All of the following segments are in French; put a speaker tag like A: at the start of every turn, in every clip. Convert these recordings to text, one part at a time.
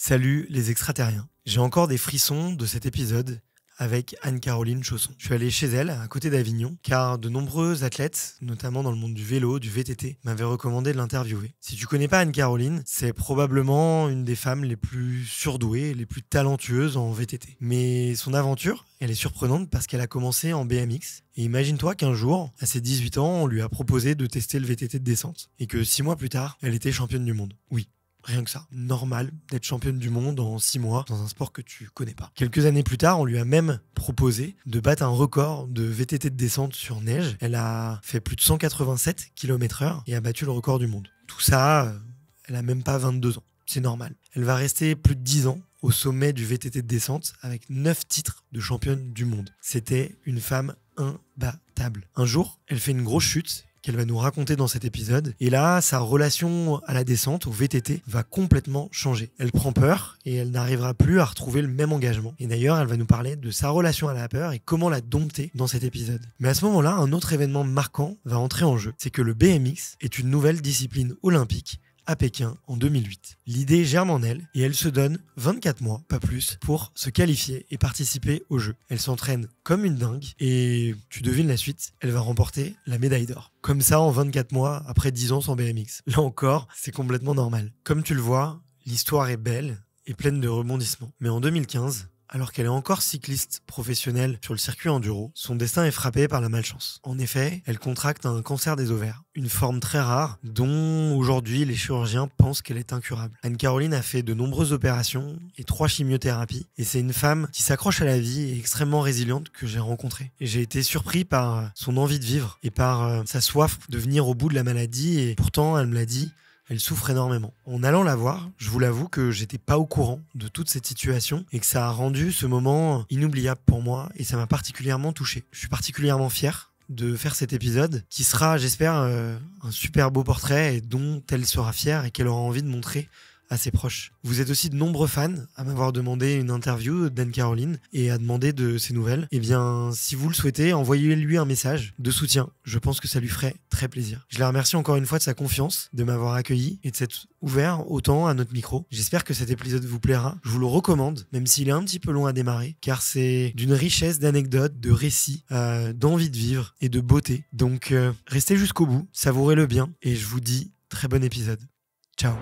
A: Salut les extraterriens. J'ai encore des frissons de cet épisode avec Anne-Caroline Chausson. Je suis allé chez elle, à côté d'Avignon, car de nombreux athlètes, notamment dans le monde du vélo, du VTT, m'avaient recommandé de l'interviewer. Si tu connais pas Anne-Caroline, c'est probablement une des femmes les plus surdouées, les plus talentueuses en VTT. Mais son aventure, elle est surprenante parce qu'elle a commencé en BMX. Et imagine-toi qu'un jour, à ses 18 ans, on lui a proposé de tester le VTT de descente. Et que 6 mois plus tard, elle était championne du monde. Oui, Rien que ça. Normal d'être championne du monde en 6 mois dans un sport que tu connais pas. Quelques années plus tard, on lui a même proposé de battre un record de VTT de descente sur neige. Elle a fait plus de 187 km/h et a battu le record du monde. Tout ça, euh, elle a même pas 22 ans. C'est normal. Elle va rester plus de 10 ans au sommet du VTT de descente avec 9 titres de championne du monde. C'était une femme imbattable. Un jour, elle fait une grosse chute elle va nous raconter dans cet épisode. Et là, sa relation à la descente, au VTT, va complètement changer. Elle prend peur et elle n'arrivera plus à retrouver le même engagement. Et d'ailleurs, elle va nous parler de sa relation à la peur et comment la dompter dans cet épisode. Mais à ce moment-là, un autre événement marquant va entrer en jeu. C'est que le BMX est une nouvelle discipline olympique à Pékin en 2008. L'idée germe en elle et elle se donne 24 mois, pas plus, pour se qualifier et participer au jeu. Elle s'entraîne comme une dingue et tu devines la suite, elle va remporter la médaille d'or. Comme ça en 24 mois, après 10 ans sans BMX. Là encore, c'est complètement normal. Comme tu le vois, l'histoire est belle et pleine de rebondissements. Mais en 2015, alors qu'elle est encore cycliste professionnelle sur le circuit enduro, son destin est frappé par la malchance. En effet, elle contracte un cancer des ovaires, une forme très rare dont aujourd'hui les chirurgiens pensent qu'elle est incurable. Anne-Caroline a fait de nombreuses opérations et trois chimiothérapies, et c'est une femme qui s'accroche à la vie et extrêmement résiliente que j'ai rencontrée. Et j'ai été surpris par son envie de vivre et par euh, sa soif de venir au bout de la maladie, et pourtant elle me l'a dit, elle souffre énormément. En allant la voir, je vous l'avoue que j'étais pas au courant de toute cette situation et que ça a rendu ce moment inoubliable pour moi et ça m'a particulièrement touché. Je suis particulièrement fier de faire cet épisode qui sera, j'espère, euh, un super beau portrait et dont elle sera fière et qu'elle aura envie de montrer à ses proches. Vous êtes aussi de nombreux fans à m'avoir demandé une interview d'Anne-Caroline et à demander de ses nouvelles. Eh bien, si vous le souhaitez, envoyez-lui un message de soutien. Je pense que ça lui ferait très plaisir. Je la remercie encore une fois de sa confiance, de m'avoir accueilli et de s'être ouvert autant à notre micro. J'espère que cet épisode vous plaira. Je vous le recommande, même s'il est un petit peu long à démarrer, car c'est d'une richesse d'anecdotes, de récits, euh, d'envie de vivre et de beauté. Donc, euh, restez jusqu'au bout, savourez-le bien et je vous dis très bon épisode. Ciao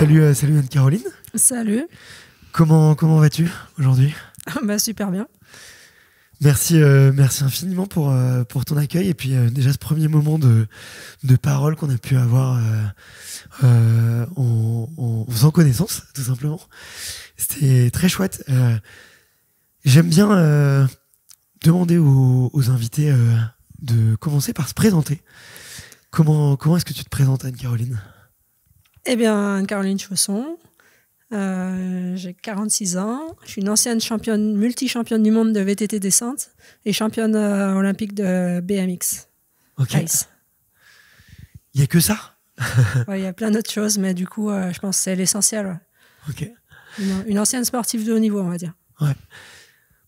A: Salut, euh, salut Anne-Caroline. Salut. Comment, comment vas-tu aujourd'hui
B: bah, Super bien.
A: Merci, euh, merci infiniment pour, euh, pour ton accueil et puis déjà ce premier moment de, parole qu'on a pu avoir en, en, faisant connaissance, tout simplement. C'était très chouette. J'aime bien demander aux, aux invités de commencer par se présenter. Comment, comment est-ce que tu te présentes, Anne-Caroline
B: eh bien, Caroline Chausson, euh, j'ai 46 ans, je suis une ancienne championne, multi-championne du monde de VTT descente et championne euh, olympique de BMX.
C: Ok.
A: Il n'y a que ça
B: Il y a plein d'autres choses, mais du coup, euh, je pense que c'est l'essentiel. Ok. Une, ancienne sportive de haut niveau, on va dire.
A: Ouais.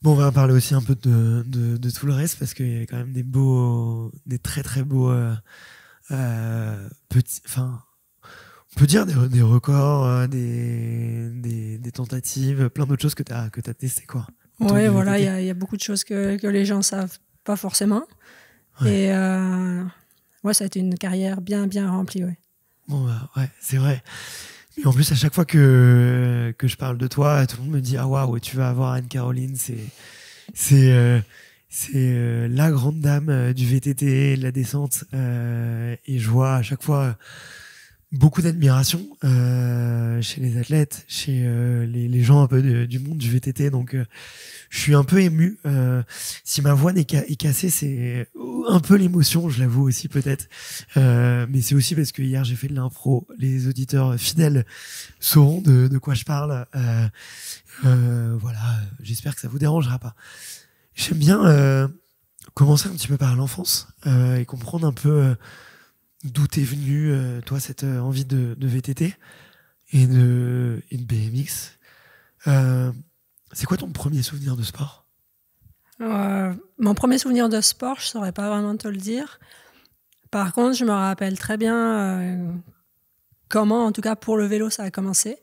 A: Bon, on va parler aussi un peu de, de, de tout le reste parce qu'il y a quand même des beaux, des très très beaux petits, enfin on peut dire des, records, euh, des, tentatives, plein d'autres choses que tu as, testées. Quoi, ouais, voilà,
B: il y, a beaucoup de choses que, les gens ne savent pas forcément. Et euh, ouais, ça a été une carrière bien, bien remplie. Ouais.
A: Bah, c'est vrai. Et en plus, à chaque fois que, je parle de toi, tout le monde me dit Ah, waouh, tu vas avoir Anne-Caroline, c'est. C'est euh, la grande dame du VTT, de la descente. et je vois à chaque fois beaucoup d'admiration euh, chez les athlètes, chez euh, les, les, gens un peu du monde du VTT. Donc, euh, je suis un peu ému. Euh, si ma voix n'est ca est cassée, c'est un peu l'émotion, je l'avoue aussi peut-être. mais c'est aussi parce que hier j'ai fait de l'impro. Les auditeurs fidèles sauront de, de quoi je parle. voilà, j'espère que ça vous dérangera pas. J'aime bien commencer un petit peu par l'enfance et comprendre un peu d'où t'es venu, euh, toi, cette euh, envie de, VTT et de, BMX. Euh, c'est quoi ton premier souvenir de sport
B: Mon premier souvenir de sport, je saurais pas vraiment te le dire. Par contre, je me rappelle très bien comment, en tout cas pour le vélo, ça a commencé.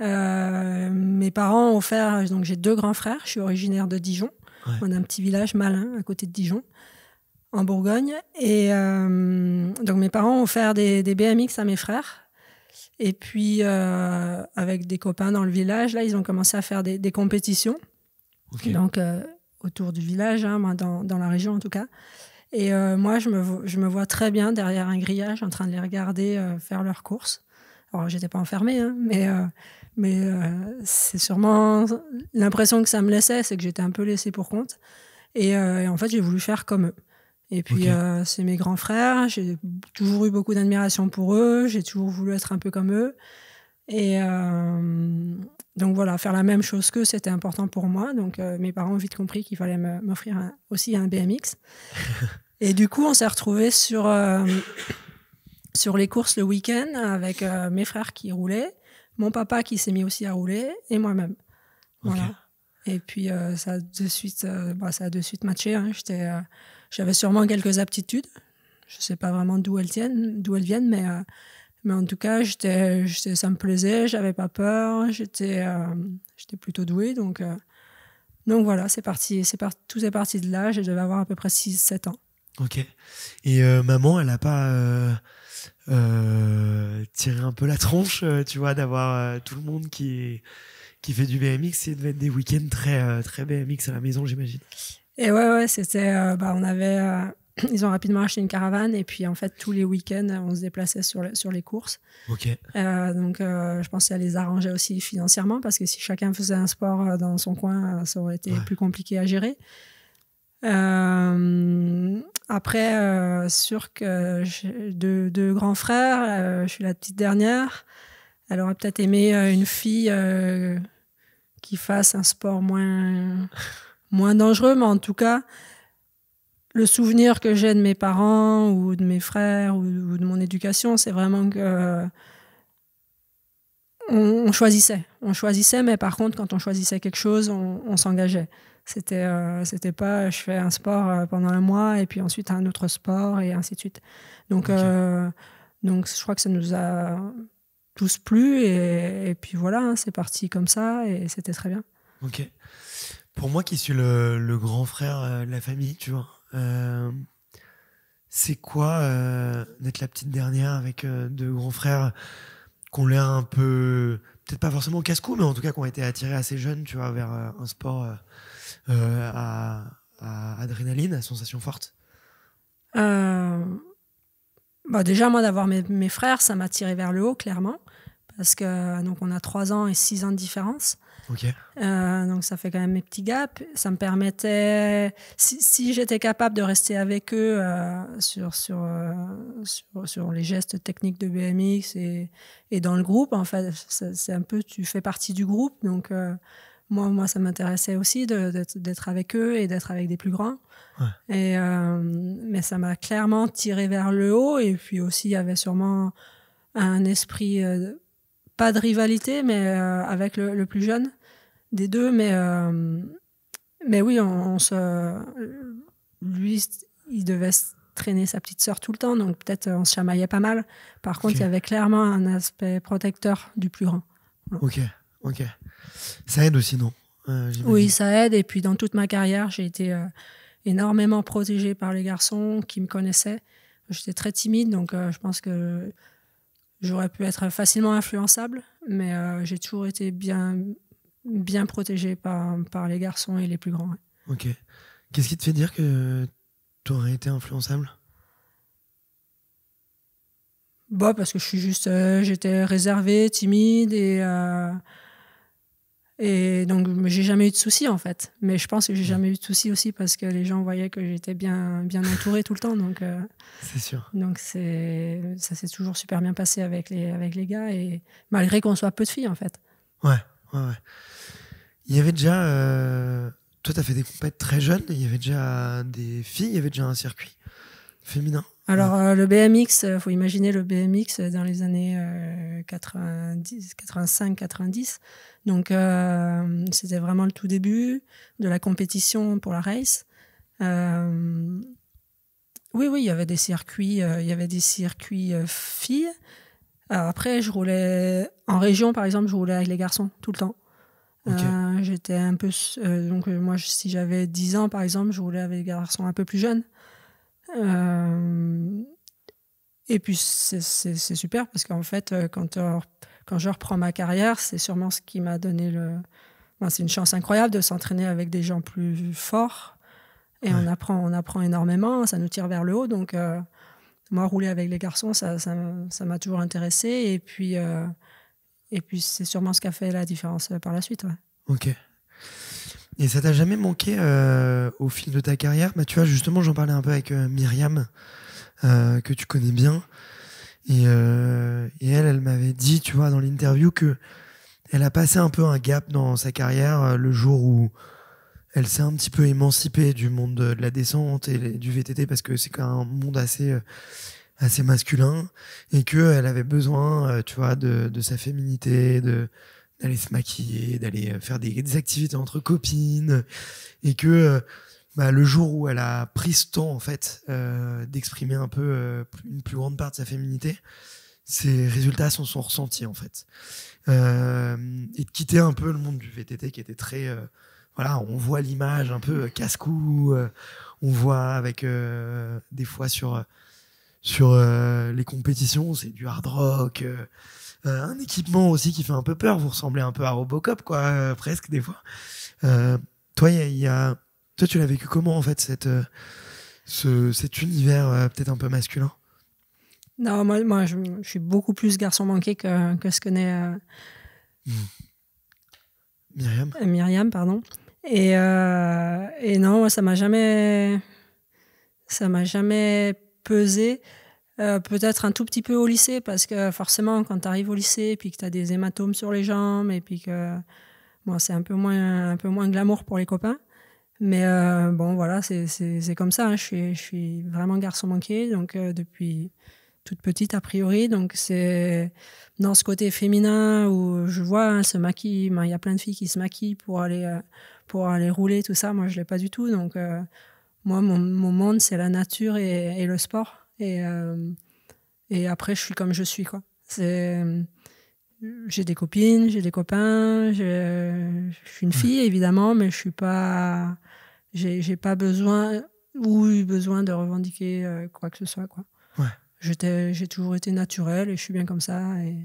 B: mes parents ont offert, donc j'ai deux grands frères, je suis originaire de Dijon, on a un petit village malin à côté de Dijon en Bourgogne. Et euh, donc mes parents ont offert des, BMX à mes frères. Et puis, euh, avec des copains dans le village, là, ils ont commencé à faire des, compétitions. Donc, euh, autour du village, hein, dans, dans, la région en tout cas. Et moi, je me, je me, vois très bien derrière un grillage en train de les regarder faire leurs courses. Alors, j'étais pas enfermée, hein, mais, mais c'est sûrement l'impression que ça me laissait, c'est que j'étais un peu laissée pour compte. et en fait, j'ai voulu faire comme eux. Et puis, euh, c'est mes grands frères. J'ai toujours eu beaucoup d'admiration pour eux. J'ai toujours voulu être un peu comme eux. Et euh, donc voilà, faire la même chose qu'eux, c'était important pour moi. Donc euh, mes parents ont vite compris qu'il fallait m'offrir aussi un BMX. et du coup, on s'est retrouvés sur, sur les courses le week-end avec mes frères qui roulaient, mon papa qui s'est mis aussi à rouler et moi-même. Voilà. Et puis, ça, a de suite, bah, ça a de suite matché. Hein. J'étais j'avais sûrement quelques aptitudes. Je ne sais pas vraiment d'où elles, tiennent, d'où elles viennent, mais, euh, mais en tout cas, j'étais, ça me plaisait, j'avais pas peur, j'étais, euh, j'étais plutôt douée. Donc, euh, donc voilà, c'est parti, c'est tout est parti de là. Je devais avoir à peu près 6-7 ans.
A: Ok. Et maman, elle n'a pas. tiré un peu la tronche, tu vois, d'avoir tout le monde qui, qui fait du BMX. et de être des week-ends très, très BMX à la maison, j'imagine.
B: Et ouais, ouais c'était. Euh, bah, on avait. Euh, ils ont rapidement acheté une caravane et puis en fait tous les week-ends on se déplaçait sur, sur les courses. Ok. Euh, donc je pensais à les arranger aussi financièrement parce que si chacun faisait un sport dans son coin, ça aurait été plus compliqué à gérer. après, sûr que deux, deux grands frères, je suis la petite dernière. Elle aurait peut-être aimé une fille qui fasse un sport moins moins dangereux, mais en tout cas, le souvenir que j'ai de mes parents ou de mes frères ou, de mon éducation, c'est vraiment que euh, on, choisissait. On choisissait, mais par contre, quand on choisissait quelque chose, on, s'engageait. C'était euh, c'était pas je fais un sport euh, pendant un mois et puis ensuite un autre sport et ainsi de suite. Donc, donc je crois que ça nous a tous plu et, puis voilà, hein, c'est parti comme ça et c'était très bien.
A: Ok. Pour moi qui suis le, grand frère euh, de la famille, tu vois, euh, c'est quoi euh, d'être la petite dernière avec deux grands frères qu'on ont l'air un peu, peut-être pas forcément casse-cou, mais en tout cas qui ont été attirés assez jeunes, tu vois, vers un sport à, adrénaline, à sensation forte
B: bah, Déjà, moi, d'avoir mes, frères, ça m'a tiré vers le haut, clairement. Parce que donc on a 3 ans et 6 ans de différence. Euh, donc ça fait quand même mes petits gaps. Ça me permettait, si, j'étais capable de rester avec eux euh, sur, euh, sur, sur, les gestes techniques de BMX et, et dans le groupe, en fait, c'est un peu, tu fais partie du groupe. Donc moi, moi ça m'intéressait aussi d'être avec eux et d'être avec des plus grands. Et, mais ça m'a clairement tiré vers le haut et puis aussi il y avait sûrement un esprit pas de rivalité, mais euh, avec le, plus jeune des deux. Mais, euh, mais oui, on, se, lui, il devait traîner sa petite sœur tout le temps, donc peut-être euh, on se chamaillait pas mal. Par contre, il y avait clairement un aspect protecteur du plus grand.
C: Ok,
A: ok. Ça aide aussi, non Oui,
B: ça aide. Et puis dans toute ma carrière, j'ai été énormément protégée par les garçons qui me connaissaient. J'étais très timide, donc je pense que J'aurais pu être facilement influençable, mais euh, j'ai toujours été bien, bien protégé par, par les garçons et les plus grands.
C: Ok.
A: Qu'est-ce qui te fait dire que tu aurais été influençable
B: bah, parce que je suis juste, euh, j'étais réservée, timide et, euh, et donc, j'ai jamais eu de soucis en fait. Mais je pense que j'ai jamais eu de soucis aussi parce que les gens voyaient que j'étais bien, bien entourée tout le temps. Donc, euh, c'est sûr. Donc, c'est, ça s'est toujours super bien passé avec les, avec les gars et malgré qu'on soit peu de filles en fait.
C: Ouais,
A: ouais, ouais. Il y avait déjà. Euh, toi, tu as fait des compétitions très jeunes. Il y avait déjà des filles, il y avait déjà un circuit féminin. Alors,
B: euh, le BMX, il euh, faut imaginer le BMX euh, dans les années 90, 85, 90. Donc, c'était vraiment le tout début de la compétition pour la race. oui, oui, il y avait des circuits, il y avait des circuits filles. après, je roulais en région, par exemple, je roulais avec les garçons tout le temps. J'étais un peu. donc, moi, si j'avais 10 ans, par exemple, je roulais avec les garçons un peu plus jeunes. Euh, et puis c'est super parce qu'en fait, euh, quand, euh, quand je reprends ma carrière, c'est sûrement ce qui m'a donné le... c'est une chance incroyable de s'entraîner avec des gens plus forts et on, apprend, on apprend énormément, ça nous tire vers le haut. Donc moi, rouler avec les garçons, ça m'a toujours intéressé et puis, et puis c'est sûrement ce qui a fait la différence par la suite.
A: Ok. Et ça t'a jamais manqué euh, au fil de ta carrière bah, Tu vois, justement, j'en parlais un peu avec euh, Myriam, euh, que tu connais bien. Et, elle, elle m'avait dit, tu vois, dans l'interview, que elle a passé un peu un gap dans sa carrière le jour où elle s'est un petit peu émancipée du monde de la descente et du VTT, parce que c'est quand même un monde assez, assez masculin, et qu'elle avait besoin, tu vois, de, de sa féminité, de d'aller se maquiller, d'aller euh, faire des, activités entre copines, et que euh, bah, le jour où elle a pris ce temps en fait euh, d'exprimer un peu une plus grande part de sa féminité, ses résultats sont sont ressentis en fait, et de quitter un peu le monde du VTT qui était très voilà, on voit l'image un peu casse-cou, on voit avec des fois sur sur les compétitions, c'est du hard rock euh, un équipement aussi qui fait un peu peur. Vous ressemblez un peu à Robocop, quoi, euh, presque des fois. Euh, toi, toi, tu l'as vécu comment en fait cette, cet univers peut-être un peu masculin
B: Non, moi, je, suis beaucoup plus garçon manqué que, ce que n'est hmm. Myriam. Myriam, pardon. Et, et, non, ça m'a jamais, ça m'a jamais pesé. Euh, peut-être un tout petit peu au lycée, parce que forcément, quand tu arrives au lycée, et puis que tu as des hématomes sur les jambes, et puis que moi c'est un peu moins un peu moins glamour pour les copains. Mais euh, bon, voilà, c'est comme ça. Hein. Je, suis, je suis vraiment garçon manqué, donc euh, depuis toute petite a priori. Donc c'est dans ce côté féminin où je vois se hein, maquiller. Ben, il y a plein de filles qui se maquillent pour aller pour aller rouler tout ça. Moi, je l'ai pas du tout. Donc moi, mon, monde, c'est la nature et le sport. Euh, et, après, je suis comme je suis, quoi. C'est j'ai des copines, j'ai des copains, je suis une fille évidemment, mais je suis pas, j'ai pas besoin ou eu besoin de revendiquer euh, quoi que ce soit quoi. Ouais. J'ai toujours été naturelle et je suis bien comme ça et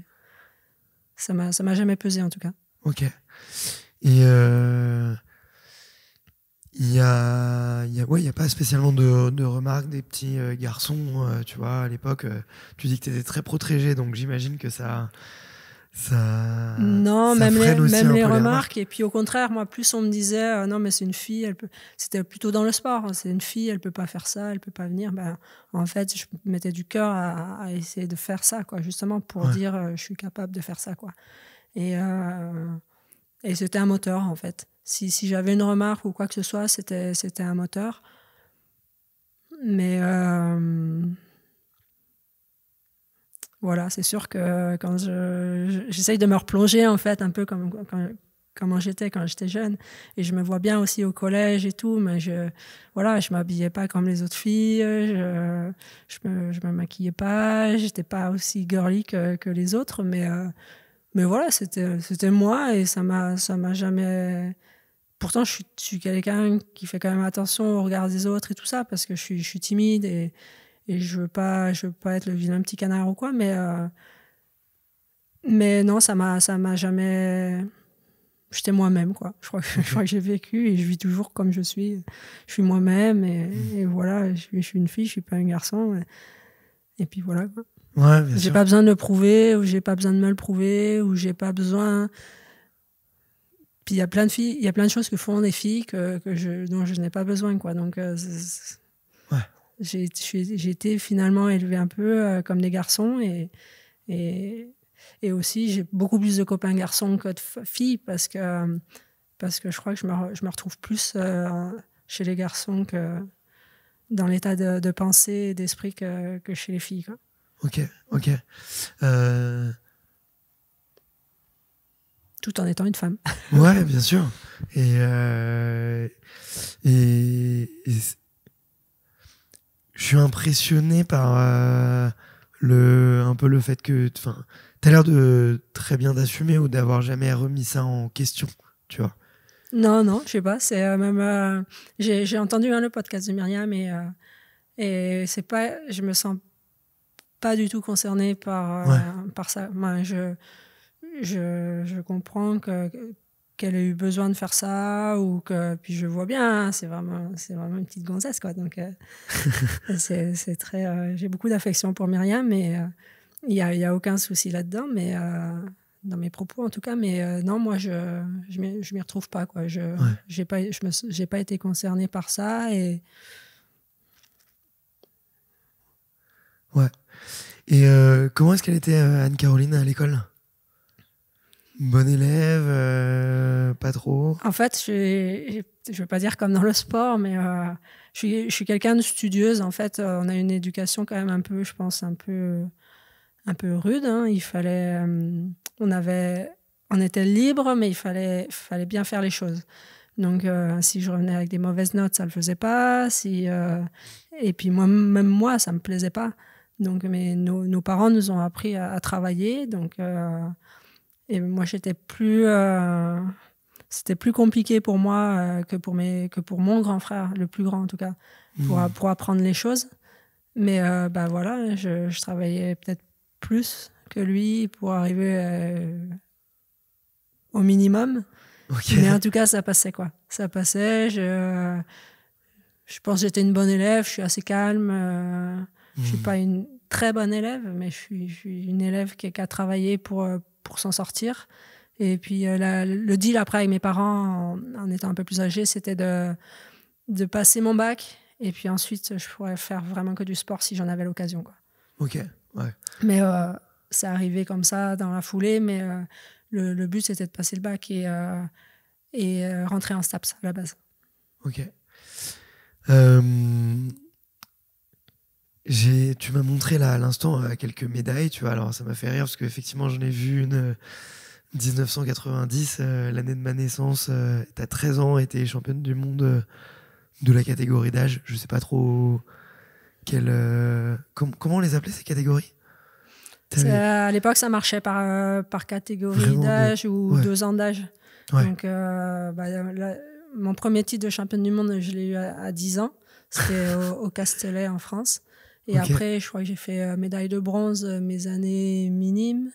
B: ça m'a jamais pesé en tout cas.
A: Ok. Et euh, il y a, a, ouais, a pas spécialement de, de remarques des petits euh, garçons. Euh, tu vois, à l'époque, euh, tu dis que tu étais très protégé, donc j'imagine que ça. Ça, non, même les, même les remarques.
B: Et puis au contraire, moi, plus on me disait, non, mais c'est une fille, elle c'était plutôt dans le sport, hein, c'est une fille, elle peut pas faire ça, elle peut pas venir. Ben, en fait, je mettais du cœur à, essayer de faire ça, quoi, justement pour dire, je suis capable de faire ça. Quoi. Et, et c'était un moteur, en fait. Si, si j'avais une remarque ou quoi que ce soit, c'était, c'était un moteur. Mais euh, voilà, c'est sûr que quand je, j'essaye de me replonger, en fait, un peu comme, comment j'étais quand j'étais jeune. Et je me vois bien aussi au collège et tout, mais je voilà, je m'habillais pas comme les autres filles, je, je, me, je me maquillais pas, j'étais pas aussi girly que, que les autres, mais, euh, mais voilà, c'était, c'était moi et ça m'a, ça m'a jamais pourtant, je suis, quelqu'un qui fait quand même attention au regard des autres et tout ça, parce que je suis, timide et, je veux pas, je veux pas être le vilain petit canard ou quoi, mais, euh, mais non, ça m'a, ça m'a jamais. J'étais moi-même, quoi. Je crois, que, crois que j'ai vécu et je vis toujours comme je suis. Je suis moi-même et, mmh. voilà, je, suis une fille, je suis pas un garçon. Et, puis voilà, quoi. Ouais, j'ai pas besoin de le prouver, ou j'ai pas besoin de me le prouver, ou j'ai pas besoin il y a plein de filles, il y a plein de choses que font des filles que, je, dont je n'ai pas besoin, quoi. Donc, euh, j'ai été finalement élevée un peu euh, comme des garçons et, et, aussi j'ai beaucoup plus de copains garçons que de filles parce que, parce que je crois que je me, je me retrouve plus euh, chez les garçons que dans l'état de, pensée et d'esprit que, que, chez les filles, quoi.
C: Ok,
A: ok.
B: Tout en étant une femme.
A: ouais, bien sûr. Et, euh, et, je suis impressionné par euh, le, un peu le fait que tu as l'air de très bien d'assumer ou d'avoir jamais remis ça en question, tu vois.
B: Non, non, je sais pas. C'est euh, même. j'ai entendu hein, le podcast de Myriam et, je et c'est pas. Je me sens pas du tout concernée par, par ça. Moi, je, je, comprends qu'elle ait eu besoin de faire ça ou que puis je vois bien hein, c'est vraiment c'est vraiment une petite gonzesse quoi donc euh, c'est très euh, j'ai beaucoup d'affection pour Myriam mais euh, il n'y a, a, aucun souci là dedans mais dans mes propos en tout cas mais non moi je je m'y retrouve pas quoi je n'ai j'ai pas je me j'ai pas été concernée par ça et
A: ouais et comment est-ce qu'elle était Anne Caroline à l'école Bon élève, euh, pas trop.
B: En fait, je ne veux pas dire comme dans le sport, mais euh, je suis, je suis quelqu'un de studieuse. En fait, euh, on a une éducation quand même un peu, je pense, un peu, un peu rude. Hein. Il fallait, on avait, on était libre, mais il fallait, fallait bien faire les choses. Donc, si je revenais avec des mauvaises notes, ça le faisait pas. Si, et puis moi, même moi, ça me plaisait pas. Donc, mais nos, parents nous ont appris à, à travailler. Donc et moi, j'étais plus. Euh, c'était plus compliqué pour moi euh, que, pour mes, que pour mon grand frère, le plus grand en tout cas, pour, hmm. pour apprendre les choses. Mais euh, bah voilà, je, travaillais peut-être plus que lui pour arriver au minimum. Mais en tout cas, ça passait quoi. Ça passait. Je, je pense que j'étais une bonne élève, je suis assez calme. Je ne suis hmm. pas une très bonne élève, mais je suis, je suis une élève qui, qui, a travaillé pour, pour s'en sortir. Et puis euh, le deal après avec mes parents, en, étant un peu plus âgé, c'était de, de passer mon bac. Et puis ensuite, je pourrais faire vraiment que du sport si j'en avais l'occasion.
A: Ok, ouais.
B: Mais euh, c'est arrivé comme ça dans la foulée. Mais euh, le, but, c'était de passer le bac et, euh, et rentrer en STAPS à la base.
A: Ok tu m'as montré là à l'instant euh, quelques médailles, tu vois. Alors ça m'a fait rire parce qu'effectivement j'en ai vu une 1990, euh, euh, l'année de ma naissance. tu T'as 13 ans et t'es championne du monde de la catégorie d'âge. Je sais pas trop quelle, comment on les appelait ces catégories.
B: À l'époque, ça marchait par, par catégorie d'âge ou deux ans d'âge. Donc, bah, mon premier titre de championne du monde, je l'ai eu à, 10 ans. C'était au, au Castellet en France. Et après, je crois que j'ai fait euh, médaille de bronze euh, mes années minimes,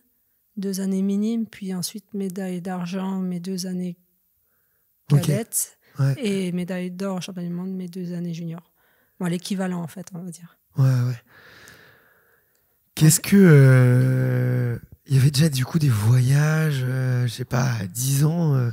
B: deux années minimes, puis ensuite médaille d'argent mes deux années
C: cadettes
B: et médaille d'or championnat du monde mes deux années juniors. l'équivalent en fait, on va dire.
C: Ouais, ouais. Qu'est-ce que.
A: Euh, il y avait déjà du coup des voyages, je je sais pas, dix ans.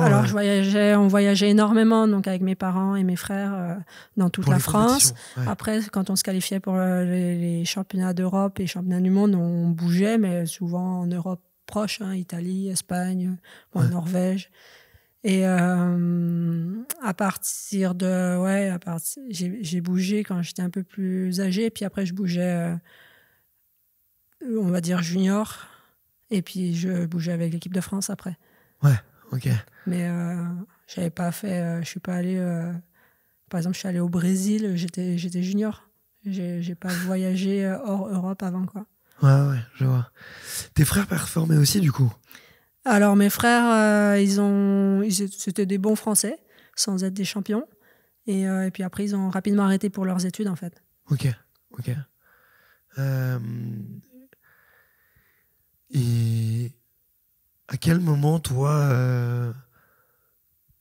A: Alors, je
B: voyageais, on voyageait énormément, donc avec mes parents et mes frères euh, dans toute la France. Après, quand on se qualifiait pour euh, les, championnats d'Europe et championnats du monde, on bougeait, mais souvent en Europe proche, hein, Italie, Espagne, euh, Norvège. Et à partir de. Ouais, à partir j'ai bougé quand j'étais un peu plus âgé, puis après, je bougeais, on va dire, junior. Et puis, je bougeais avec l'équipe de France après.
C: Ouais, ok.
B: Mais euh, j'avais pas fait. Euh, je suis pas allé. Euh, par exemple, je suis allé au Brésil, j'étais junior. J'ai pas voyagé hors Europe avant, quoi.
A: Ouais, ouais, je vois. Tes frères performaient aussi, du coup
B: Alors, mes frères, ils ont. C'était des bons Français, sans être des champions. Et, puis après, ils ont rapidement arrêté pour leurs études, en fait.
C: Ok, ok.
A: Et à quel moment, toi, euh,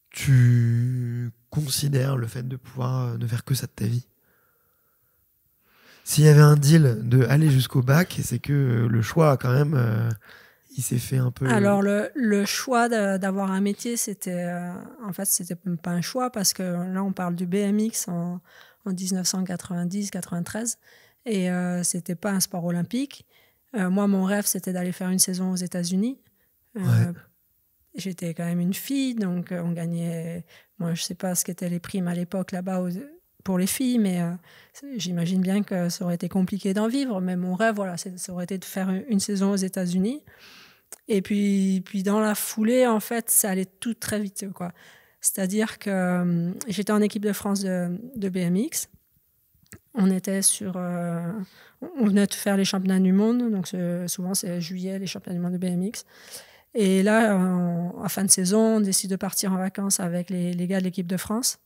A: tu considères le fait de pouvoir euh, ne faire que ça de ta vie S'il y avait un deal de aller jusqu'au bac, c'est que euh, le choix, quand même, il s'est fait un peu. Alors,
B: le, choix d'avoir un métier, c'était. en fait, c'était pas un choix, parce que là, on parle du BMX en, en 1990-93, et c'était pas un sport olympique. moi, mon rêve, c'était d'aller faire une saison aux États-Unis. Euh, j'étais quand même une fille, donc euh, on gagnait. Moi, je sais pas ce qu'étaient les primes à l'époque là-bas pour les filles, mais euh, j'imagine bien que ça aurait été compliqué d'en vivre. Mais mon rêve, voilà, ça aurait été de faire une, saison aux États-Unis. Et puis, puis dans la foulée, en fait, ça allait tout très vite, quoi. C'est-à-dire que j'étais en équipe de France de, BMX. On était sur, on venait de faire les championnats du monde, donc souvent c'est juillet les championnats du monde de BMX. Et là, en, fin de saison, on décide de partir en vacances avec les, gars de l'équipe de France.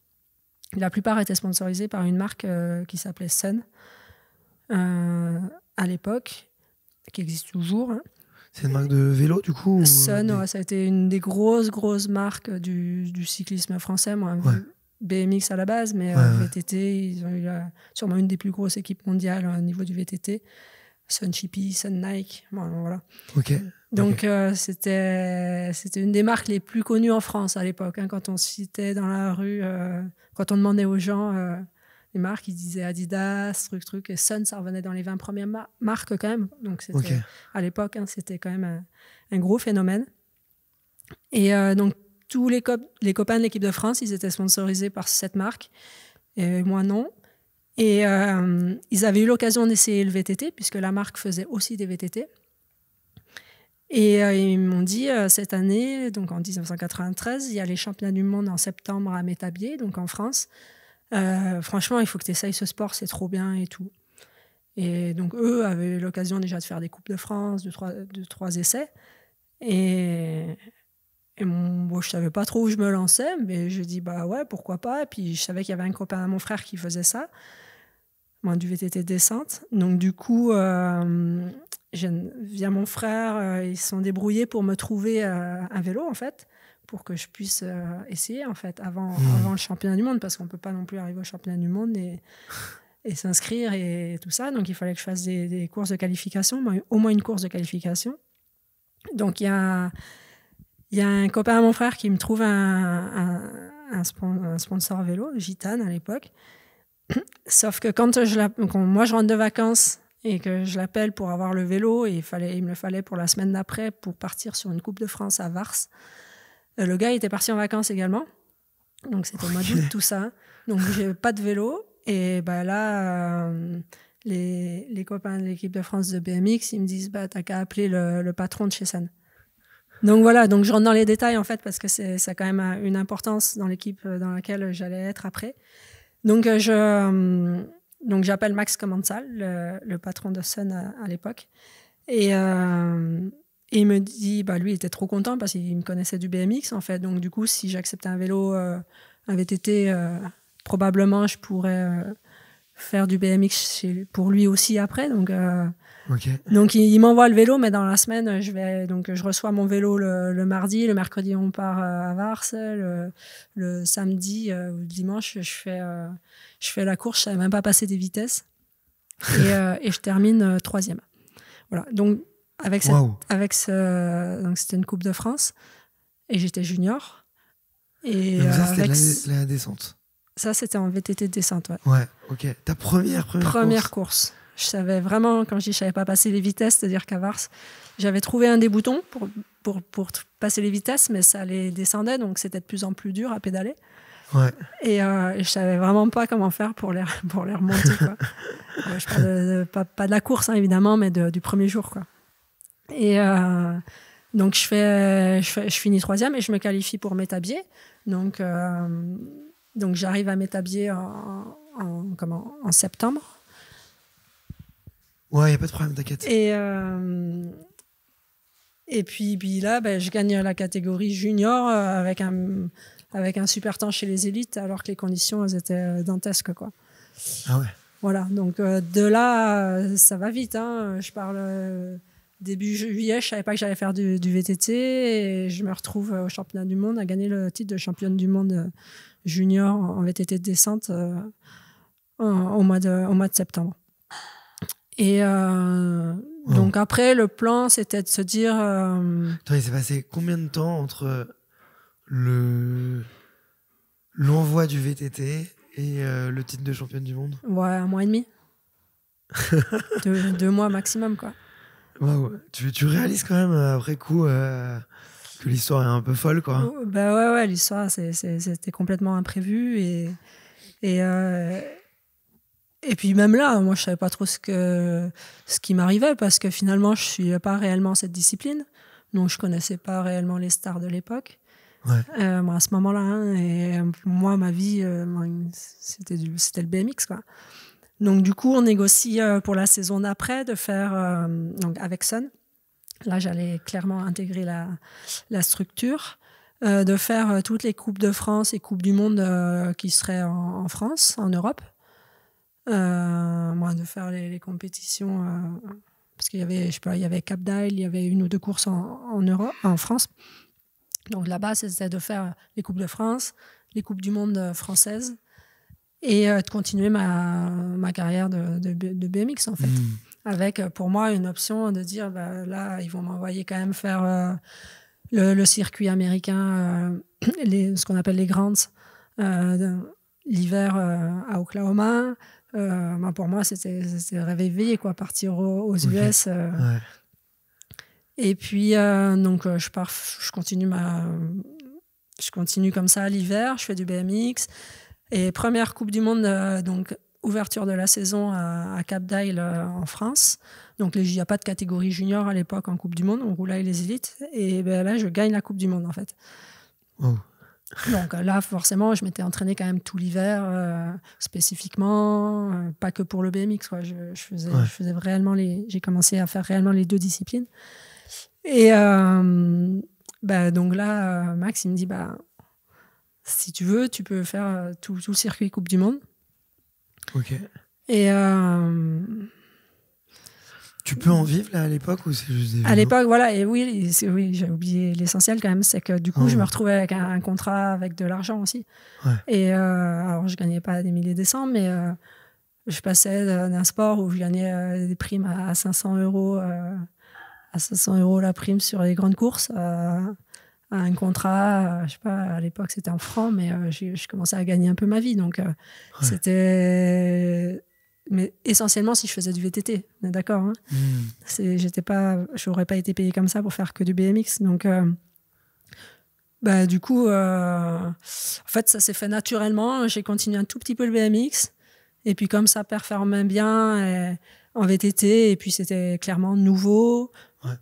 B: La plupart étaient sponsorisés par une marque euh, qui s'appelait Sun euh, à l'époque, qui existe toujours. Hein.
A: C'est une marque de vélo, du coup Sun,
B: ça a été une des grosses, grosses marques du, cyclisme français. Moi, BMX à la base, mais euh, VTT, ils ont eu sûrement une des plus grosses équipes mondiales au niveau du VTT. Sun Chippy, Sun Nike, voilà. Ok. Donc euh, c'était c'était une des marques les plus connues en France à l'époque. Hein. quand on citait dans la rue, euh, quand on demandait aux gens euh, les marques, ils disaient Adidas, truc truc, et Sun, ça revenait dans les 20 premières marques quand même. Donc à l'époque, hein, c'était quand même un, gros phénomène. Et donc tous les, cop les copains de l'équipe de France, ils étaient sponsorisés par cette marque, et moi non. Et ils avaient eu l'occasion d'essayer le VTT puisque la marque faisait aussi des VTT. Et euh, ils m'ont dit, euh, cette année, donc en 1993, il y a les championnats du monde en septembre à Métabier, donc en France. Euh, franchement, il faut que tu essayes ce sport, c'est trop bien et tout. Et donc, eux avaient l'occasion déjà de faire des Coupes de France, de trois, trois essais. Et, et mon, je savais pas trop où je me lançais, mais je dis, bah ouais, pourquoi pas. Et puis, je savais qu'il y avait un copain à mon frère qui faisait ça, moi, du VTT descente. Donc, du coup via mon frère, euh, ils se sont débrouillés pour me trouver euh, un vélo, en fait, pour que je puisse euh, essayer, en fait, avant, hmm. avant le championnat du monde, parce qu'on ne peut pas non plus arriver au championnat du monde et, s'inscrire et tout ça. Donc, il fallait que je fasse des, courses de qualification, au moins une course de qualification. Donc, il y a, y a un copain à mon frère qui me trouve un, sponsor vélo, Gitane à l'époque. Sauf que quand, je, moi je rentre de vacances et que je l'appelle pour avoir le vélo et il, fallait, il me le fallait pour la semaine d'après pour partir sur une Coupe de France à Vars. Euh, le gars était parti en vacances également, donc c'était au mois d'août tout ça. Donc j'ai pas de vélo et ben là euh, les, les, copains de l'équipe de France de BMX ils me disent bah t'as qu'à appeler le, patron de chez San. Donc voilà, donc je rentre dans les détails en fait parce que c'est ça a quand même euh, une importance dans l'équipe dans laquelle j'allais être après. Donc je donc j'appelle Max Commensal, le, patron de Sun à, l'époque. Euh, et, il me dit, bah, lui, il était trop content parce qu'il me connaissait du BMX, en fait. Donc, du coup, si j'acceptais un vélo, avait euh, un VTT, euh, probablement, je pourrais faire du BMX pour lui aussi après. Donc, donc il, m'envoie le vélo, mais dans la semaine, je vais donc je reçois mon vélo le, mardi, le mercredi on part euh, à Vars, le, samedi euh, ou le dimanche je fais euh, je fais la course, je savais même pas passer des vitesses et, je termine troisième. Voilà donc avec avec ce, c'était une coupe de France et j'étais junior et ça, c'était la, descente. Ça c'était en VTT de descente ouais. Ouais ok ta première première, première course. Je savais vraiment, quand je dis je savais pas passer les vitesses, c'est-à-dire qu'à Vars, j'avais trouvé un des boutons pour, pour, pour, passer les vitesses, mais ça les descendait, donc c'était de plus en plus dur à pédaler. Et euh, je savais vraiment pas comment faire pour les, pour les remonter. pas, de la course, hein, évidemment, mais du premier jour. Quoi. Et euh, donc, je, fais, je, finis troisième et je me qualifie pour m'établir Donc, euh, donc j'arrive à m'établir en, comment, en septembre
A: Ouais, n'y a pas de problème, t'inquiète.
B: Et, euh, et puis, puis là, ben, je gagne la catégorie junior euh, avec un, avec un super temps chez les élites, alors que les conditions, elles étaient euh, dantesques, quoi. Ah ouais. Voilà, donc de là, ça va vite. Hein. Je parle début juillet, je savais pas que j'allais faire du, VTT et je me retrouve au championnat du monde à gagner le titre de championne du monde junior en VTT de descente en, mois de, au mois de septembre. Et euh, oh. donc après, le plan, c'était de se dire... Euh,
A: il s'est passé combien de temps entre le l'envoi du VTT et euh, le titre de championne du monde
B: Ouais, un mois et demi. deux, mois maximum, quoi.
A: Tu, tu, réalises quand même, après coup, que l'histoire est un peu folle, quoi.
B: Oh, bah ouais, ouais, l'histoire, c'était complètement imprévu et... et et puis même là, moi, je savais pas trop ce, que, ce qui m'arrivait parce que finalement, je suis pas réellement cette discipline. Donc, je connaissais pas réellement les stars de l'époque. Euh, à ce moment-là, hein. euh, moi, ma vie, euh, c'était le BMX, quoi. Donc, du coup, on négocie pour la saison d'après de faire donc avec Sun. Là, j'allais clairement intégrer la, la structure. de faire toutes les Coupes de France et Coupes du Monde qui seraient en France, en Europe. Euh, moi, de faire les, compétitions euh, parce qu'il y avait, je sais pas, il y avait Cap d'Ail, il y avait une ou deux courses en, Europe, en France. Donc là-bas, c'était de faire les coupes de France, les coupes du monde françaises et euh, de continuer ma, ma carrière de, de, BMX en fait. Hmm. Avec pour moi une option de dire bah, là, ils vont m'envoyer quand même faire le, circuit américain, les, ce qu'on appelle les Grants l'hiver à Oklahoma, euh, ben, pour moi, c'était rêve éveillé, quoi, partir aux, US. Euh. Et puis, euh, donc, je pars, je continue ma. Je continue comme ça l'hiver, je fais du BMX. Et première Coupe du Monde, donc ouverture de la saison à, à Cap d'Ail en France. Donc il n'y a pas de catégorie junior à l'époque en Coupe du Monde, on roulait les élites. Et ben, là, je gagne la Coupe du Monde en fait. Donc euh, là, forcément, je m'étais entraînée quand même tout l'hiver, euh, spécifiquement, euh, pas que pour le BMX. Je, faisais, je faisais réellement les. J'ai commencé à faire réellement les deux disciplines. Et bah, donc là, Max, il me dit bah, si tu veux, tu peux faire tout, tout le circuit Coupe du Monde. Ok. Et
C: tu peux en vivre là à l'époque ou c'est juste À
B: l'époque, voilà, et oui, oui j'ai oublié l'essentiel quand même, c'est que du coup, je me retrouvais avec un, contrat avec de l'argent aussi. Et euh, alors, je gagnais pas des milliers de cents, mais euh, je passais d'un sport où je gagnais euh, des primes à 500 euros, à 500 euros la prime sur les grandes courses, à un contrat, je sais pas, à l'époque c'était en francs, mais je, commençais à gagner un peu ma vie, donc c'était mais essentiellement si je faisais du VTT, on est d'accord. Hein n'aurais hmm. j'étais pas, j'aurais pas été payé comme ça pour faire que du BMX. Donc, euh, bah du coup, euh, en fait, ça s'est fait naturellement. J'ai continué un tout petit peu le BMX, et puis comme ça performait bien euh, en VTT, et puis c'était clairement nouveau,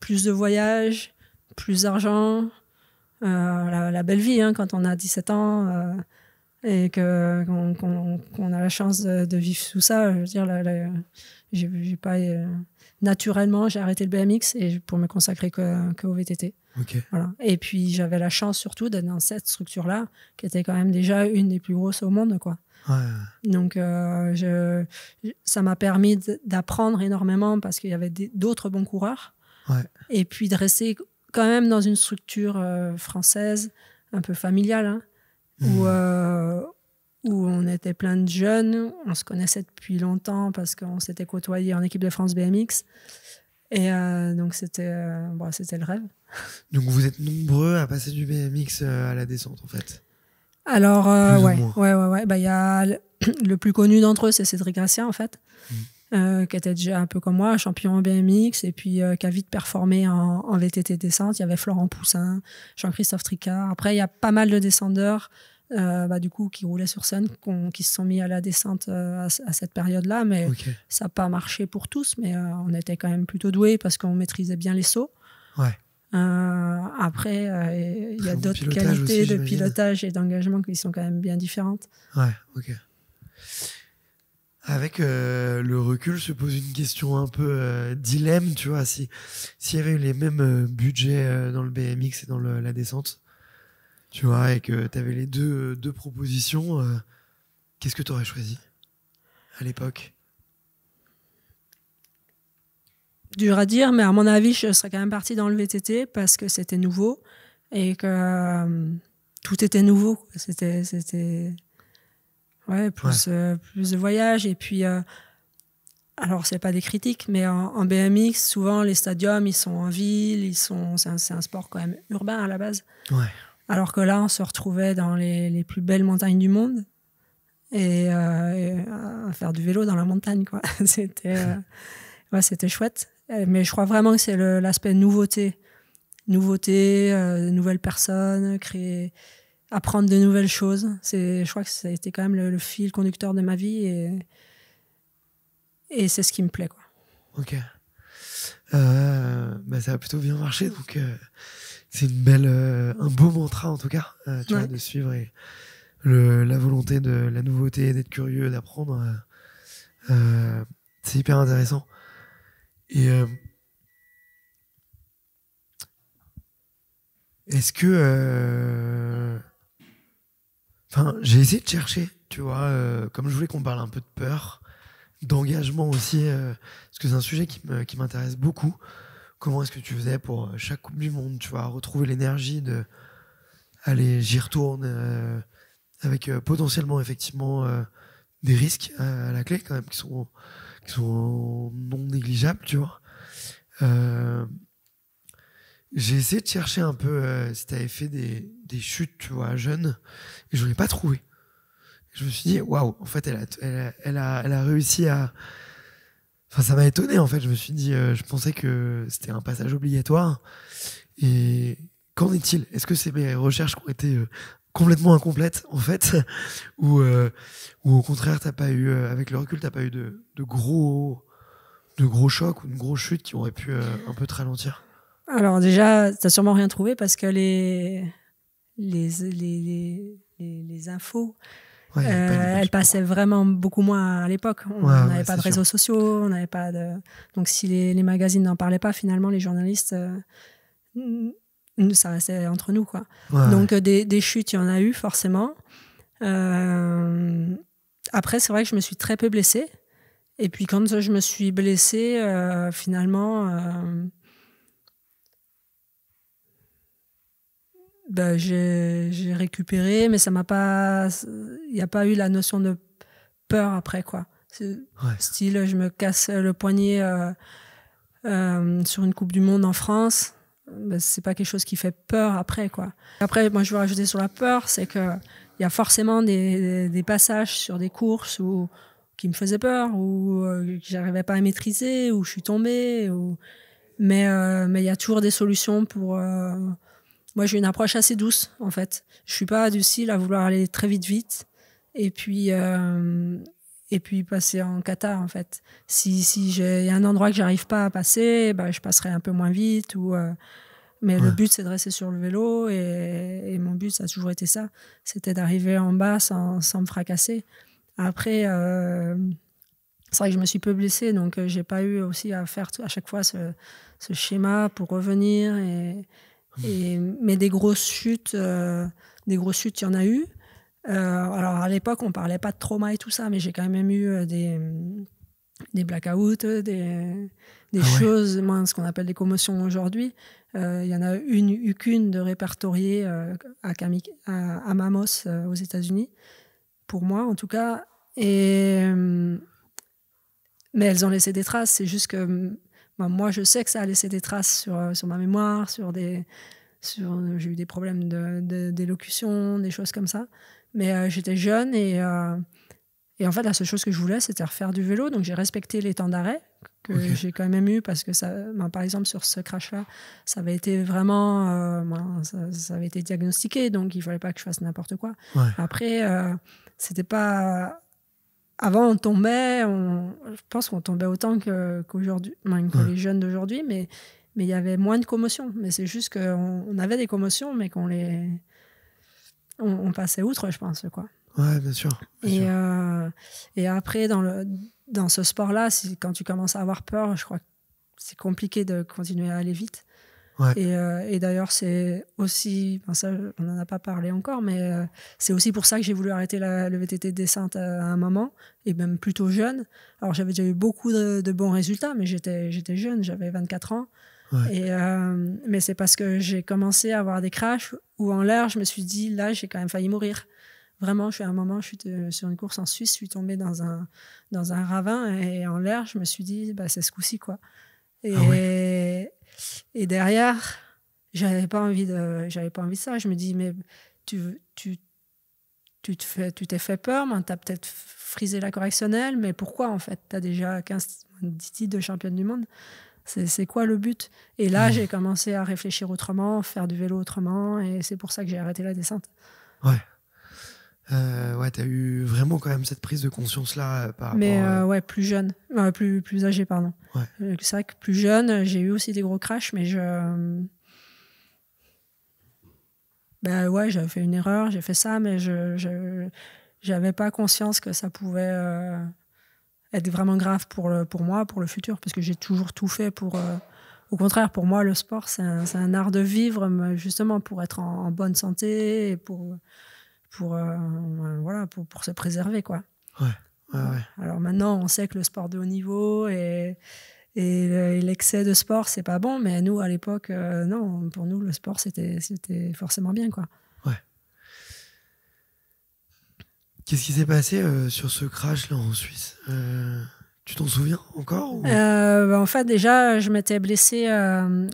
B: plus de voyages, plus d'argent, la, belle vie hein, quand on a 17 ans et que qu'on a la chance de, vivre sous ça. Je veux dire, j'ai pas euh, naturellement j'ai arrêté le BMX et pour me consacrer que, que au VTT. Okay. Voilà. Et puis j'avais la chance surtout d'être dans cette structure-là, qui était quand même déjà une des plus grosses au monde, quoi. Ouais. Donc euh, je, ça m'a permis d'apprendre énormément parce qu'il y avait d'autres bons coureurs. Ouais. Et puis de rester quand même dans une structure euh, française un peu familiale. Hein où, hmm. euh, où on était plein de jeunes. On se connaissait depuis longtemps parce qu'on s'était côtoyé en équipe de France BMX. Et euh, donc, c'était euh, bah, c'était le rêve.
C: Donc, vous êtes
A: nombreux à passer du BMX à la descente, en fait Alors, ouais,
B: ouais, ouais, ouais, bah, y a le, plus connu d'entre eux, c'est Cédric Gracia, en fait. Hmm. qui était déjà un peu comme moi, champion BMX, et puis qui a vite performé en, VTT descente. Il y avait Florent Poussin, Jean-Christophe Tricard. Après, il y a pas mal de descendeurs euh, bah, du coup, qui roulaient sur scène, qui se sont mis à la descente euh, à, cette période-là. Mais ça n'a pas marché pour tous, mais euh, on était quand même plutôt doués parce qu'on maîtrisait bien les sauts. après, il y a d'autres qualités de pilotage et d'engagement qui sont quand même bien différentes.
A: Avec le recul, se pose une question un peu dilemme, tu vois. S'il y avait eu les mêmes budgets dans le BMX et dans la descente, tu vois, et que tu avais les deux, euh, deux propositions, euh, qu'est-ce que tu aurais choisi à l'époque
B: Dur à dire, mais à mon avis, je serais quand même parti dans le VTT parce que c'était nouveau et que euh, tout était nouveau. C'était, c'était, ouais, plus, plus de voyages et puis alors c'est pas des critiques, mais en, BMX, souvent les stadiums, ils sont en ville, ils sont, c'est un, un, sport quand même urbain à la base. Ouais. Alors que là, on se retrouvait dans les, plus belles montagnes du monde et, euh, euh, à faire du vélo dans la montagne. quoi. c'était euh, c'était chouette. Mais je crois vraiment que c'est l'aspect nouveauté. Nouveauté, nouvelles personnes, créer, apprendre de nouvelles choses. Je crois que ça a été quand même le, fil conducteur de ma vie et, et c'est ce qui me plaît. Quoi.
A: Ok. Bah, ça a plutôt bien marché, donc c'est une belle, euh, un beau mantra en tout cas, euh, tu de suivre la volonté de la nouveauté, d'être curieux, d'apprendre. Euh, c'est hyper intéressant. Et est-ce que, enfin, j'ai essayé de chercher, tu vois, comme je voulais qu'on parle un peu de peur, d'engagement aussi, parce que c'est un sujet qui m'intéresse beaucoup comment est-ce que tu faisais pour euh, chaque Coupe du Monde, tu vois, retrouver l'énergie de aller, j'y retourne euh, avec euh, potentiellement effectivement des risques à la clé quand même qui sont sont non négligeables, tu vois. j'ai essayé de chercher un peu si tu avais fait des, chutes, tu vois, jeune, et je n'en ai pas trouvé. Je me suis dit, waouh, en fait, elle a réussi à, ça m'a étonné en fait. Je me suis dit, euh, je pensais que c'était un passage obligatoire. Et qu'en est-il Est-ce que c'est mes recherches qui ont été euh, complètement incomplètes en fait, ou, euh, ou au contraire, t'as pas eu, avec le recul, t'as pas eu de, de, gros, de gros chocs ou une grosse chute qui aurait pu un peu te ralentir
B: Alors déjà, t'as sûrement rien trouvé parce que les les, les, les, les infos euh, elle passait vraiment beaucoup moins à l'époque. On n'avait pas de réseaux sociaux, on n'avait pas de. Donc si les, magazines n'en parlaient pas, finalement, les journalistes, euh, ça restait entre nous, quoi. Donc des, des, chutes, il y en a eu forcément. Euh, après, c'est vrai que je me suis très peu blessée. Et puis quand je me suis blessée, finalement Bah, j'ai récupéré, mais ça m'a pas. Il n'y a pas eu la notion de peur après, quoi. Style, je me casse le poignet euh, euh, sur une Coupe du Monde en France. Ben, c'est pas quelque chose qui fait peur après, quoi. Après, moi, je veux rajouter sur la peur, c'est que il y a forcément des, passages sur des courses où, qui me faisaient peur, ou euh, que je j'arrivais pas à maîtriser, ou je suis tombée, ou. Mais mais il y a toujours des solutions pour moi j'ai une approche assez douce en fait. Je suis pas du style à vouloir aller très vite vite et puis euh, et puis passer en cata en fait. Si si j'ai un endroit que j'arrive pas à passer, bah, je passerai un peu moins vite ou euh, mais le but c'est de rester sur le vélo et, mon but ça a toujours été ça, c'était d'arriver en bas sans, sans me fracasser. Après euh, c'est vrai que je me suis peu blessée, donc j'ai pas eu aussi à faire à chaque fois ce, ce schéma pour revenir et, mais des grosses chutes, euh, des grosses chutes, il y en a eu. Euh, alors à l'époque, on parlait pas de trauma et tout ça, mais j'ai quand même eu euh, des, des blackouts, des, ah choses, ce qu'on appelle des commotions aujourd'hui. Il n'y y en a une, eu qu'une de répertoriée à, à, Mamos aux États-Unis, pour moi en tout cas. Et, mais elles ont laissé des traces. C'est juste que bah, moi, je sais que ça a laissé des traces sur, euh, sur ma mémoire, sur des. Euh, j'ai eu des problèmes d'élocution, de, d'élocution des choses comme ça. Mais euh, j'étais jeune et, et en fait, la seule chose que je voulais, c'était refaire du vélo. Donc j'ai respecté les temps d'arrêt que j'ai quand même eu parce que ça, ben, par exemple, sur ce crash-là, ça avait été vraiment. Ben, ça, avait été diagnostiqué, donc il fallait pas que je fasse n'importe quoi. Après, Après, c'était pas avant, on tombait, je pense qu'on tombait autant que les jeunes d'aujourd'hui, mais mais il y avait moins de commotion. Mais c'est juste qu'on avait des commotions, mais qu'on les. On, passait outre, je pense, quoi. Ouais, bien sûr. et, euh, et après, dans, le, dans ce sport-là, quand tu commences à avoir peur, je crois que c'est compliqué de continuer à aller vite. Euh, et, d'ailleurs, c'est aussi, ça, on n'en a pas parlé encore, mais euh, c'est aussi pour ça que j'ai voulu arrêter le VTT descente à, un moment, et même plutôt jeune. Alors j'avais déjà eu beaucoup de, bons résultats, mais j'étais jeune, j'avais 24 ans. Et, euh, mais c'est parce que j'ai commencé à avoir des crashs où en l'air, je me suis dit, là, j'ai quand même failli mourir. Vraiment, je suis à un moment, je suis sur une course en Suisse, je suis tombée dans un, dans un ravin, et en l'air, je me suis dit, bah, c'est ce coup-ci, quoi. Et, ah et derrière, j'avais pas envie de, j'avais pas envie de ça. Je me dis, mais tu, tu, tu te tu t'es fait peur, mais as peut-être frisé la correctionnelle, mais pourquoi en fait Tu as déjà 15, titres de championne du monde. C'est quoi le but Et là, mmh. j'ai commencé à réfléchir autrement, faire du vélo autrement, et c'est pour ça que j'ai arrêté la descente.
A: Ouais. Euh, ouais, t'as eu vraiment quand même cette prise de conscience là euh, par Mais rapport euh,
B: euh, ouais, plus jeune, plus plus âgé pardon. C'est vrai que plus jeune, j'ai eu aussi des gros crashs, mais je ben ouais, j'avais fait une erreur, j'ai fait ça, mais je j'avais pas conscience que ça pouvait être vraiment grave pour le, pour moi, pour le futur, parce que j'ai toujours tout fait pour. au contraire, pour moi, le sport, c'est un, art de vivre, justement pour être en, en bonne santé et pour pour, euh, euh, voilà, pour, se préserver. Quoi. Alors maintenant, on sait que le sport de haut niveau et, et l'excès de sport, c'est pas bon, mais nous, à l'époque, euh, non, pour nous, le sport, c'était forcément bien. Quoi.
A: Ouais. Qu'est-ce qui s'est passé sur ce crash-là en Suisse tu t'en souviens encore ou...
B: Bah, en fait, déjà, je m'étais blessée.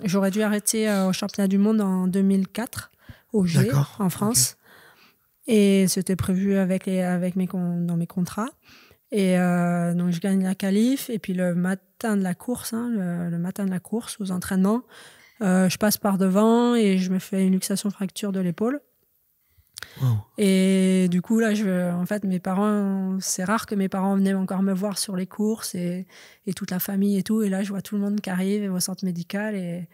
B: J'aurais dû arrêter au championnat du monde en 2004 au G en France. Et c'était prévu avec, avec mes, dans mes contrats. Et euh, donc je gagne la qualif. Et puis le matin de la course, hein, le, matin de la course aux entraînements, euh, je passe par devant et je me fais une luxation fracture de l'épaule. Et du coup, là, je, en fait, mes parents, c'est rare que mes parents venaient encore me voir sur les courses et, et, toute la famille et tout. Et là, je vois tout le monde qui arrive et au centre médical. Et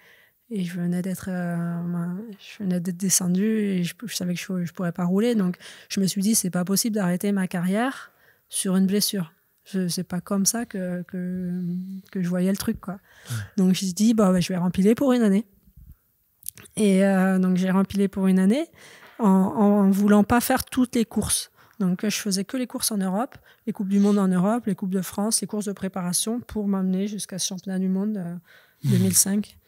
B: et je venais d'être euh, ben, je venais d'être descendue et je, savais que je, ne pourrais pas rouler donc je me suis dit c'est pas possible d'arrêter ma carrière sur une blessure c'est pas comme ça que, que, que, je voyais le truc quoi donc je dis bah, bah, ben, je vais rempiler pour une année et euh, donc j'ai rempilé pour une année en, ne voulant pas faire toutes les courses donc je faisais que les courses en Europe les coupes du monde en Europe les coupes de France les courses de préparation pour m'amener jusqu'à ce championnat du monde 2005 euh, mmh.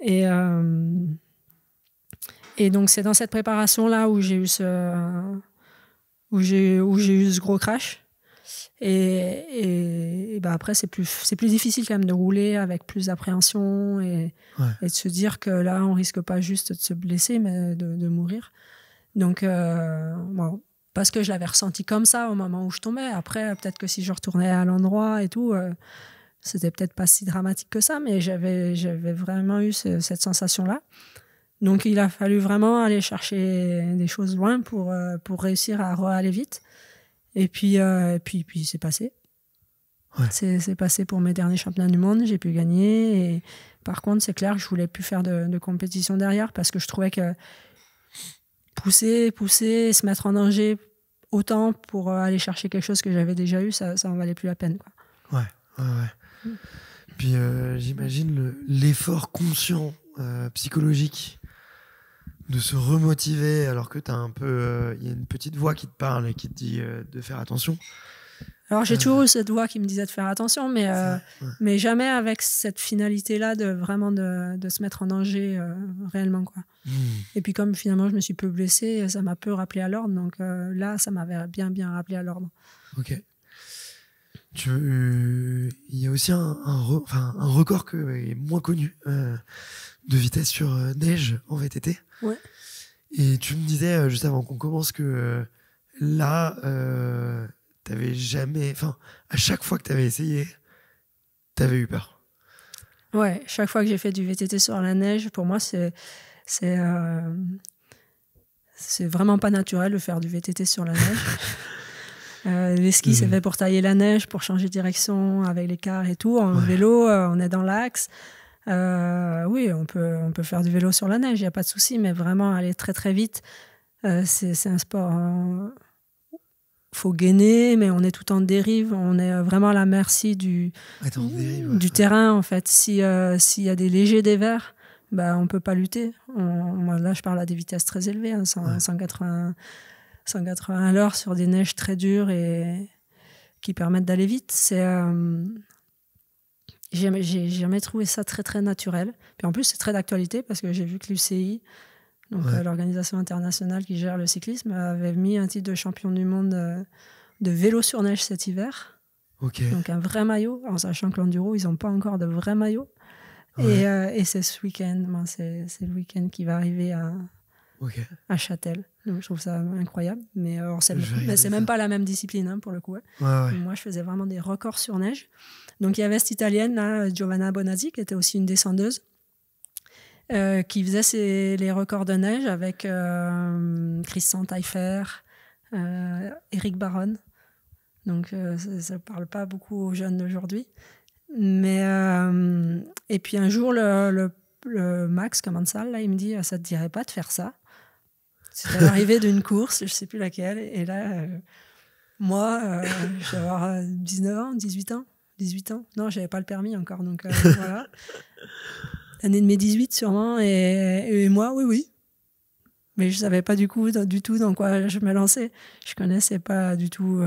B: Et, euh, et donc, c'est dans cette préparation-là où j'ai eu ce, où j'ai, où j'ai eu ce gros crash. Et, et, ben après, c'est plus, c'est plus difficile quand même de rouler avec plus d'appréhension et, et, de se dire que là, on risque pas juste de se blesser, mais de, mourir. Donc, euh, parce que je l'avais ressenti comme ça au moment où je tombais. Après, peut-être que si je retournais à l'endroit et tout, euh, c'était peut-être pas si dramatique que ça, mais j'avais vraiment eu cette sensation-là. Donc il a fallu vraiment aller chercher des choses loin pour, euh, pour réussir à aller vite. Et puis, euh, et puis, puis c'est passé. C'est passé pour mes derniers championnats du monde, j'ai pu gagner. Et par contre, c'est clair que je voulais plus faire de, compétition derrière parce que je trouvais que pousser, pousser, se mettre en danger autant pour euh, aller chercher quelque chose que j'avais déjà eu, ça, ça en valait plus la peine.
A: Quoi. Ouais, ouais, ouais. Puis euh, j'imagine l'effort conscient euh, psychologique de se remotiver alors que tu as un peu. Il euh, y a une petite voix qui te parle et qui te dit de faire attention.
B: Alors j'ai toujours eu cette voix qui me disait de faire attention, mais, mais jamais avec cette finalité-là de vraiment de, se mettre en danger réellement. quoi. Hmm. Et puis comme finalement je me suis peu blessée, ça m'a peu rappelé à l'ordre. Donc là, ça m'avait bien bien rappelé à l'ordre.
A: Ok. Tu, il y a aussi un, record que, est moins connu euh, de vitesse sur euh, neige en VTT. Et tu me disais euh, juste avant qu'on commence que là, t'avais jamais. Enfin, à chaque fois que t'avais essayé, t'avais eu peur.
B: Ouais, chaque fois que j'ai fait du VTT sur la neige, pour moi, c'est. C'est vraiment pas naturel de faire du VTT sur la neige. Euh, les skis, c'est mm. fait pour tailler la neige, pour changer de direction avec l'écart et tout. En vélo, euh, on est dans l'axe. Euh, oui, on peut, on peut faire du vélo sur la neige, il n'y a pas de souci, mais vraiment aller très très vite, c'est un sport. faut gainer, mais on est tout en dérive. On est vraiment à la merci du, terrain, en fait. S'il y a des légers dévers, bah, on ne peut pas lutter. là, je parle à des vitesses très élevées, hein, 180 180 à l'heure sur des neiges très dures et qui permettent d'aller vite. C'est euh, j'ai jamais trouvé ça très très naturel. Puis en plus c'est très d'actualité parce que j'ai vu que l'UCI, donc euh, l'organisation internationale qui gère le cyclisme, avait mis un titre de champion du monde euh, de, vélo sur neige cet hiver. Donc un vrai maillot, en sachant que l'enduro ils n'ont pas encore de vrai maillot. Et, c'est ce week-end, c'est le week-end qui va arriver à, à Châtel. Donc, je trouve ça incroyable. Mais, euh, c'est même pas la même discipline hein, pour le coup. Hein. Moi, je faisais vraiment des records sur neige. Donc il y avait cette italienne, Giovanna Bonazzi, qui était aussi une descendeuse. Euh, qui faisait les records de neige avec euh, Christian Taillefer, euh, Eric Baron. Donc ça ne parle pas beaucoup aux jeunes d'aujourd'hui. Mais et puis un jour le, Max Commensal là il me dit ah, ça te dirait pas de faire ça c'est l'arrivée d'une course, je ne sais plus laquelle. Et là, euh, moi, euh, je vais avoir 19 euh, ans, 18 ans. 18 ans. Non, j'avais pas le permis encore, donc voilà. L'année de mes 18 sûrement. Et, moi, oui, oui. Mais je savais pas du coup, du tout dans quoi je me lançais. Je connaissais pas du tout,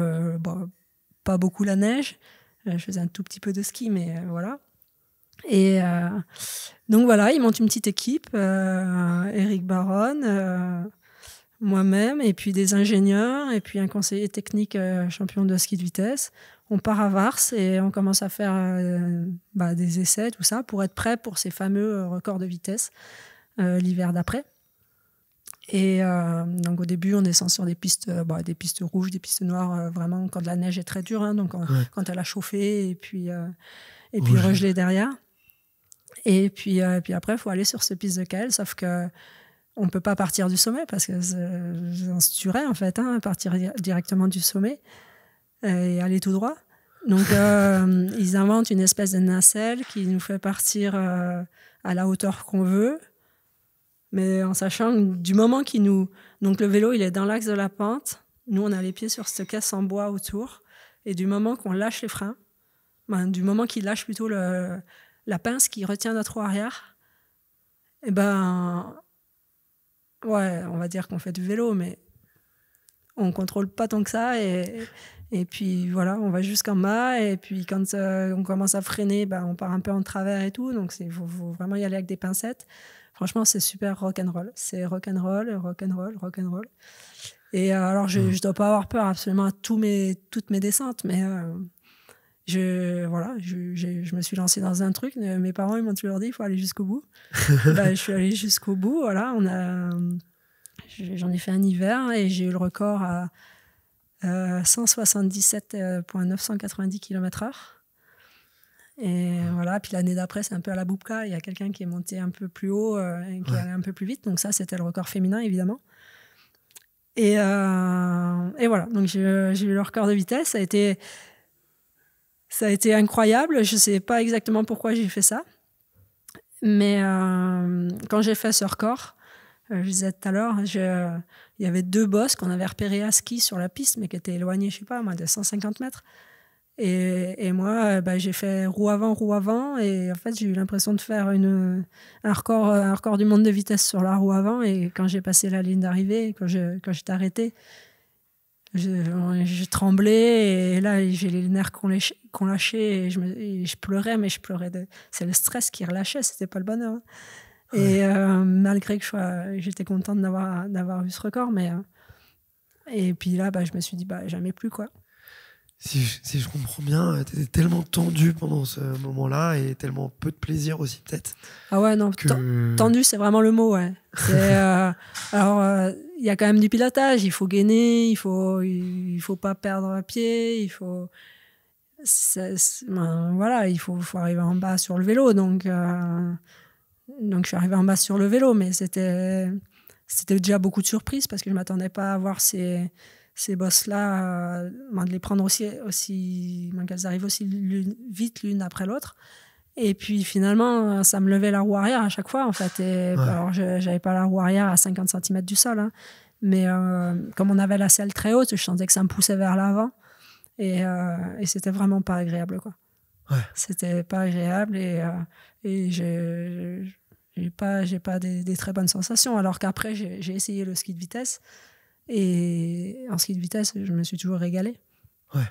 B: pas beaucoup la neige. Je faisais un tout petit peu de ski, mais voilà. Et donc voilà, ils montent une petite équipe, Eric Baron, moi-même, et puis des ingénieurs, et puis un conseiller technique euh, champion de ski de vitesse. On part à Vars et on commence à faire euh, bah, des essais, tout ça, pour être prêt pour ces fameux euh, records de vitesse l'hiver d'après. Et donc au début, on descend sur des pistes, bah, des pistes rouges, des pistes noires, vraiment quand la neige est très dure, hein, donc quand elle a chauffé et puis et puis derrière. Et puis et puis après, il faut aller sur ces pistes de Kael, sauf que on ne peut pas partir du sommet parce que se tuerait en fait, hein, partir directement du sommet et aller tout droit. Donc euh, ils inventent une espèce de nacelle qui nous fait partir euh, à la hauteur qu'on veut, mais en sachant que du moment qu'ils nous... Donc le vélo, il est dans l'axe de la pente, nous on a les pieds sur cette caisse en bois autour, et du moment qu'on lâche les freins, ben, du moment qu'il lâche plutôt la pince qui retient notre roue arrière, et eh ben ouais, on va dire qu'on fait du vélo, mais on contrôle pas tant que ça. Et, et puis voilà, on va jusqu'en bas. Et puis quand euh, on commence à freiner, bah, on part un peu en travers et tout. Donc il faut, vraiment y aller avec des pincettes. Franchement, c'est super rock'n'roll. C'est rock'n'roll, rock'n'roll, rock'n'roll. Et euh, alors, je ne mmh. dois pas avoir peur absolument à tous mes, toutes mes descentes, mais euh, je voilà je, me suis lancé dans un truc euh, mes parents ils m'ont toujours dit il faut aller jusqu'au bout bah, je suis allée jusqu'au bout voilà on a j'en ai fait un hiver et j'ai eu le record à euh, 177,990 euh, km/h et ah. voilà puis l'année d'après c'est un peu à la boubka il y a quelqu'un qui est monté un peu plus haut euh, et qui allait un peu plus vite donc ça c'était le record féminin évidemment et, et voilà donc j'ai eu le record de vitesse ça a été ça a été incroyable. Je ne sais pas exactement pourquoi j'ai fait ça. Mais euh, quand j'ai fait ce record, euh, je disais tout à l'heure, il y avait deux bosses qu'on avait repérées à ski sur la piste, mais qui étaient éloignées, je sais pas, moins de 150 mètres. Et, moi, euh, bah, j'ai fait roue avant, roue avant, et en fait, j'ai eu l'impression de faire une, un, record, un record du monde de vitesse sur la roue avant. Et quand j'ai passé la ligne d'arrivée, quand j'étais quand arrêtée, je, je, tremblais et là j'ai les nerfs qu'on lâchait, et, je pleurais mais je pleurais de... c'est le stress qui relâchait c'était pas le bonheur hein. et euh, malgré que j'étais contente d'avoir d'avoir eu ce record mais euh, et puis là bah, je me suis dit bah jamais plus quoi
A: si je, comprends bien, euh, tu étais tellement tendu pendant ce moment-là et tellement peu de plaisir aussi, peut-être. Ah ouais, non, tendu,
B: c'est vraiment le mot, ouais. Euh, alors, euh, il y a quand même du pilotage, il faut gainer, il faut, il, faut pas perdre pied, il faut. Ben, voilà, il faut, faut, arriver en bas sur le vélo, donc. donc, je suis arrivé en bas sur le vélo, mais c'était. C'était déjà beaucoup de surprises parce que je ne m'attendais pas à voir ces ces bosses-là, de euh, les prendre aussi, aussi qu'elles arrivent aussi vite l'une après l'autre. Et puis finalement, euh, ça me levait la roue arrière à chaque fois, en fait. Et, Alors, pas la roue arrière à 50 cm du sol, hein. mais euh, comme on avait la selle très haute, je sentais que ça me poussait vers l'avant. Et, ce et c'était vraiment pas agréable, quoi. Ouais. C'était pas agréable et, je et j'ai pas, pas des, des, très bonnes sensations. Alors qu'après, j'ai essayé le ski de vitesse. Et en ski de vitesse, je me suis toujours régalé Ouais.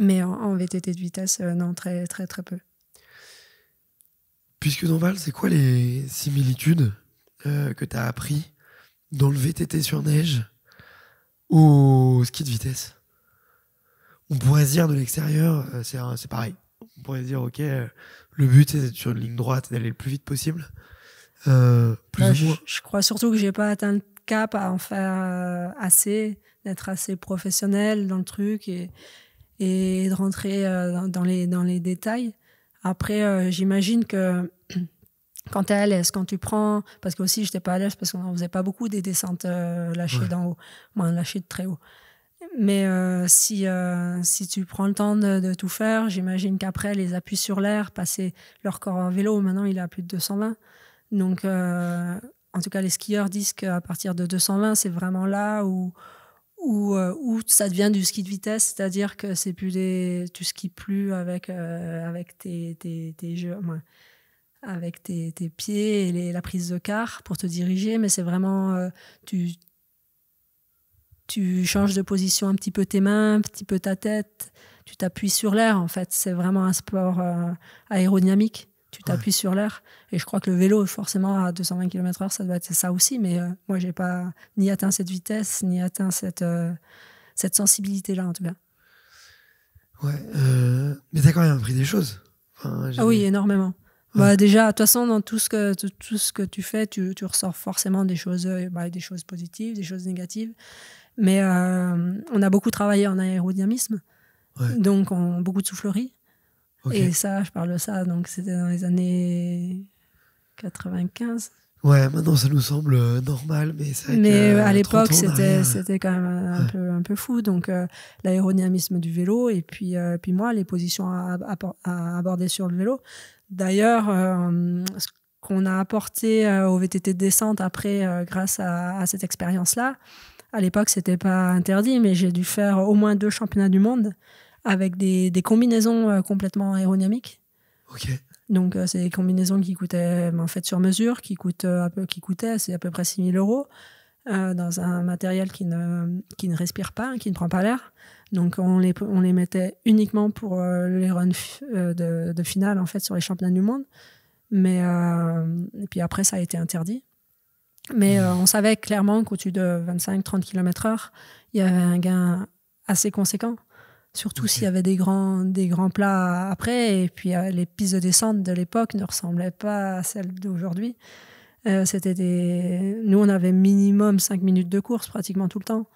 B: Mais en, VTT de vitesse, euh, non, très, très, très peu.
A: Puisque dans Val, c'est quoi les similitudes euh, que tu as appris dans le VTT sur neige au ski de vitesse On pourrait se dire de l'extérieur, euh, c'est pareil. On pourrait se dire, OK, le but, c'est d'être sur une ligne droite, et d'aller le plus vite possible. Bah, je, crois surtout que j'ai pas atteint le
B: cap à en faire euh, assez, d'être assez professionnel dans le truc et, et de rentrer euh, dans, les, dans les détails. Après, euh, j'imagine que quand tu es à l'aise, quand tu prends, parce que aussi n'étais pas à l'aise parce qu'on faisait pas beaucoup des descentes lâchées d'en haut, moins lâchées de très haut. Mais si, si tu prends le temps de, de tout faire, j'imagine qu'après les appuis sur l'air, passer leur corps en vélo, maintenant il a plus de 220. Donc en tout cas les skieurs disent qu'à partir de 220, c'est vraiment là où, euh, où, ça devient du ski de vitesse, c'est-à-dire que c'est plus des, tu skis plus avec, euh, avec tes, tes, jeux, avec tes, pieds et la prise de car pour te diriger, mais c'est vraiment euh, tu, tu changes de position un petit peu tes mains, un petit peu ta tête, tu t'appuies sur l'air en fait. C'est vraiment un sport aérodynamique tu t'appuies sur l'air. Et je crois que le vélo, forcément, à 220 km/h, ça doit être ça aussi. Mais euh, moi, j'ai pas ni atteint cette vitesse, ni atteint cette, euh, cette sensibilité-là, en tout cas.
A: Ouais, euh, mais t'as quand même appris des choses. ah oui,
B: énormément. Bah, déjà, de toute façon, dans tout ce que, tout, ce que tu fais, tu, ressors forcément des choses, euh, bah, des choses positives, des choses négatives. Mais on a beaucoup travaillé en aérodynamisme, donc on, beaucoup de soufflerie. Et ça, je parle de ça, donc c'était dans les années 95.
A: Ouais, maintenant ça nous semble euh, normal, mais Mais euh, à euh, l'époque, c'était, c'était
B: quand même un, peu, un peu fou. Donc euh, du vélo, et puis, puis moi, les positions à, à, aborder sur le vélo. D'ailleurs, ce qu'on a apporté au VTT descente après, grâce à, à cette expérience-là, à l'époque, c'était pas interdit, mais j'ai dû faire au moins deux championnats du monde avec des, combinaisons euh, complètement aérodynamiques. Donc, euh, c'est des combinaisons qui coûtaient, ben, en fait sur mesure, qui, euh, qui coûtaient, c'est à peu près 6 000 euros, dans un matériel qui ne, qui ne respire pas, qui ne prend pas l'air. Donc, on les, on les mettait uniquement pour les runs de, finale, en fait, sur les championnats du monde. Mais, et puis après, ça a été interdit. Mais on savait clairement qu'au-dessus de 25-30 km/h, il y avait un gain assez conséquent. Surtout s'il y avait des grands, des grands plats après. Et puis euh, les pistes de descente de l'époque ne ressemblaient pas à celles d'aujourd'hui. Euh, c'était des... Nous, on avait minimum 5 minutes de course pratiquement tout le temps.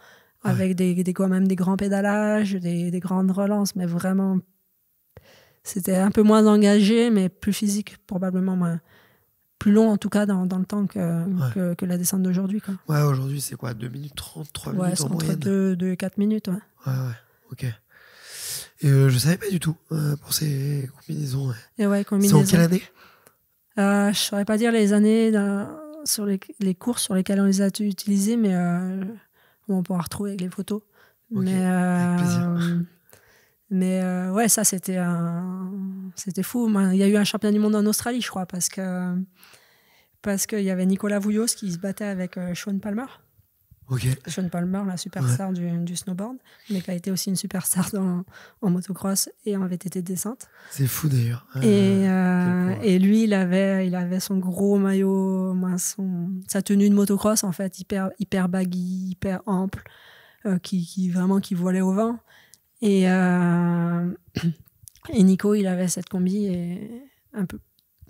B: Ah avec des, des, quand même des grands pédalages, des, des grandes relances, mais vraiment. C'était un peu moins engagé, mais plus physique, probablement moins plus long en tout cas dans, dans le temps que, que, la descente d'aujourd'hui. Quoi.
A: Ouais, aujourd'hui c'est quoi 2 minutes 30, 3 minutes en entre
B: 2 4 minutes, Ouais,
A: ouais, ok. Et euh, je savais pas du tout euh, pour ces combinaisons. Et C'est en quelle année
B: Je euh, Je saurais pas dire les années sur les, courses cours sur lesquelles on les a utilisées, mais euh, on pourra retrouver avec les photos. mais, mais ouais, ça c'était c'était fou. Il y a eu un championnat du monde en Australie, je crois, parce que parce qu'il y avait Nicolas Vouillos qui se battait avec Sean Palmer. Okay. Sean Palmer, la superstar du, snowboard, mais qui a été aussi une superstar dans, en motocross et en VTT descente.
A: C'est fou d'ailleurs. Ah,
B: euh, et, lui, il avait, il avait son gros maillot, son, sa tenue de motocross en fait, hyper, hyper baggy, hyper ample, euh, qui, qui, vraiment qui volait au vent. Et, euh, et Nico, il avait cette combi un peu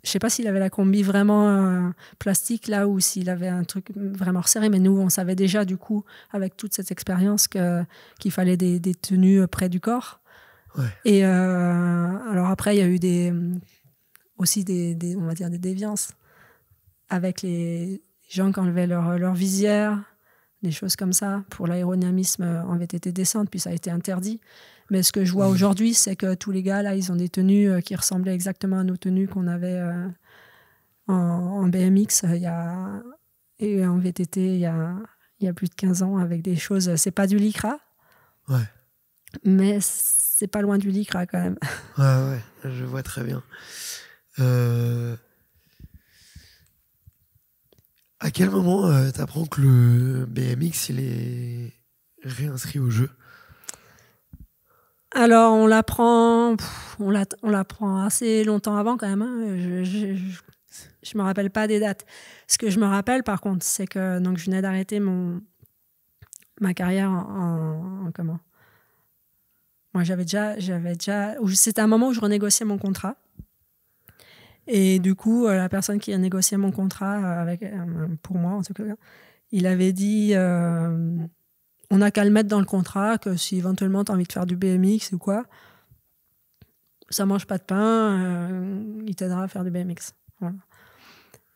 B: je ne sais pas s'il avait la combi vraiment euh, plastique là ou s'il avait un truc vraiment resserré, mais nous, on savait déjà du coup, avec toute cette expérience, qu'il fallait des, tenues euh, près du corps. Et euh, alors après, il y a eu aussi des, on va dire des déviances avec les gens qui enlevaient leur, visière, des choses comme ça, pour on en VTT descente, puis ça a été interdit. Mais ce que je vois mm. aujourd'hui, c'est que tous les gars, là, ils ont des tenues euh, qui ressemblaient exactement à nos tenues qu'on avait euh, en, BMX il y et en VTT euh, il y a, y plus de 15 ans avec des choses. C'est pas du lycra. Ouais. Mais c'est pas loin du lycra quand même.
A: Ouais, ouais, je vois très bien. À quel moment t'apprends que le BMX il est réinscrit au jeu
B: alors, on l'apprend, on l'apprend assez longtemps avant quand même. Hein. Je, me rappelle pas des dates. Ce que je me rappelle, par contre, c'est que donc je venais d'arrêter mon ma carrière en, en, comment. Moi, j'avais déjà, j'avais déjà. C'était un moment où je renégociais mon contrat. Et du coup, euh, la personne qui a négocié mon contrat euh, avec euh, pour moi, en tout cas, il avait dit on n'a qu'à le mettre dans le contrat que si éventuellement tu as envie de faire du BMX ou quoi, ça mange pas de pain, euh, il t'aidera à faire du BMX.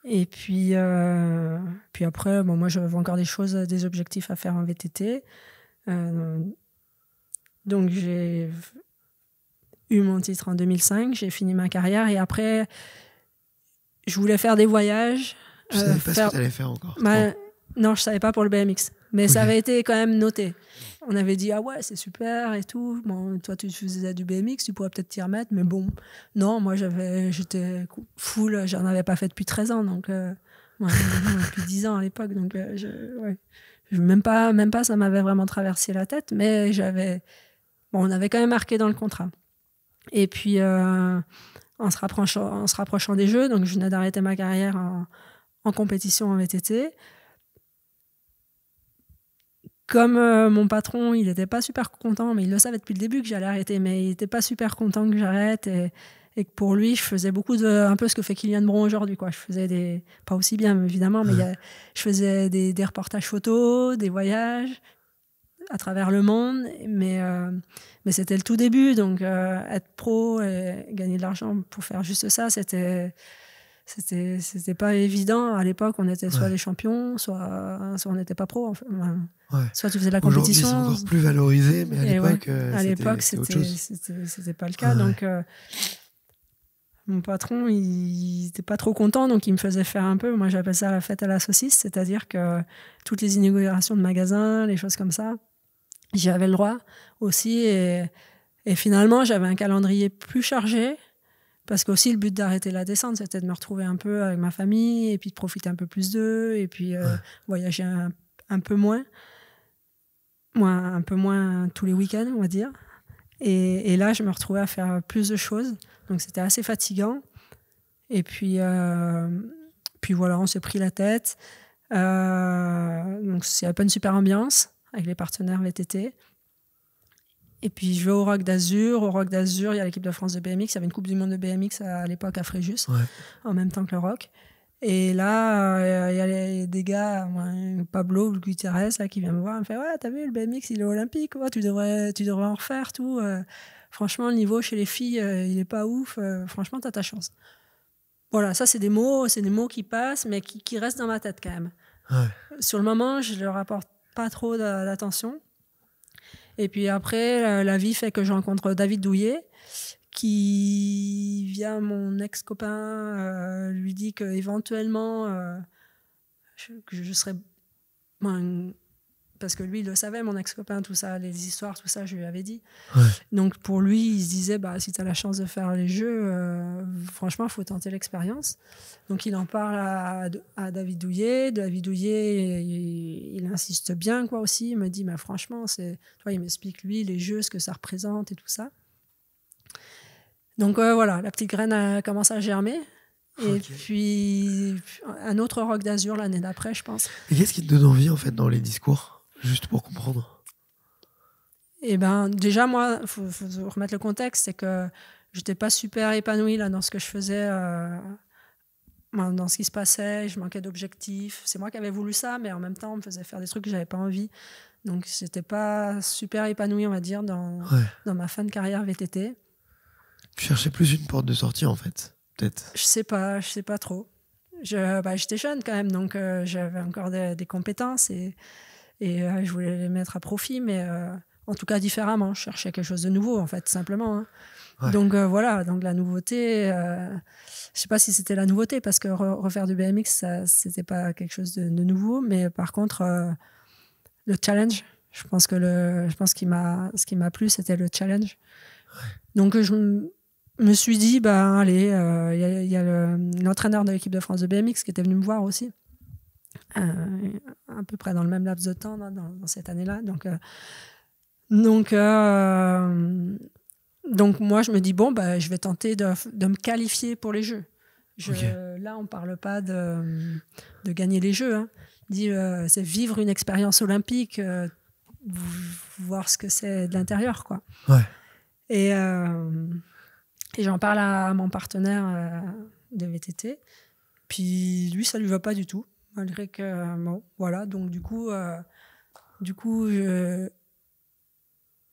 B: Et puis, euh, puis après, bon, moi, j'avais encore des choses, des objectifs à faire en VTT. Euh, donc, j'ai eu mon titre en 2005, j'ai fini ma carrière et après, je voulais faire des voyages. Je savais pas ce que faire encore. non, je savais pas pour le BMX. Mais ça avait été quand même noté. On avait dit, ah ouais, c'est super et tout. Bon, toi, tu faisais du BMX, tu pourrais peut-être t'y remettre. Mais bon, non, moi, j'avais, j'étais full, j'en avais pas fait depuis 13 ans. Donc, euh, plus depuis 10 ans à l'époque. Donc, euh, je, même, pas, même pas, ça m'avait vraiment traversé la tête. Mais j'avais. Bon, on avait quand même marqué dans le contrat. Et puis, euh, en, se rapprochant, en se rapprochant des Jeux, donc je venais d'arrêter ma carrière en, en compétition en VTT comme euh, mon patron, il n'était pas super content, mais il le savait depuis le début que j'allais arrêter, mais il n'était pas super content que j'arrête et, et, que pour lui, je faisais beaucoup de, un peu ce que fait Kylian Bron aujourd'hui, quoi. Je faisais des, pas aussi bien évidemment, mais je faisais des, reportages photos, des voyages à travers le monde, mais euh, mais c'était le tout début, donc euh, être pro et gagner de l'argent pour faire juste ça, c'était c'était c'était pas évident à l'époque on était soit les champions soit on n'était pas pro soit tu faisais de la compétition c'est encore plus valorisé mais à l'époque euh, à c'était pas le cas donc euh, mon patron il était pas trop content donc il me faisait faire un peu moi j'appelle ça la fête à la saucisse c'est-à-dire que toutes les inaugurations de magasins les choses comme ça j'y avais le droit aussi et finalement j'avais un calendrier plus chargé parce qu'aussi, le but d'arrêter la descente, c'était de me retrouver un peu avec ma famille, et puis de profiter un peu plus d'eux, et puis euh, voyager un, peu moins. un peu moins tous les week-ends, on va dire. Et, là, je me retrouvais à faire plus de choses. Donc, c'était assez fatigant. Et puis, euh, puis voilà, on se prit la tête. Euh, donc, c'est peu une super ambiance avec les partenaires VTT. Et puis je vais au Rock d'Azur. Au Rock d'Azur, il y a l'équipe de France de BMX. Il y avait une Coupe du Monde de BMX à, l'époque à Fréjus, en même temps que le Rock. Et là, euh, il y a des gars, Pablo Guterres, qui vient me voir, il me fait Ouais, t'as vu, le BMX, il est olympique, tu, devrais, tu devrais en refaire, tout. Euh. franchement, le niveau chez les filles, euh, il n'est pas ouf. franchement, t'as ta chance. Voilà, ça, c'est des mots c'est des mots qui passent, mais qui, restent dans ma tête quand même. Sur le moment, je ne leur apporte pas trop d'attention. Et puis après, la, vie fait que je rencontre David Douillet, qui vient mon ex-copain, euh, lui dit que éventuellement, euh, je, serais ben, parce que lui, il le savait, mon ex-copain, tout ça, les histoires, tout ça, je lui avais dit. Donc pour lui, il se disait, bah, si tu as la chance de faire les jeux, euh, franchement, il faut tenter l'expérience. Donc il en parle à, à David Douillet. David Douillet, il, insiste bien, quoi, aussi. Il me dit, bah, franchement, c'est, toi, il m'explique, lui, les jeux, ce que ça représente et tout ça. Donc euh, voilà, la petite graine a commencé à germer. Et puis, un autre rock d'azur l'année d'après, je pense.
A: Et qu'est-ce qui te donne envie, en fait, dans les discours Juste pour comprendre.
B: Eh ben, déjà, moi, il faut, remettre le contexte, c'est que je n'étais pas super épanouie là, dans ce que je faisais, euh, ben, dans ce qui se passait, je manquais d'objectifs. C'est moi qui avais voulu ça, mais en même temps, on me faisait faire des trucs que j'avais pas envie. Donc, n'étais pas super épanouie, on va dire, dans, dans ma fin de carrière VTT.
A: Tu cherchais plus une porte de sortie, en fait, peut-être
B: Je sais pas, je sais pas trop. J'étais je, bah, jeune quand même, donc euh, j'avais encore des, des compétences et et euh, je voulais les mettre à profit, mais euh, en tout cas différemment. Je cherchais quelque chose de nouveau, en fait, simplement. Hein. Donc euh, voilà, donc la nouveauté, je je sais pas si c'était la nouveauté parce que refaire du BMX, ce c'était pas quelque chose de, nouveau, mais par contre le challenge, je pense que le, je pense qu'il m'a, ce qui m'a plu, c'était le challenge. Donc je me suis dit, bah allez, il y a, l'entraîneur de l'équipe de France de BMX qui était venu me voir aussi. Euh, à peu près dans le même laps de temps, hein, dans, cette année-là. Donc, euh, donc, euh, donc, moi, je me dis, bon, bah, je vais tenter de, de me qualifier pour les Jeux. Je, Là, on ne parle pas de, de, gagner les Jeux. Hein. c'est vivre une expérience olympique, voir ce que c'est de l'intérieur, quoi. Et, j'en parle à, à mon partenaire de VTT. Puis lui, ça lui va pas du tout malgré que euh, bon, voilà. Donc du coup, euh, du coup, je,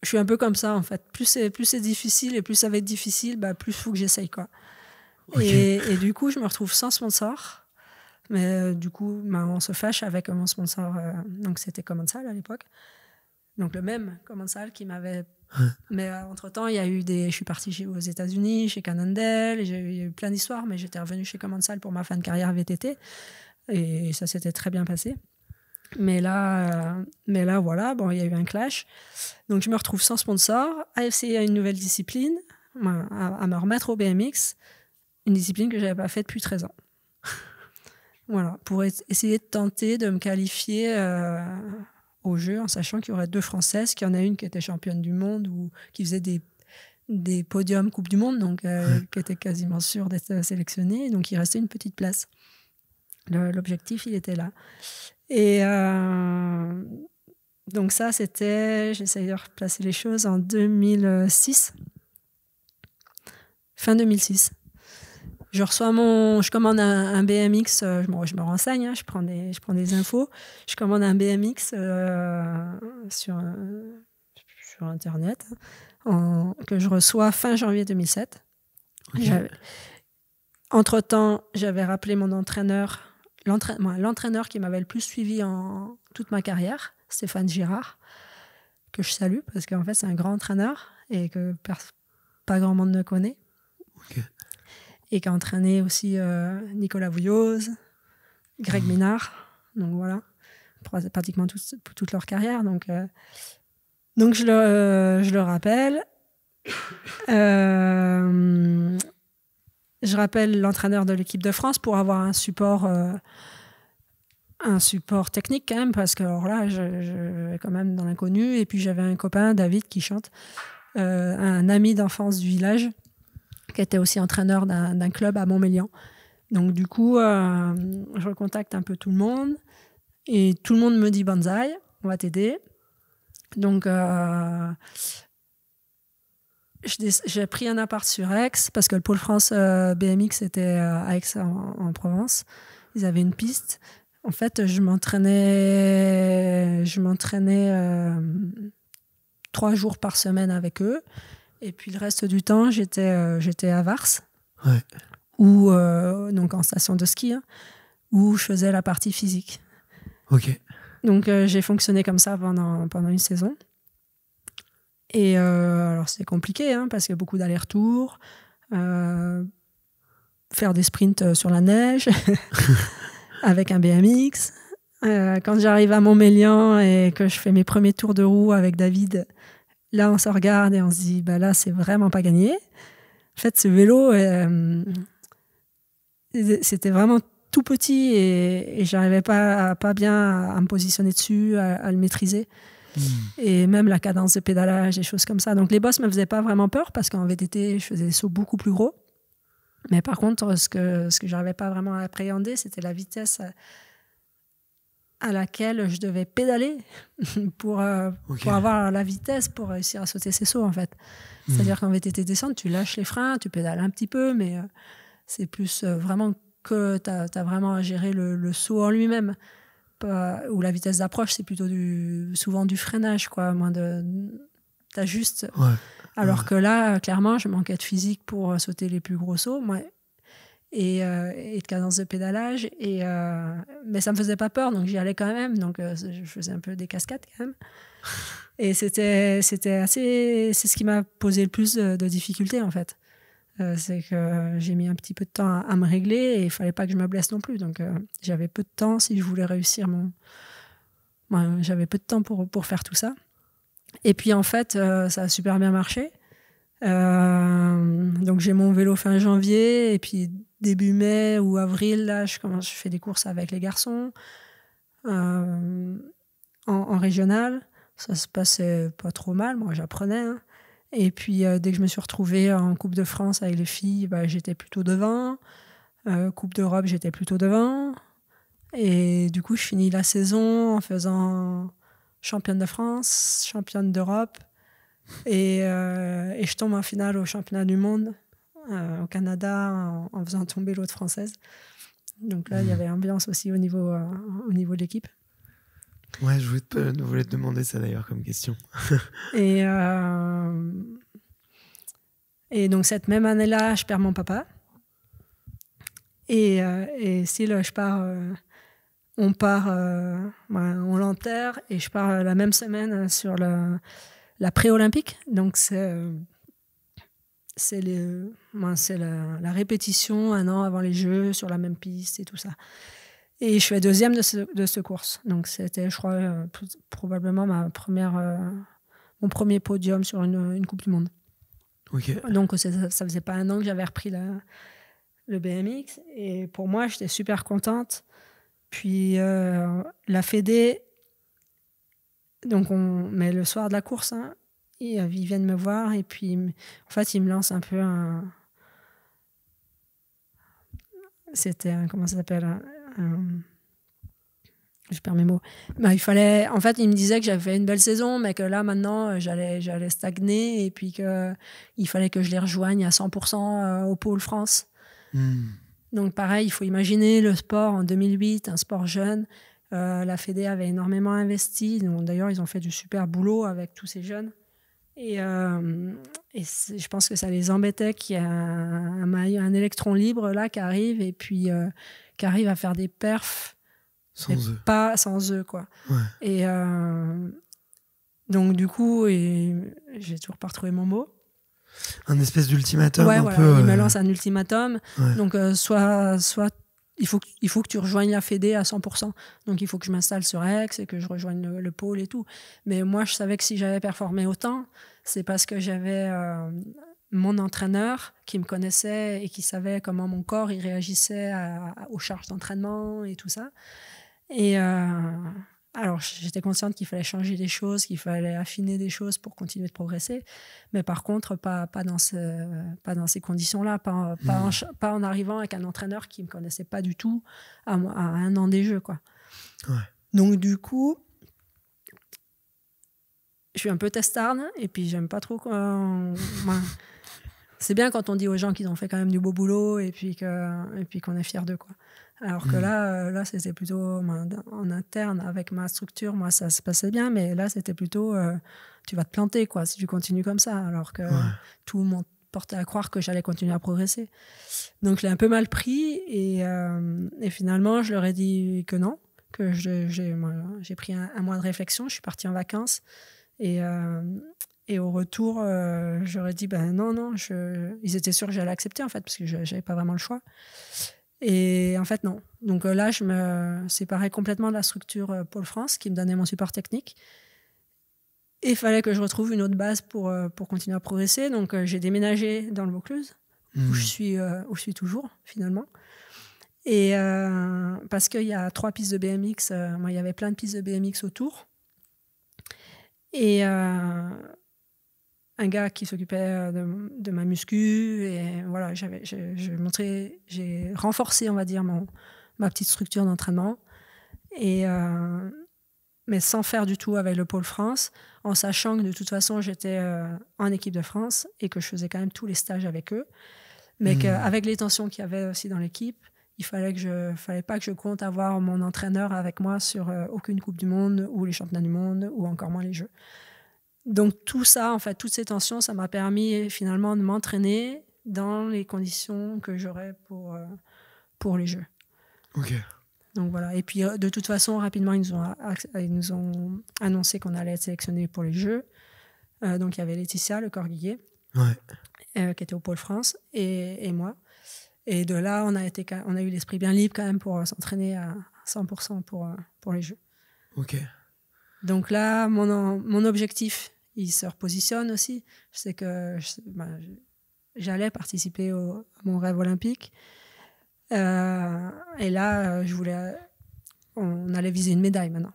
B: je suis un peu comme ça en fait. Plus c'est plus c'est difficile et plus ça va être difficile, bah plus faut que j'essaye quoi. Et, du coup, je me retrouve sans sponsor. Mais euh, du coup, bah, on se fâche avec mon sponsor. donc, c'était Commensal à l'époque. Donc, le même Commensal qui m'avait. mais entre-temps, il y a eu des. Je suis partie aux États-Unis, chez Cannondale. J'ai eu, plein d'histoires, mais j'étais revenue chez Commensal pour ma fin de carrière VTT et ça s'était très bien passé. Mais là, euh, mais là, voilà, bon, il y a eu un clash. Donc, je me retrouve sans sponsor. à essayer une nouvelle discipline à, me remettre au BMX, une discipline que je n'avais pas faite depuis 13 ans. voilà, pour essayer de tenter de me qualifier euh, au jeu, en sachant qu'il y aurait deux Françaises, qu'il y en a une qui était championne du monde ou qui faisait des, podiums Coupe du Monde, donc euh, qui était quasiment sûre d'être sélectionnée. Donc, il restait une petite place. L'objectif, il était là. Et euh, donc ça, c'était, j'essaie de replacer les choses, en 2006. Fin 2006. Je reçois mon, je commande un, BMX, euh, je me, renseigne, hein, je, prends des, je prends des infos. Je commande un BMX euh, sur, sur Internet que je reçois fin janvier 2007. Entre-temps, j'avais rappelé mon entraîneur l'entraîneur qui m'avait le plus suivi en toute ma carrière, Stéphane Girard, que je salue parce qu'en fait, c'est un grand entraîneur et que pas grand monde ne connaît. Et qui a entraîné aussi euh, Nicolas Vouilloz, Greg Minard, mhm. donc voilà, pratiquement toute leur carrière. Donc, euh, donc je, le, euh, je le rappelle. Je rappelle l'entraîneur de l'équipe de France pour avoir un support, euh, un support technique quand même, parce que là, je, suis vais quand même dans l'inconnu. Et puis j'avais un copain, David, qui chante, euh, un ami d'enfance du village, qui était aussi entraîneur d'un club à Montmélian. Donc du coup, euh, je recontacte un peu tout le monde et tout le monde me dit Banzai, on va t'aider. Donc j'ai pris un appart sur Aix parce que le pôle France euh, BMX était euh, à Aix en, Provence. Ils avaient une piste. En fait, je m'entraînais, je m'entraînais euh, trois jours par semaine avec eux. Et puis le reste du temps, j'étais, j'étais à Vars, ouais. donc en station de ski, hein, où je faisais la partie physique. Ok. Donc j'ai fonctionné comme ça pendant, pendant une saison. Et euh, alors c'est compliqué hein, parce qu'il y a beaucoup d'allers-retours, euh, faire des sprints euh, sur la neige avec un BMX. quand j'arrive à Montmélian et que je fais mes premiers tours de roue avec David, là on se regarde et on se dit bah là c'est vraiment pas gagné en fait ce vélo c'était vraiment tout petit et, j'arrivais pas pas bien à, me positionner dessus à le maîtriser et même la cadence de pédalage, des choses comme ça. Donc les bosses me faisaient pas vraiment peur parce qu'en VTT, je faisais des sauts beaucoup plus gros. Mais par contre, ce que, ce que pas vraiment à appréhender, c'était la vitesse à, laquelle je devais pédaler euh, pour, avoir la vitesse pour réussir à sauter ces sauts, en fait. Hmm. C'est-à-dire qu'en VTT descente, tu lâches les freins, tu pédales un petit peu, mais euh, c'est plus euh, vraiment que tu as, vraiment à gérer le saut en lui-même où la vitesse d'approche, c'est plutôt du, souvent du freinage, quoi. Moins de, t'ajustes Alors que là, clairement, je manquais de physique pour euh, sauter les plus gros sauts. Moi, et, euh, de cadence de pédalage. Et, euh, mais ça me faisait pas peur, donc j'y allais quand même. Donc je faisais un peu des cascades quand même. Et c'était, c'était assez. C'est ce qui m'a posé le plus de difficultés en fait. Euh, c'est que j'ai mis un petit peu de temps à, me régler et il fallait pas que je me blesse non plus. Donc euh, j'avais peu de temps si je voulais réussir mon. j'avais peu de temps pour, faire tout ça. Et puis en fait, euh, ça a super bien marché. donc j'ai mon vélo fin janvier et puis début mai ou avril, là, je fais des courses avec les garçons en, régional. Ça se passait pas trop mal, moi j'apprenais. Hein. Et puis, euh, dès que je me suis retrouvée en Coupe de France avec les filles, bah, j'étais plutôt devant. Euh, coupe d'Europe, j'étais plutôt devant. Et du coup, je finis la saison en faisant championne de France, championne d'Europe. Et, euh, je tombe en finale au championnat du monde au Canada en, faisant tomber l'autre française. Donc là, il y mmh. avait ambiance aussi au niveau, au niveau de l'équipe.
A: Ouais, je voulais te, demander ça d'ailleurs comme question.
B: et, euh, et donc, cette même année-là, je perds mon papa. Et, euh, si je pars, euh, on part, ben, on l'enterre et je pars la même semaine sur la, pré-olympique. Donc, c'est ben, c'est la, la, répétition un an avant les Jeux sur la même piste et tout ça. Et je suis deuxième de ce, de ce course. Donc c'était, je crois, euh, probablement ma première, euh, mon premier podium sur une, une Coupe du Monde. Donc ça, ne faisait pas un an que j'avais repris la, le BMX. Et pour moi, j'étais super contente. Puis euh, la Fédé, donc on, met le soir de la course, hein. ils, viennent me voir et puis en fait ils me lancent un peu un. C'était un... comment ça s'appelle euh, je perds mes mots. Bah, il fallait, en fait, il me disait que j'avais fait une belle saison, mais que là, maintenant, euh, j'allais, j'allais stagner et puis que euh, il fallait que je les rejoigne à 100% au pôle France. Hmm. Donc, pareil, il faut imaginer le sport en 2008, un sport jeune. la Fédé avait énormément investi. D'ailleurs, ils ont fait du super boulot avec tous ces jeunes. Et, et je pense que ça les embêtait qu'il y ait un, un, électron libre là qui arrive et puis qui arrivent à faire des perfs sans eux. pas sans eux quoi. Et euh, donc du coup, j'ai toujours pas retrouvé mon mot.
A: Un espèce d'ultimatum ouais, un Il me lance un
B: ultimatum. Donc euh, soit soit il faut, il faut que tu rejoignes la Fédé à 100%. Donc, il faut que je m'installe sur rex et que je rejoigne le, pôle et tout. Mais moi, je savais que si j'avais performé autant, c'est parce que j'avais euh, mon entraîneur qui me connaissait et qui savait comment mon corps il réagissait aux charges d'entraînement et tout ça. Et euh, alors j'étais consciente qu'il fallait changer des choses, qu'il fallait affiner des choses pour continuer de progresser, mais par contre pas, pas, dans, ce, pas dans ces conditions-là, pas, hmm. pas, en, arrivant avec un entraîneur qui me connaissait pas du tout à, un an des jeux. Quoi. Donc du coup, je suis un peu testarde et puis j'aime pas trop c'est bien quand on dit aux gens qu'ils ont fait quand même du beau boulot et puis que et puis qu'on est fier d'eux quoi. Alors que mm. là, euh, là c'était plutôt ben, en interne avec ma structure, moi ça se passait bien, mais là c'était plutôt euh, tu vas te planter quoi si tu continues comme ça. Alors que tout monde portait à croire que j'allais continuer à progresser. Donc je l'ai un peu mal pris et, euh, et, finalement je leur ai dit que non, que j'ai pris un, mois de réflexion, je suis partie en vacances et, et au retour, euh, j'aurais dit, ben non, non, ils étaient sûrs que j'allais accepter, en fait, parce que j'avais pas vraiment le choix. Et en fait, non. Donc euh, là, je me séparais complètement de la structure euh, Pôle France, qui me donnait mon support technique. Et il fallait que je retrouve une autre base pour, pour continuer à progresser. Donc j'ai déménagé dans le Vaucluse, où, mmh. je suis, où je suis toujours, finalement. Et parce qu'il y a trois pistes de BMX, moi, il y avait plein de pistes de BMX autour. Et un gars qui s'occupait euh, de, ma muscu et voilà j'avais j'ai renforcé on va dire mon, ma petite structure d'entraînement et euh, mais sans faire du tout avec le pôle France en sachant que de toute façon j'étais euh, en équipe de France et que je faisais quand même tous les stages avec eux mais hmm. qu'avec les tensions qu'il y avait aussi dans l'équipe il fallait que je fallait pas que je compte avoir mon entraîneur avec moi sur aucune coupe du monde ou les championnats du monde ou encore moins les jeux donc tout ça, en fait, toutes ces tensions, ça m'a permis finalement de m'entraîner dans les conditions que j'aurais pour, euh, pour les jeux. Ok. Donc voilà. Et puis euh, de toute façon, rapidement, ils nous ont, nous ont annoncé qu'on allait être sélectionnés pour les jeux. Euh, donc il y avait Laetitia, le corguillier, qui était au Pôle France, et, et, moi. Et de là, on a, été, on a eu l'esprit bien libre quand même pour s'entraîner à 100% pour, pour les jeux. Ok. Donc là, mon, objectif, il se repositionne aussi. C'est que ben, j'allais participer à mon rêve olympique. Euh, et là, je voulais, on allait viser une médaille maintenant.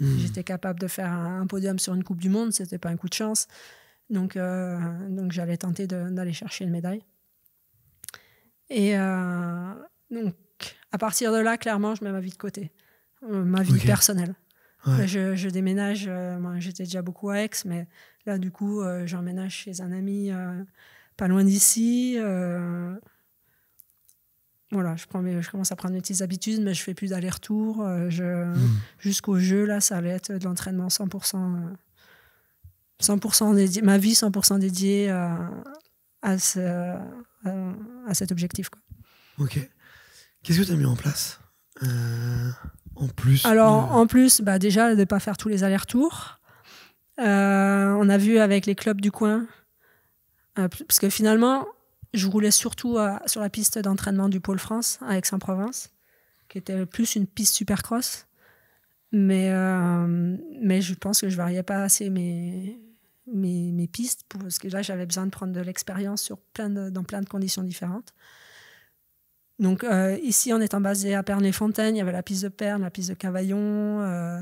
B: Mmh. J'étais capable de faire un, podium sur une Coupe du Monde, c'était pas un coup de chance. Donc, euh, donc j'allais tenter d'aller chercher une médaille. Et euh, donc, à partir de là, clairement, je mets ma vie de côté, ma vie personnelle. Je, déménage, euh, moi, j'étais déjà beaucoup à Aix, mais là, du coup, euh, j'emménage chez un ami euh, pas loin d'ici. voilà, je, je commence à prendre mes petites habitudes, mais je fais plus d'aller-retour. Je, hmm. Jusqu'au jeu, là, ça allait être de l'entraînement 100%, 100% dédié, ma vie 100% dédiée à, à, cet objectif. Quoi.
A: Ok. Qu'est-ce que tu as mis en place en plus Alors, en
B: plus, bah, déjà, de ne pas faire tous les allers-retours. Euh, on a vu avec les clubs du coin, euh, parce que finalement, je roulais surtout euh, sur la piste d'entraînement du Pôle France à Aix-en-Provence, qui était plus une piste supercross. Mais, mais je pense que je variais pas assez mes, mes, mes pistes, parce que là, j'avais besoin de prendre de l'expérience sur plein dans plein de conditions différentes. Donc euh, ici, en étant basé à Pernes-les-Fontaines, il y avait la piste de Perne, la piste de Cavaillon. Euh,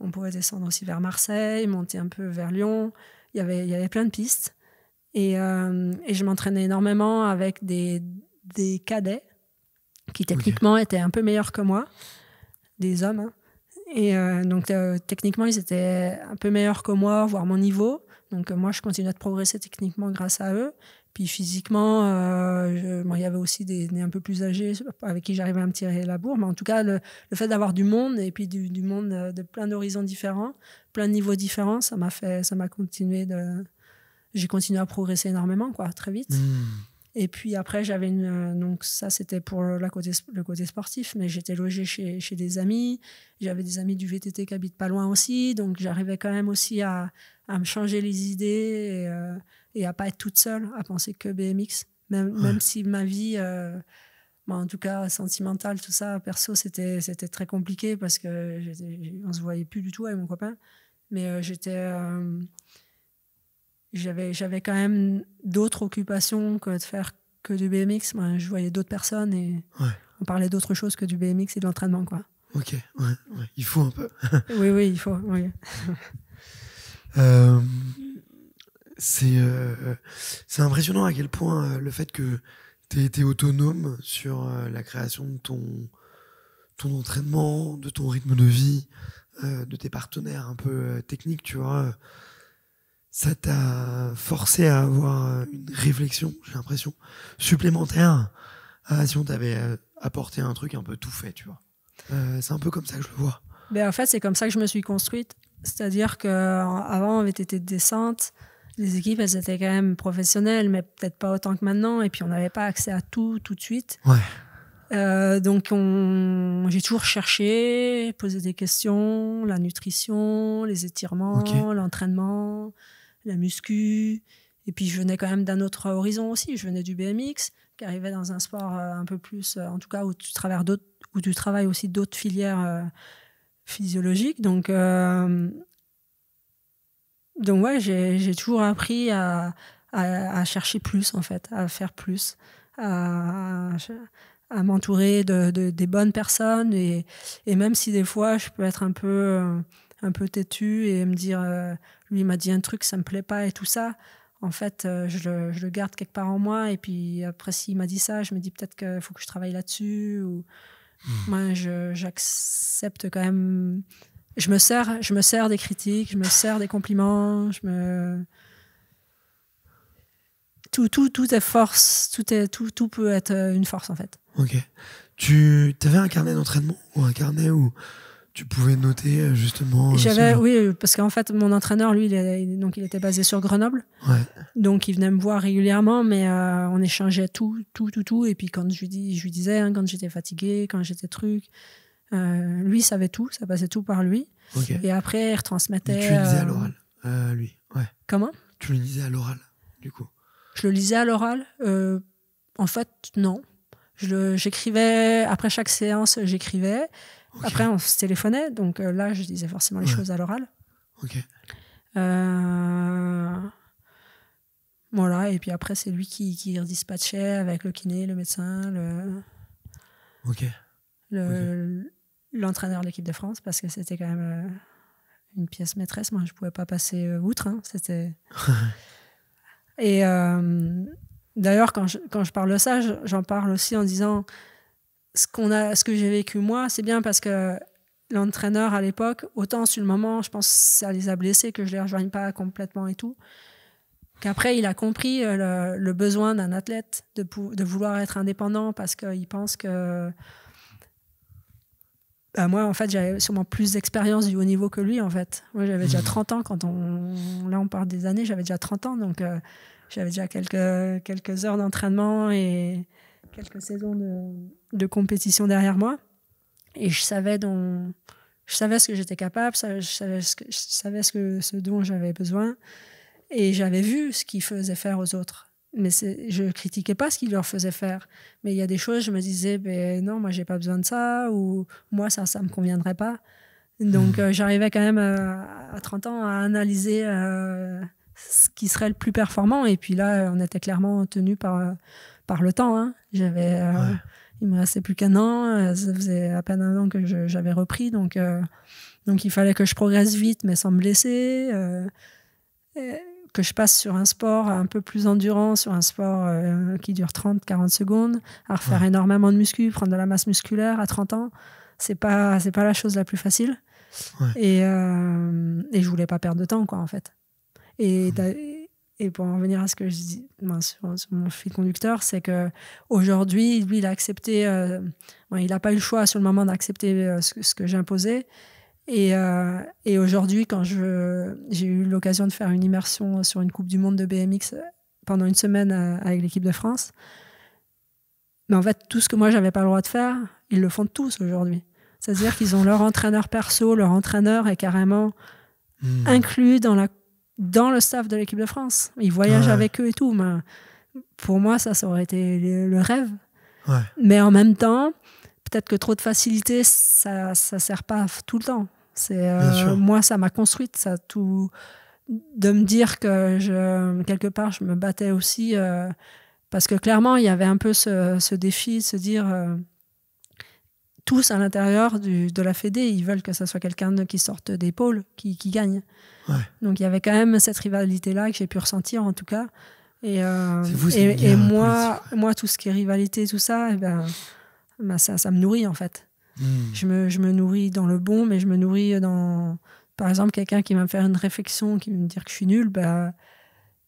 B: on pouvait descendre aussi vers Marseille, monter un peu vers Lyon. Il y avait, plein de pistes. Euh, et, je m'entraînais énormément avec des, cadets qui techniquement étaient un peu meilleurs que moi, des hommes. Hein. Et donc techniquement, ils étaient un peu meilleurs que moi, voire mon niveau. Donc moi, je continuais de progresser techniquement grâce à eux. Puis physiquement, euh, il y avait aussi des, des, un peu plus âgés avec qui j'arrivais à me tirer la bourre. Mais en tout cas, le, fait d'avoir du monde et puis du, monde euh, de, plein d'horizons différents, plein de niveaux différents, ça m'a fait, ça m'a continué de. J'ai continué à progresser énormément, quoi, très vite. Hmm. Et puis après, j'avais une. Euh, donc, ça, c'était pour la côté, le côté sportif, mais j'étais logé chez, des amis. J'avais des amis du VTT qui habitent pas loin aussi. Donc, j'arrivais quand même aussi à, me changer les idées. Et, et à pas être toute seule à penser que BMX, même, même si ma vie, euh, bah, en tout cas sentimentale, tout ça, perso, c'était c'était très compliqué parce que on se voyait plus du tout avec mon copain, mais euh, j'étais euh, j'avais j'avais quand même d'autres occupations que de faire que du BMX. Bah, je voyais d'autres personnes et on parlait d'autres choses que du BMX et de l'entraînement, quoi.
A: Ok, ouais, ouais, il faut un peu. oui,
B: oui, il faut. Oui.
A: Euh, c'est impressionnant à quel point euh, le fait que tu aies été autonome sur euh, la création de ton, ton entraînement, de ton rythme de vie, de tes partenaires un peu techniques, tu vois, ça t'a forcé à avoir une réflexion, j'ai l'impression, supplémentaire à si on t'avait apporté un truc un peu tout fait, tu vois. c'est un peu comme ça que je le vois.
B: Ben, en fait, c'est comme ça que je me suis construite. C'est-à-dire qu'avant, on avait été des les équipes, elles étaient quand même professionnelles, mais peut-être pas autant que maintenant. Et puis, on n'avait pas accès à tout tout de suite. Ouais. Euh, donc, j'ai toujours cherché, posé des questions, la nutrition, les étirements, l'entraînement, la muscu. Et puis, je venais quand même d'un autre horizon aussi. Je venais du BMX, qui arrivait dans un sport euh, un peu plus, euh, en tout cas, où tu, travailles, où tu travailles aussi d'autres filières euh, physiologiques. Donc, donc ouais, j'ai toujours appris à, chercher plus en fait, à faire plus, à, m'entourer de, des bonnes personnes et, même si des fois je peux être un peu euh, un peu têtu et me dire euh, Lui, lui m'a dit un truc ça me plaît pas et tout ça en fait euh, je, le, garde quelque part en moi et puis après s'il m'a dit ça je me dis peut-être qu'il faut que je travaille là-dessus ou mmh. moi j'accepte quand même je me sers, je me sers des critiques, je me sers des compliments, je me tout, tout, tout est force, tout est, tout, tout peut être euh, une force en fait.
C: Ok. Tu
A: avais un carnet d'entraînement ou un carnet où tu pouvais noter euh, justement. Euh, J'avais,
B: oui, parce qu'en fait mon entraîneur, lui, il, donc il était basé sur Grenoble. Ouais. Donc il venait me voir régulièrement, mais on échangeait tout, tout, tout, tout. Et puis quand je lui dis, je lui disais hein, quand j'étais fatigué, quand j'étais truc. Euh, lui savait tout, ça passait tout par lui. Et après, il retransmettait. tu le lisais à euh, l'oral, euh,
A: lui. Ouais. Comment Tu le disais à l'oral, du coup.
B: Je le lisais à l'oral. en fait, non. J'écrivais, après chaque séance, j'écrivais. Après, on se téléphonait. Donc là, je disais forcément les choses à l'oral. Ok. Voilà, et puis après, c'est lui qui, qui redispatchait avec le kiné, le médecin, le. Ok. Le, l'entraîneur de l'équipe de France parce que c'était quand même euh, une pièce maîtresse. Moi, je pouvais pas passer euh, outre. Hein. c'était. Et euh, d'ailleurs, quand je, quand je parle de ça, j'en parle aussi en disant ce qu'on a, ce que j'ai vécu moi, c'est bien parce que l'entraîneur à l'époque, autant sur le moment, je pense que ça les a blessés que je les rejoigne pas complètement et tout. Qu'après, il a compris le, besoin d'un athlète de, de, vouloir être indépendant parce qu'il pense que bah, moi, en fait, j'avais sûrement plus d'expérience du haut niveau que lui, en fait. Moi, j'avais déjà 30 hmm. ans quand on. Là, on parle des années, j'avais déjà 30 ans, donc euh, j'avais déjà quelques, quelques heures d'entraînement et quelques saisons de, compétition derrière moi. Et je savais, dont, je savais ce que j'étais capable, je savais je savais ce, que, ce dont j'avais besoin. Et j'avais vu ce qu'il faisait faire aux autres mais je critiquais pas ce qu'il leur faisait faire. Mais il y a des choses, je me disais, ben non, moi, j'ai pas besoin de ça, ou moi, ça, ça me conviendrait pas. Donc, hmm. euh, j'arrivais quand même euh, à 30 ans à analyser euh, ce qui serait le plus performant. Et puis là, on était clairement tenu par, par le temps. Hein. J'avais, Il me restait plus qu'un an. Ça faisait à peine un an que j'avais repris. Donc, donc, il fallait que je progresse vite, mais sans me blesser. Et que je passe sur un sport un peu plus endurant, sur un sport euh, qui dure 30-40 secondes, à refaire énormément de muscu, prendre de la masse musculaire à 30 ans, c'est pas c'est pas la chose la plus facile. Et, euh, et, je voulais pas perdre de temps, quoi, en fait. Et, et pour en revenir à ce que je dis ben, sur, mon fil conducteur, c'est que aujourd'hui, lui, il a accepté, euh, il n'a pas eu le choix sur le moment d'accepter euh, ce, ce, que j'imposais. Euh, et, aujourd'hui, quand j'ai eu l'occasion de faire une immersion sur une Coupe du Monde de BMX euh, pendant une semaine euh, avec l'équipe de France, mais en fait, tout ce que moi, j'avais pas le droit de faire, ils le font tous aujourd'hui. C'est-à-dire qu'ils ont leur entraîneur perso, leur entraîneur est carrément hmm. inclus dans, la, dans le staff de l'équipe de France. Ils voyagent avec eux et tout. Mais pour moi, ça, ça aurait été le rêve. Mais en même temps, peut-être que trop de facilité, ça ne sert pas tout le temps. C'est euh, moi, ça m'a construite, ça tout de me dire que je quelque part je me battais aussi euh, parce que clairement il y avait un peu ce, ce défi, se dire euh, tous à l'intérieur de la Fédé, ils veulent que ça soit quelqu'un qui sorte des pôles, qui, qui gagne. Donc il y avait quand même cette rivalité là que j'ai pu ressentir en tout cas. Et, moi, moi tout ce qui est rivalité, tout ça, et eh ben, ça, ça me nourrit en fait. Hmm. Je, me, je, me, nourris dans le bon, mais je me nourris dans. Par exemple, quelqu'un qui va me faire une réflexion, qui va me dire que je suis nul bah,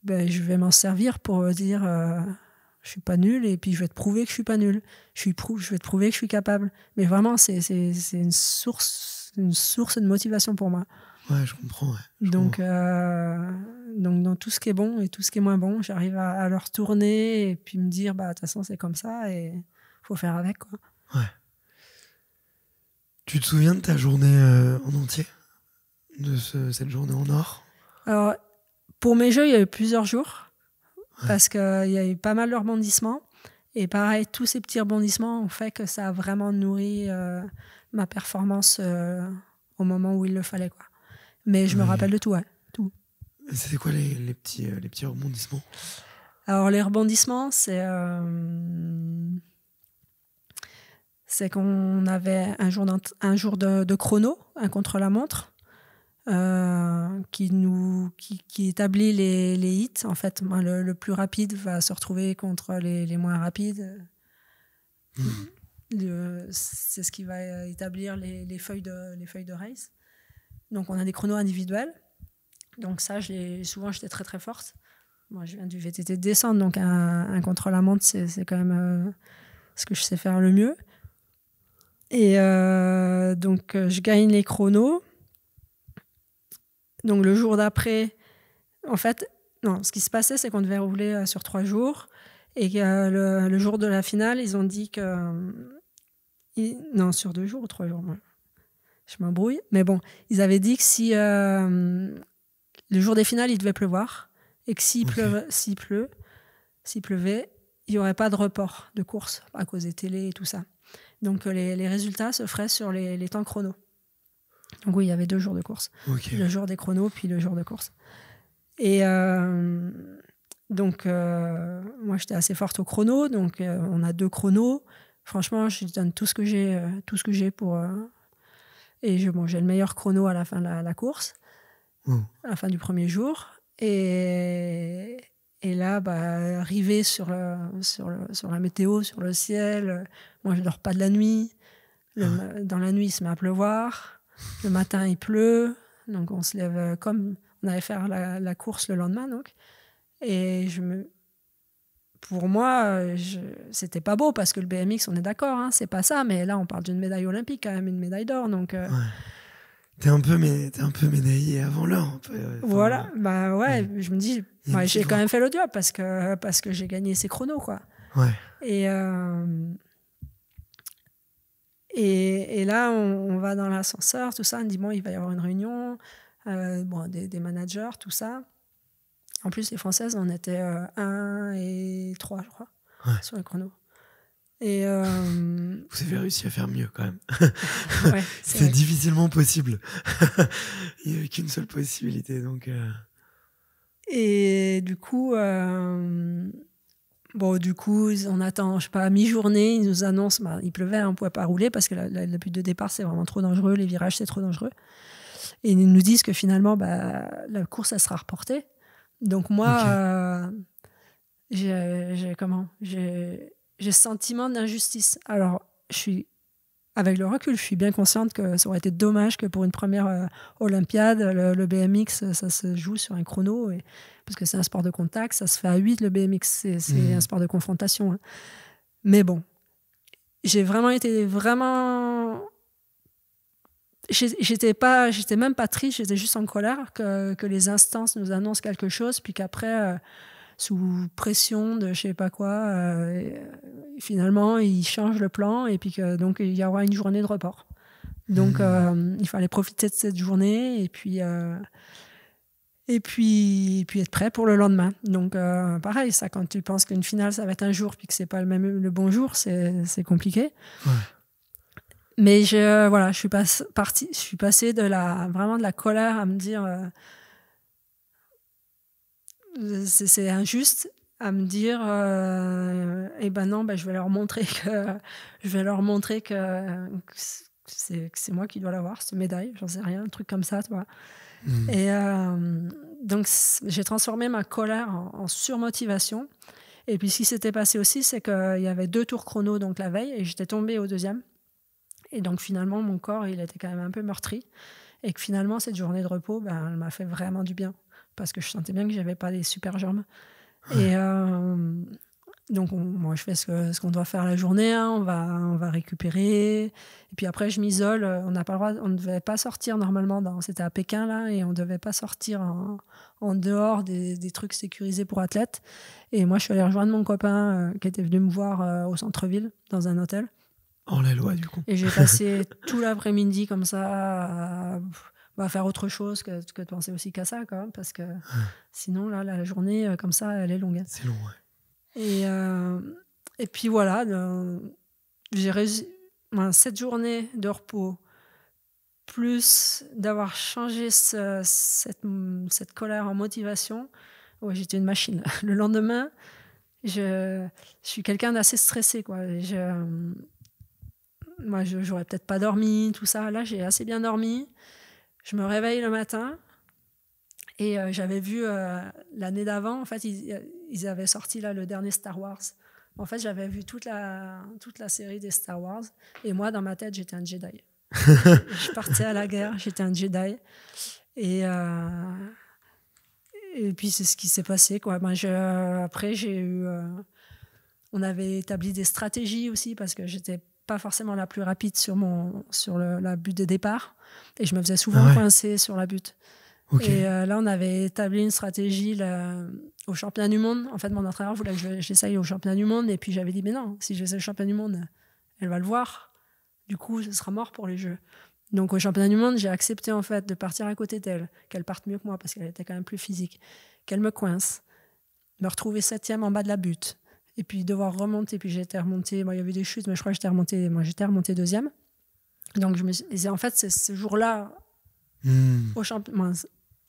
B: bah je vais m'en servir pour euh, dire euh, je suis pas nul et puis je vais te prouver que je suis pas nul Je, suis je vais te prouver que je suis capable. Mais vraiment, c'est une source, une source de motivation pour moi.
A: Ouais, je comprends.
B: donc, euh, donc, dans tout ce qui est bon et tout ce qui est moins bon, j'arrive à, à, leur tourner et puis me dire, bah, de toute façon, c'est comme ça et faut faire avec, quoi.
A: Ouais. Tu te souviens de ta journée euh, en entier De cette journée en or
B: Alors, pour mes jeux, il y a eu plusieurs jours. Parce qu'il euh, y a eu pas mal de rebondissements. Et pareil, tous ces petits rebondissements ont fait que ça a vraiment nourri euh, ma performance au moment où il le fallait. Quoi. Mais je me rappelle de tout, ouais, tout.
A: C'était quoi les, petits, les petits rebondissements
B: Alors, les rebondissements, c'est c'est qu'on avait un jour, un jour de, chrono, un contre-la-montre, euh, qui, nous, qui, établit les, les, hits. En fait, le, le, plus rapide va se retrouver contre les, les moins rapides. Hmm. C'est ce qui va établir les, les, feuilles de, les feuilles de race. Donc, on a des chronos individuels. Donc, ça, souvent, j'étais très, très forte. Moi, je viens du VTT de descente, donc un, un contre-la-montre, c'est quand même euh, ce que je sais faire le mieux. Et euh, donc, euh, je gagne les chronos. Donc, le jour d'après, en fait, non, ce qui se passait, c'est qu'on devait rouler euh, sur trois jours. Et le, jour de la finale, ils ont dit que. non, sur deux jours ou trois jours, moi. Je m'embrouille. Mais bon, ils avaient dit que si. le jour des finales, il devait pleuvoir. Et que s'il pleuvait, s'il pleuvait, il n'y aurait pas de report de course à cause des télés et tout ça. Donc euh, les, résultats se feraient sur les, temps chrono. Donc oui, il y avait deux jours de course. Le jour des chronos, puis le jour de course. Et euh, donc, euh, moi, j'étais assez forte au chrono. Donc, on a deux chronos. Franchement, je donne tout ce que j'ai, tout ce que j'ai pour. et je, mangeais j'ai le meilleur chrono à la fin de la, course, mmh. à la fin du premier jour. Et, et là, bah, arrivé sur, euh, sur, sur la météo, sur le ciel, euh, moi je dors pas de la nuit. Ah. dans la nuit, il se met à pleuvoir. Le matin, il pleut. Donc on se lève euh, comme on allait faire la, course le lendemain. Donc. Et je me... pour moi, c'était pas beau parce que le BMX, on est d'accord, hein, c'est pas ça. Mais là, on parle d'une médaille olympique, quand même, une médaille d'or. Donc.
A: T'es un peu, mais un peu médaillé avant
C: l'heure. voilà,
B: bah ouais, je me dis, bah, j'ai quand même fait l'audio parce que parce que j'ai gagné ces chronos quoi. Ouais. Et euh, et, et, là, on, va dans l'ascenseur, tout ça. On dit bon, il va y avoir une réunion, euh, bon, des, des, managers, tout ça. En plus, les Françaises, on était 1 euh, et 3, je crois, sur les chronos. Et euh, Vous avez réussi à faire mieux quand même.
A: ouais, c'est difficilement possible. Il n'y avait qu'une seule possibilité. Donc euh.
B: Et du coup, euh, bon, du coup, on attend, je sais pas, mi-journée, ils nous annoncent, bah, il pleuvait, hein, on ne pouvait pas rouler parce que la, la, de départ, c'est vraiment trop dangereux, les virages, c'est trop dangereux. Et ils nous disent que finalement, bah, la course, elle sera reportée. Donc moi, j'ai comment j'ai j'ai sentiment d'injustice. Alors, je suis avec le recul, je suis bien consciente que ça aurait été dommage que pour une première euh, Olympiade, le, BMX, euh, ça se joue sur un chrono, et, parce que c'est un sport de contact, ça se fait à 8 le BMX, c'est mmh. un sport de confrontation. Hein. Mais bon, j'ai vraiment été vraiment... J'étais pas, j'étais même pas triste, j'étais juste en colère que, les instances nous annoncent quelque chose, puis qu'après... Euh, sous pression de je sais pas quoi, euh, finalement, ils changent le plan et puis donc il y aura une journée de report. Donc hmm. euh, il fallait profiter de cette journée et puis euh, et puis puis être prêt pour le lendemain. Donc pareil, ça quand tu penses qu'une finale ça va être un jour puis que c'est pas le même le bon jour, c'est compliqué. Mais je voilà, je suis pas je suis passé de la vraiment de la colère à me dire c'est injuste à me dire euh, eh ben non ben je vais leur montrer que je vais leur montrer que, c'est moi qui dois l'avoir cette médaille j'en sais rien un truc comme ça toi mm. et euh, donc j'ai transformé ma colère en, surmotivation et puis ce qui s'était passé aussi c'est qu'il y avait deux tours chrono donc la veille et j'étais tombée au deuxième et donc finalement mon corps il était quand même un peu meurtri et que finalement cette journée de repos ben elle m'a fait vraiment du bien parce que je sentais bien que j'avais pas les super germes. Et euh, donc, moi, je fais ce, ce qu'on doit faire la journée, hein. on, va, on va récupérer. Et puis après, je m'isole. On n'a pas le droit, on ne devait pas sortir normalement. Dans, c'était à Pékin, là, et on ne devait pas sortir en, dehors des, trucs sécurisés pour athlètes. Et moi, je suis allée rejoindre mon copain euh, qui était venu me voir euh, au centre-ville, dans un hôtel. En oh la loi, du coup. Et j'ai passé tout l'après-midi comme ça. À, faire autre chose que, de penser aussi qu'à ça, quoi, parce que ah. sinon, là, la journée, euh, comme ça, elle est longue. C'est long, Et, euh, et puis voilà, euh, j'ai réussi cette journée de repos, plus d'avoir changé cette, cette, colère en motivation, ouais, j'étais une machine. Le lendemain, je, je suis quelqu'un d'assez stressé. Quoi. moi, je n'aurais peut-être pas dormi, tout ça. Là, j'ai assez bien dormi. Je me réveille le matin et euh, j'avais vu euh, l'année d'avant, en fait, euh, ils, avaient sorti là le dernier Star Wars. En fait, j'avais vu toute la, toute la série des Star Wars et moi, dans ma tête, j'étais un Jedi. je partais à la guerre, j'étais un Jedi. Et, et puis, c'est ce qui s'est passé. Quoi. Ben, après, j'ai eu on avait établi des stratégies aussi parce que j'étais pas forcément la plus rapide sur, mon, sur la butte de départ. Et je me faisais souvent ah coincer sur la butte. Et euh, là, on avait établi une stratégie là, au championnat du monde. En fait, mon entraîneur voulait que j'essaye au championnat du monde. Et puis j'avais dit, mais non, si j'essaie au championnat du monde, elle va le voir. Du coup, ce sera mort pour les Jeux. Donc au championnat du monde, j'ai accepté en fait de partir à côté d'elle, qu'elle parte mieux que moi parce qu'elle était quand même plus physique, qu'elle me coince, me retrouver septième en bas de la butte, et puis devoir remonter, puis j'étais remontée, il y avait des chutes, mais je crois que j'étais remontée, moi j'étais remontée deuxième. Donc je me en fait, c'est ce jour-là, hmm. au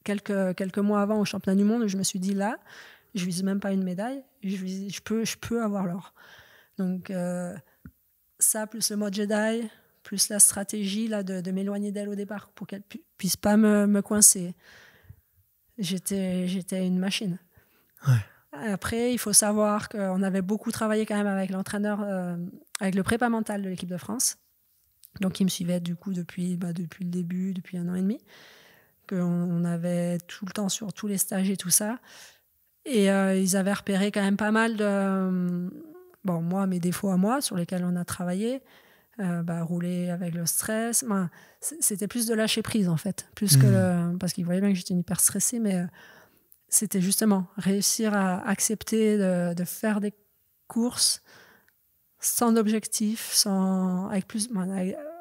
B: quelques, quelques mois avant au championnat du monde, je me suis dit là, je vise même pas une médaille, je, je, peux, je peux avoir l'or. Donc euh, ça, plus le mode Jedi, plus la stratégie là, de, m'éloigner d'elle au départ pour qu'elle ne puisse pas me, me coincer. J'étais une machine. Ouais. Après, il faut savoir qu'on avait beaucoup travaillé quand même avec l'entraîneur, euh, avec le prépa mental de l'équipe de France. Donc, il me suivait du coup depuis, bah, depuis le début, depuis un an et demi. Qu'on avait tout le temps sur tous les stages et tout ça. Et euh, ils avaient repéré quand même pas mal de. Euh, bon, moi, mes défauts à moi, sur lesquels on a travaillé. Bah, rouler avec le stress. c'était plus de lâcher prise, en fait. Plus que mmh. parce qu'ils voyaient bien que j'étais hyper stressée, mais c'était justement réussir à accepter de, faire des courses sans objectif, sans, avec, plus,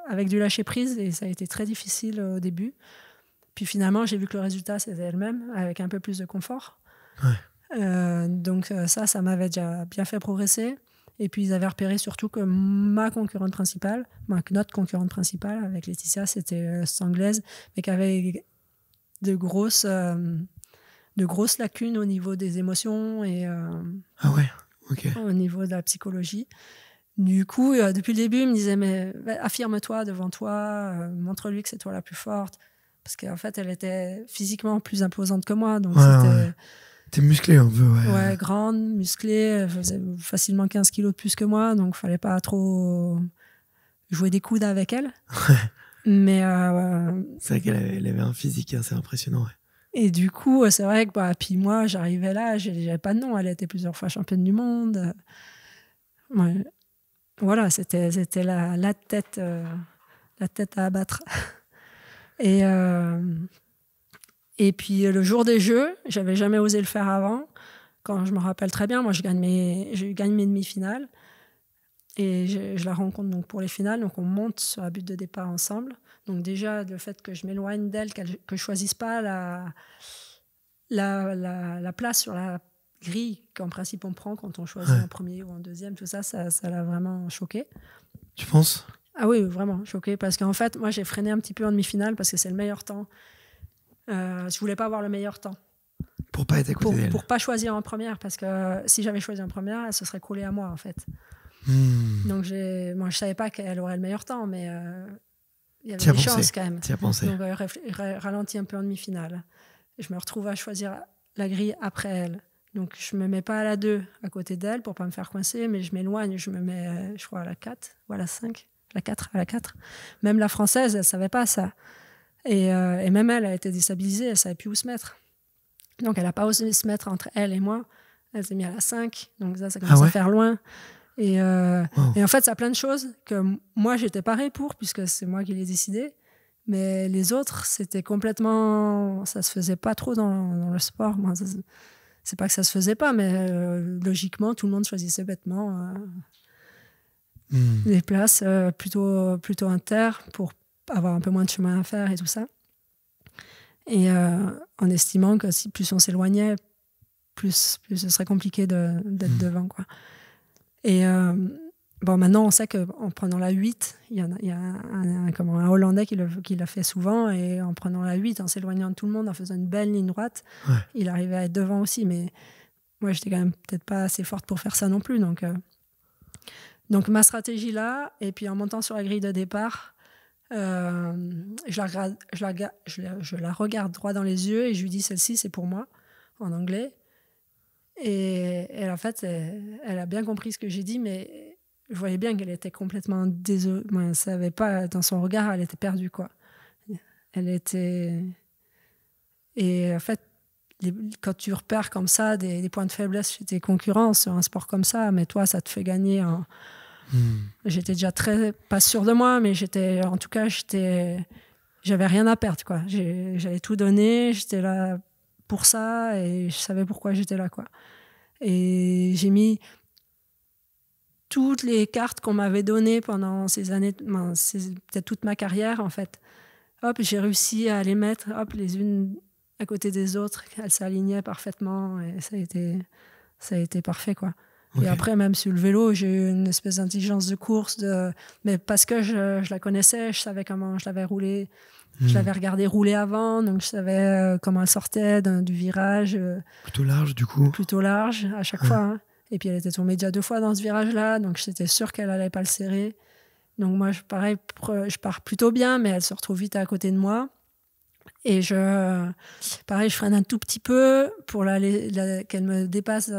B: avec du lâcher-prise, et ça a été très difficile au début. Puis finalement, j'ai vu que le résultat, c'était elle-même, avec un peu plus de confort. Euh, donc euh, ça, ça m'avait déjà bien fait progresser. Et puis ils avaient repéré surtout que ma concurrente principale, notre concurrente principale avec Laetitia, c'était euh, anglaise, mais qui avait de grosses de grosses lacunes au niveau des émotions et euh, ah au niveau de la psychologie. Du coup, euh, depuis le début, il me disait mais affirme-toi devant toi, euh, montre-lui que c'est toi la plus forte, parce qu'en fait, elle était physiquement plus imposante que moi, donc c'était.
A: T'es musclée un peu, ouais. Ouais,
B: grande, musclée, faisait facilement 15 kilos de plus que moi, donc fallait pas trop jouer des coudes avec elle. Mais. C'est vrai qu'elle avait,
A: un physique assez hein, impressionnant, ouais.
B: Et du coup, euh, c'est vrai que, bah, puis moi, j'arrivais là, j'avais pas de nom. Elle a plusieurs fois championne du monde. Voilà, c'était, c'était la, tête, euh, la tête à abattre. Et, euh, et puis, le jour des Jeux, j'avais jamais osé le faire avant. Quand je me rappelle très bien, moi, je gagne je gagne mes demi-finales. Et je, la rencontre donc pour les finales. Donc on monte sur la butte de départ ensemble. Donc déjà, le fait que je m'éloigne d'elle, que je choisisse pas la, la, la, la, place sur la grille qu'en principe on prend quand on choisit en premier ou en deuxième, tout ça, ça l'a vraiment choqué. Tu penses Ah oui, vraiment choqué. Parce qu'en fait, moi j'ai freiné un petit peu en demi-finale parce que c'est le meilleur temps. Euh, je voulais pas avoir le meilleur temps.
A: Pour pas être écoutée pour,
B: pour, pas choisir en première, parce que si j'avais choisi en première, elle se serait collée à moi en fait.
A: Hmm.
B: Donc, j'ai, moi, je savais pas qu'elle aurait le meilleur temps, mais euh, il y avait des chances quand même. Donc, un peu en demi-finale. Je me retrouve à choisir la grille après elle. Donc, je me mets pas à la 2 à côté d'elle pour ne pas me faire coincer, mais je m'éloigne. Je me mets, euh, je crois, à la 4 ou à la 5. La 4 à la 4. Même la française, elle savait pas ça. Euh, et, même elle a été déstabilisée, elle savait plus où se mettre. Donc, elle n'a pas osé se mettre entre elle et moi. Elle s'est mise à la 5. Donc, ça, ça ah commence à faire loin. Euh, et, en fait, ça a plein de choses que moi, j'étais paré pour, puisque c'est moi qui l'ai décidé. Mais les autres, c'était complètement. Ça se faisait pas trop dans, le sport. c'est pas que ça se faisait pas, mais euh, logiquement, tout le monde choisissait bêtement euh, hmm. places euh, plutôt, plutôt inter pour avoir un peu moins de chemin à faire et tout ça. Et en estimant que si plus on s'éloignait, plus, plus ce serait compliqué d'être hmm. devant. quoi. Et euh, bon, maintenant, on sait qu'en prenant la 8, il y, a, un, comment, un, Hollandais qui, le, qui l'a fait souvent, et en prenant la 8, en s'éloignant de tout le monde, en faisant une belle ligne droite, il arrivait à être devant aussi. Mais moi, j'étais quand même peut-être pas assez forte pour faire ça non plus. Donc, euh, donc ma stratégie là, et puis en montant sur la grille de départ, euh, je, la, je, la, je, la, regarde droit dans les yeux et je lui dis celle-ci, c'est pour moi, en anglais. Et elle, en fait, euh, elle, a bien compris ce que j'ai dit, mais je voyais bien qu'elle était complètement désolée. Moi, elle savait pas, dans son regard, elle était perdue, quoi. Elle était. Et en fait, quand tu repères comme ça des... points de faiblesse chez tes concurrents sur un sport comme ça, mais toi, ça te fait gagner. Hmm. J'étais déjà très, pas sûre de moi, mais j'étais, en tout cas, j'étais, j'avais rien à perdre, quoi. J'avais tout donné j'étais là pour ça et je savais pourquoi j'étais là. quoi. Et j'ai mis toutes les cartes qu'on m'avait données pendant ces années, ben, peut-être toute ma carrière en fait. Hop, j'ai réussi à les mettre, hop, les unes à côté des autres, elles s'alignaient parfaitement et ça a été, ça a été parfait quoi. Et après, même sur le vélo, j'ai eu une espèce d'intelligence de course, de... mais parce que je, je, la connaissais, je savais comment je l'avais roulé, je hmm. l'avais regardé rouler avant, donc je savais euh, comment elle sortait du virage. Euh,
A: plutôt large, du coup.
B: Plutôt large, à chaque fois. Hein. Et puis elle était tombée déjà deux fois dans ce virage-là, donc j'étais sûre qu'elle allait pas le serrer. Donc moi, je, pareil, je pars plutôt bien, mais elle se retrouve vite à côté de moi. Et je, euh, pareil, je freine un tout petit peu pour qu'elle me dépasse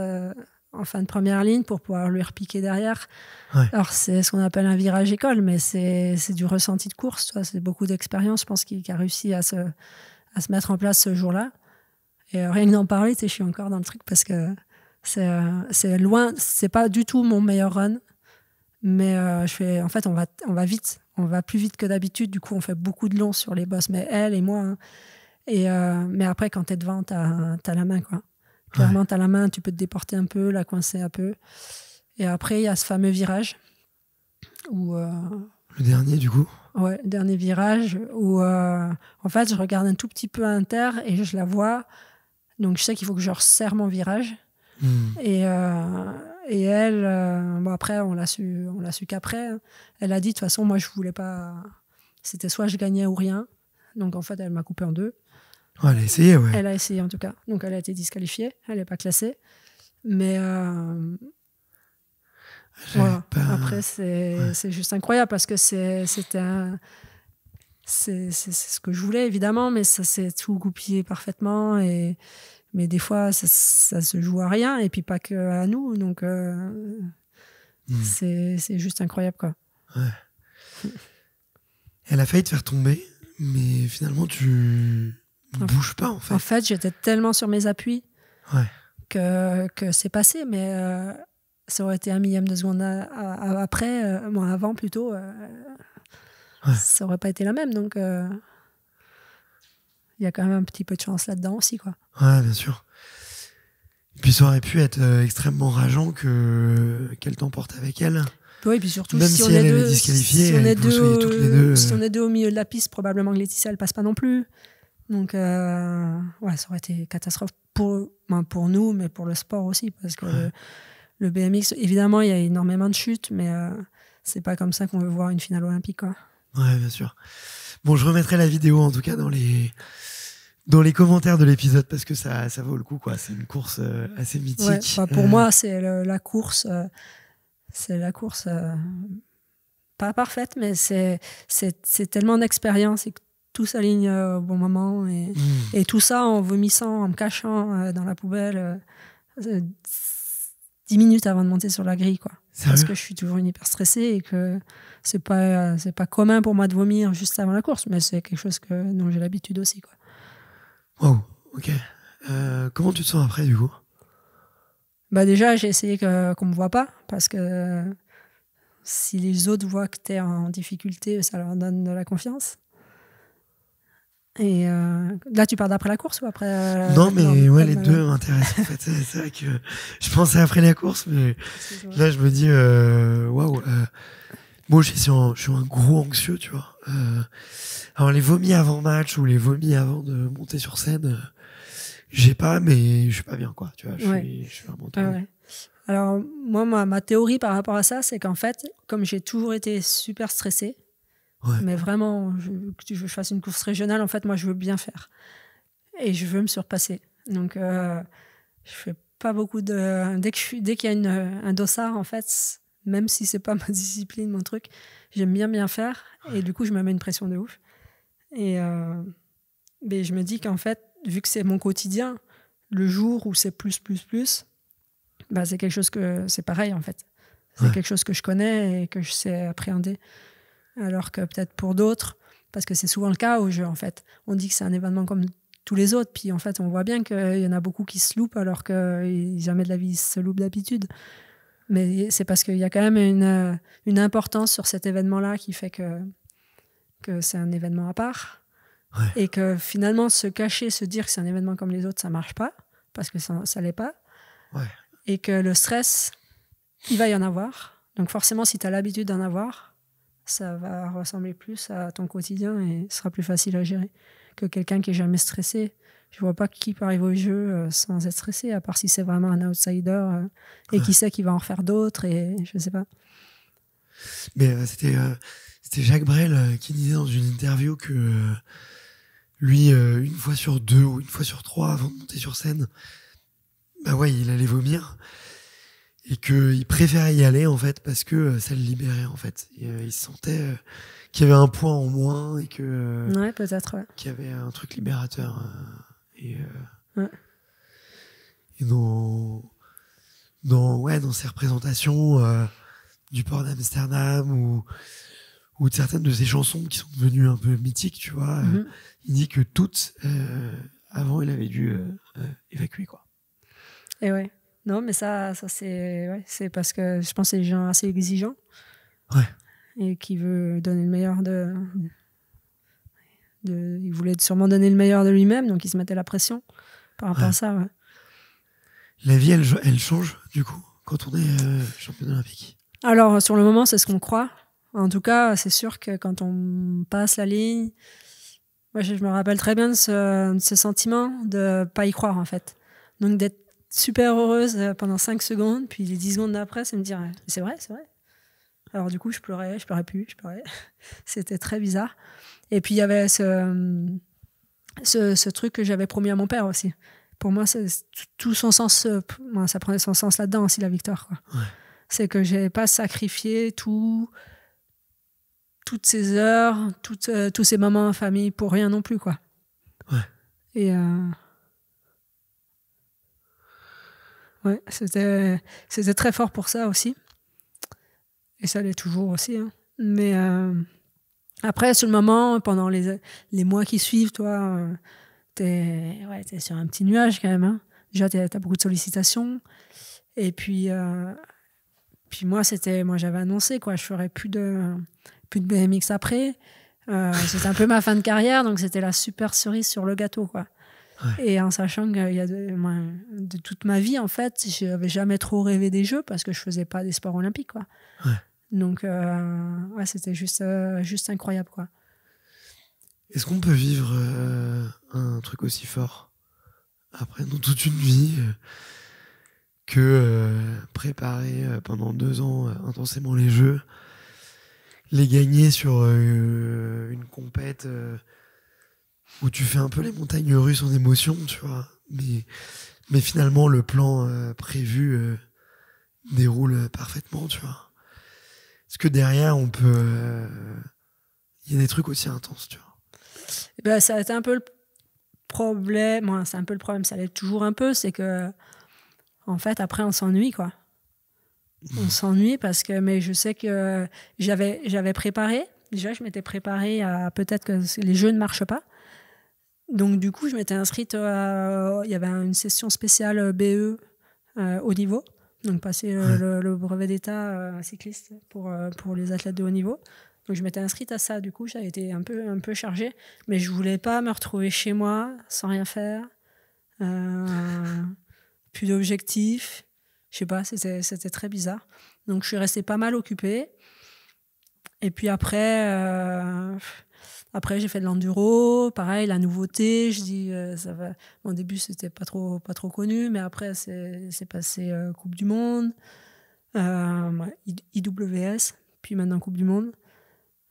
B: en fin de première ligne pour pouvoir lui repiquer derrière. Alors, c'est ce qu'on appelle un virage école, mais c'est du ressenti de course. C'est beaucoup d'expérience, je pense, qui, a réussi à se, à se mettre en place ce jour-là. Et euh, rien que d'en parler, je suis encore dans le truc parce que euh, c'est loin, c'est pas du tout mon meilleur run. Mais euh, je fais, en fait, on va, on va vite, on va plus vite que d'habitude. Du coup, on fait beaucoup de longs sur les bosses, mais elle et moi. Hein. Et, mais après, quand t'es devant, t'as la main. quoi. Clairement, ouais. tu la main, tu peux te déporter un peu, la coincer un peu. Et après, il y a ce fameux virage où. Euh,
A: le dernier, du coup
B: Ouais, le dernier virage où, euh, en fait, je regarde un tout petit peu à inter et je la vois. Donc, je sais qu'il faut que je resserre mon virage. Hmm. Et, euh, et, elle, bon, après, on l'a su, on l'a su qu'après. Hein. elle a dit, de toute façon, moi, je voulais pas. C'était soit je gagnais ou rien. Donc, en fait, elle m'a coupé en deux.
A: Oh, elle a essayé, ouais.
B: Elle a essayé en tout cas. Donc elle a été disqualifiée, elle n'est pas classée. Mais euh, après, c'est juste incroyable parce que c'était un c'est ce que je voulais évidemment mais ça s'est tout goupillé parfaitement et mais des fois ça, se joue à rien et puis pas que à nous donc euh, hmm. c'est juste incroyable quoi
A: ouais. elle a failli te faire tomber mais finalement tu Mmh. bouge
B: pas en fait. En fait, j'étais tellement sur mes appuis que, que c'est passé, mais euh, ça aurait été un millième de seconde euh, après, euh, avant plutôt, euh, ça aurait pas été la même. Donc il y a quand même un petit peu de chance là-dedans aussi. Quoi.
A: Ouais, bien sûr. puis ça aurait pu être extrêmement rageant que qu'elle t'emporte avec elle. Oui, puis surtout, Même si, on est deux, si on
B: est au milieu de la piste, probablement que Laetitia, passe pas non plus. Donc, euh, ouais, ça aurait été catastrophe pour, ben pour nous, mais pour le sport aussi, parce que le, BMX, évidemment, il y a énormément de chutes, mais euh, c'est pas comme ça qu'on veut voir une finale olympique, quoi.
A: Ouais, bien sûr. Bon, je remettrai la vidéo, en tout cas, dans les dans les commentaires de l'épisode parce que ça, vaut le coup quoi. C'est une course euh, assez mythique. pour moi,
B: c'est la course, c'est la course pas parfaite, mais c'est c'est tellement d'expérience et tout s'aligne euh, au bon moment. Mm. Et, tout ça en vomissant, en me cachant euh, dans la poubelle euh, dix 10 minutes avant de monter sur la grille. Quoi. Parce que je suis toujours hyper stressée et que c'est pas, c'est pas commun pour moi de vomir juste avant la course, mais c'est quelque chose que, dont j'ai l'habitude aussi. Quoi.
C: Wow,
A: ok. comment tu te sens après du coup
B: bah déjà, j'ai essayé qu'on ne me voit pas parce que si les autres voient que tu es en difficulté, ça leur donne de la confiance. Et euh, là, tu parles d'après la course ou après
C: euh, Non, mais ouais, les deux m'intéressent. en
A: fait, c'est vrai que je pensais après la course, mais là, je me dis, euh, waouh. Wow, moi, je suis, un, gros anxieux, tu vois. alors, les vomis avant match ou les vomis avant de monter sur scène, j'ai pas, mais je suis pas bien, quoi. Tu vois, je, suis,
B: Alors, moi, ma, ma théorie par rapport à ça, c'est qu'en fait, comme j'ai toujours été super stressé. Mais vraiment, je, que je fasse une course régionale, en fait, moi, je veux bien faire. Et je veux me surpasser. Donc, euh, je fais pas beaucoup de. Dès qu'il y a un dossard, en fait, même si c'est pas ma discipline, mon truc, j'aime bien bien faire. Et du coup, je me mets une pression de ouf. Et euh, mais je me dis qu'en fait, vu que c'est mon quotidien, le jour où c'est plus, plus, plus, bah, c'est quelque chose que. C'est pareil, en fait. C'est quelque chose que je connais et que je sais appréhender alors que peut-être pour d'autres, parce que c'est souvent le cas au jeu en fait, on dit que c'est un événement comme tous les autres, puis en fait on voit bien qu'il y en a beaucoup qui se loupent alors que euh, jamais de la vie ils se loupent d'habitude. Mais c'est parce qu'il y a quand même une, euh, importance sur cet événement-là qui fait que, que c'est un événement à part. Et que finalement, se cacher, se dire que c'est un événement comme les autres, ça marche pas, parce que ça, ne l'est pas. Et que le stress, il va y en avoir. Donc forcément, si tu as l'habitude d'en avoir, ça va ressembler plus à ton quotidien et sera plus facile à gérer que quelqu'un qui est jamais stressé. Je vois pas qui peut arriver au jeu euh, sans être stressé, à part si c'est vraiment un outsider euh, et qui sait qu'il va en refaire d'autres et je sais pas.
A: Mais euh, c'était Jacques Brel qui disait dans une interview que lui, une fois sur deux ou une fois sur trois avant de monter sur scène, bah ouais, il allait vomir et qu'il préférait y aller en fait parce que euh, ça le libérait en fait. il se euh, il sentait euh, qu'il y avait un point en moins et que ouais, peut-être ouais. qu'il y avait un truc libérateur. et, ouais. dans dans ouais dans ses représentations du port d'Amsterdam ou ou de certaines de ses chansons qui sont devenues un peu mythiques, tu vois. Mhm. il dit que toutes avant il avait dû
C: évacuer quoi.
B: Et ouais. Non, mais ça, ça c'est ouais, parce que je pense que c'est des gens assez exigeants. Ouais. Et qui veut donner le meilleur de. de il voulait sûrement donner le meilleur de lui-même, donc il se mettait la pression par rapport à ça.
A: La vie, elle, change, du coup, quand on est euh, champion olympique
B: Alors, sur le moment, c'est ce qu'on croit. En tout cas, c'est sûr que quand on passe la ligne, moi, je, me rappelle très bien de ce, de ce sentiment de pas y croire, en fait. Donc, d'être super heureuse euh, pendant 5 secondes, puis les 10 secondes d'après, ça me dirait... Euh, c'est vrai, c'est vrai. Alors du coup, je pleurais, je pleurais plus, je pleurais. C'était très bizarre. Et puis il y avait euh, ce, ce, truc que j'avais promis à mon père aussi. Pour moi, c'est tout son sens, ça prenait son sens là-dedans aussi la victoire. C'est que j'ai pas sacrifié tout, toutes ces heures, toutes, tous ces moments en famille pour rien non plus quoi. Ouais. Et Ouais, c'était, c'était très fort pour ça aussi. Et ça l'est toujours aussi. Hein. Mais euh, après, sur le moment, pendant les, les mois qui suivent, toi, euh, t'es, ouais, sur un petit nuage quand même. Hein. Déjà, t'as, as beaucoup de sollicitations. Et puis, euh, puis moi, c'était, moi, j'avais annoncé quoi, je ferais plus de, plus de BMX après. Euh, c'était un peu ma fin de carrière, donc c'était la super cerise sur le gâteau, quoi. Et en sachant qu'il y a de, toute ma vie, en fait, je n'avais jamais trop rêvé des Jeux parce que je faisais pas des sports olympiques. Quoi. Donc, euh, ouais, c'était juste, euh, juste incroyable. quoi.
A: Est-ce qu'on peut vivre euh, un truc aussi fort après dans toute une vie que préparer pendant deux ans intensément les Jeux, les gagner sur une compète où tu fais un peu les montagnes russes en émotion, tu vois. Mais, mais finalement, le plan euh, prévu euh, déroule parfaitement, tu vois. Parce que derrière, on peut. Euh, il y a des trucs aussi intenses, tu vois.
B: Eh ben, ça a été un peu le problème. moi c'est un peu le problème, ça l'est toujours un peu, c'est que. En fait, après, on s'ennuie, quoi. On mmh. s'ennuie parce que. Mais je sais que j'avais préparé. Déjà, je m'étais préparé à peut-être que les jeux ne marchent pas donc du coup, je m'étais inscrite à... Euh, il y avait une session spéciale BE euh, haut au niveau, donc passer euh, le, brevet d'État cycliste pour, pour les athlètes de haut niveau. Donc je m'étais inscrite à ça, du coup, j'avais été un peu, un peu chargée, mais je voulais pas me retrouver chez moi sans rien faire, plus d'objectifs, je sais pas, c'était très bizarre. Donc je suis restée pas mal occupée. Et puis après, après, j'ai fait de l'enduro, pareil, la nouveauté. Je dis, euh, ça va. début, c'était pas trop, pas trop connu, mais après, c'est passé euh, Coupe du Monde, euh, IWS, puis maintenant Coupe du Monde.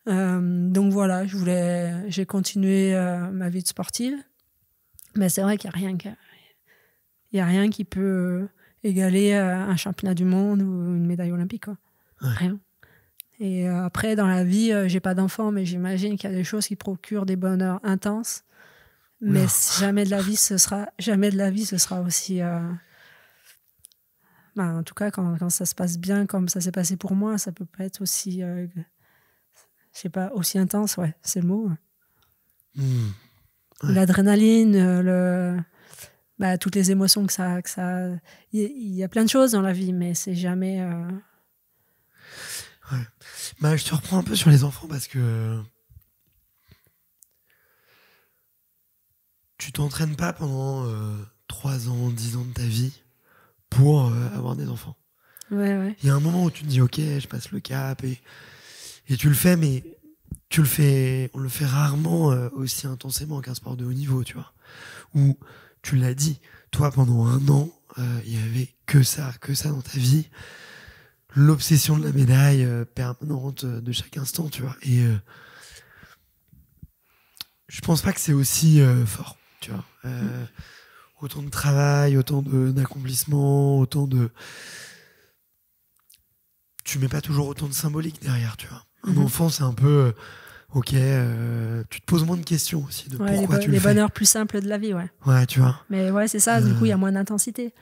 B: donc voilà, je voulais, j'ai continué ma vie de sportive, mais c'est vrai qu'il n'y a rien il y a rien qui peut égaler un championnat du monde ou une médaille olympique, Rien. Et euh, après, dans la vie, euh, j'ai pas d'enfant, mais j'imagine qu'il y a des choses qui procurent des bonheurs intenses. Mais jamais de la vie, ce sera jamais de la vie, ce sera aussi. Euh, bah, en tout cas, quand, ça se passe bien, comme ça s'est passé pour moi, ça peut pas être aussi, je sais pas, aussi intense. Ouais, c'est le mot. Hmm. L'adrénaline, le, bah, toutes les émotions que ça, que ça. Il y, a plein de choses dans la vie, mais c'est jamais.
A: Bah, je te reprends un peu sur les enfants parce que tu t'entraînes pas pendant 3 euh, ans, 10 ans de ta vie pour euh, avoir des enfants. Il y a un moment où tu te dis, ok, je passe le cap et, et tu le fais, mais tu le fais, on le fait rarement euh, aussi intensément qu'un sport de haut niveau, tu vois. Où tu l'as dit, toi pendant un an, il y avait que ça, que ça dans ta vie l'obsession de la médaille euh, permanente euh, de chaque instant, tu vois. Et euh, je pense pas que c'est aussi fort, tu vois. autant de travail, autant d'accomplissement, autant de. Tu mets pas toujours autant de symbolique derrière, tu vois. Un mhm. enfant, c'est un peu. Ok, tu te poses moins de questions aussi de pourquoi les, tu les bonheurs
B: plus simples de la vie, ouais. Ouais, tu vois. Mais ouais, c'est ça. Du coup, il y a moins d'intensité.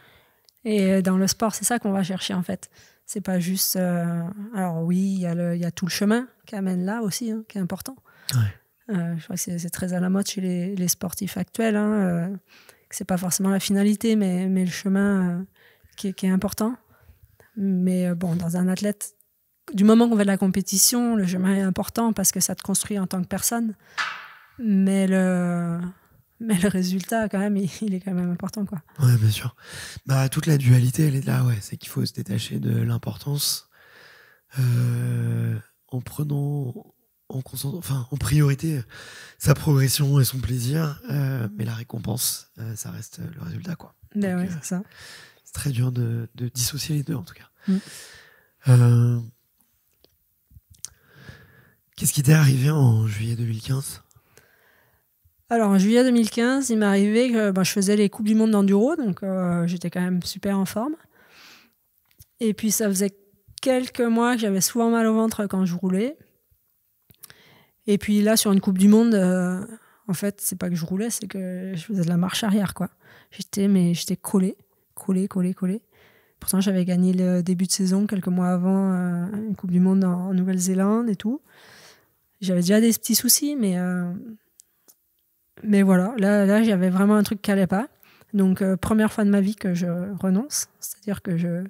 B: Et dans le sport, c'est ça qu'on va chercher en fait. C'est pas juste. Euh, alors oui, il y, a tout le chemin qui amène là aussi, hein, qui est important. Euh, je crois que c'est très à la mode chez les, sportifs actuels. Hein, euh, c'est pas forcément la finalité, mais, le chemin euh, qui est, qui, est, important. Mais bon, dans un athlète, du moment qu'on va de la compétition, le chemin est important parce que ça te construit en tant que personne. Mais le, mais le résultat, quand même, il, est quand même important. Quoi.
A: Ouais, bien sûr. Bah, toute la dualité, elle est là, ouais. C'est qu'il faut se détacher de l'importance euh, en prenant en, enfin, en priorité euh, sa progression et son plaisir, euh, mais la récompense, ça reste le résultat, quoi.
C: Ben c'est
A: très dur de, dissocier les deux, en tout cas. Mm. Qu'est-ce qui t'est arrivé en juillet 2015
B: alors en juillet 2015, il m'est arrivé que bah, je faisais les Coupes du Monde d'enduro, donc euh, j'étais quand même super en forme. Et puis ça faisait quelques mois que j'avais souvent mal au ventre quand je roulais. Et puis là, sur une Coupe du Monde, euh, en fait, c'est pas que je roulais, c'est que je faisais de la marche arrière, quoi. J'étais, mais j'étais collé, collée, collée, collée. Pourtant, j'avais gagné le début de saison quelques mois avant euh, une Coupe du Monde en, Nouvelle-Zélande et tout. J'avais déjà des petits soucis, mais mais voilà, là, là j'avais vraiment un truc qui n'allait pas. Donc, euh, première fois de ma vie que je renonce. C'est-à-dire que je,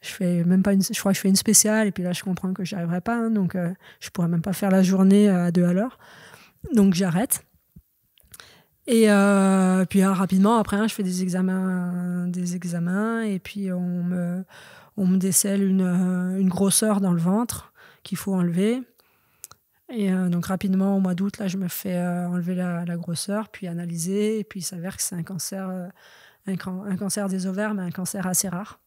B: fais même pas une, je crois que je fais une spéciale, et puis là, je comprends que n'y arriverai pas. Hein. donc, euh, je pourrais même pas faire la journée euh, à deux à l'heure. Donc, j'arrête. Et puis, hein, rapidement, après, hein, je fais des examens, des examens, et puis on me, on décèle une, une grosseur dans le ventre qu'il faut enlever. Et euh, donc rapidement, au mois d'août, là, je me fais euh, enlever la, la, grosseur, puis analyser, et puis il s'avère que c'est un cancer, euh, un, un, cancer des ovaires, mais un cancer assez rare.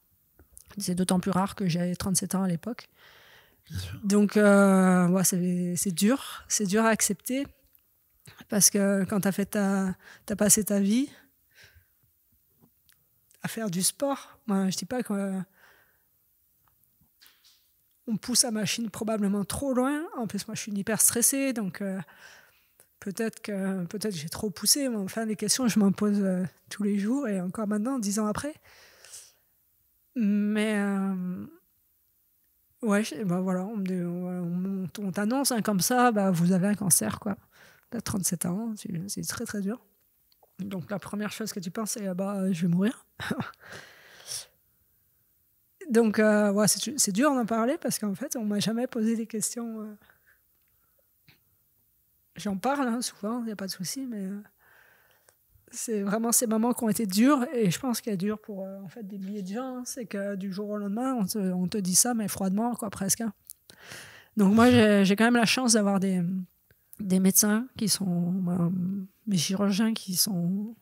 B: C'est d'autant plus rare que j'avais 37 ans à l'époque. Donc, ouais, c'est dur, c'est dur à accepter, parce que quand tu as, fait as passé ta vie à faire du sport, moi, je dis pas que on pousse la machine probablement trop loin. En plus, moi, je suis hyper stressée, donc euh, peut-être que peut-être j'ai trop poussé. enfin, les questions, je m'en pose euh, tous les jours et encore maintenant, dix ans après. Mais euh, ouais, ben voilà, on, on, t'annonce hein, comme ça, bah, vous avez un cancer, quoi. T'as 37 ans, c'est très très dur. Donc la première chose que tu penses, c'est ah bah, je vais mourir. donc, euh, c'est dur d'en parler parce qu'en fait, on m'a jamais posé des questions. Euh. J'en parle hein, souvent, il n'y a pas de souci, mais euh, c'est vraiment ces moments qui ont été durs et je pense qu'il y a dur pour en fait, des milliers de gens. Hein. c'est que du jour au lendemain, on te, dit ça, mais froidement, quoi, presque. Hein. Donc, moi, j'ai quand même la chance d'avoir des, des médecins qui sont. Ben, mes chirurgiens qui sont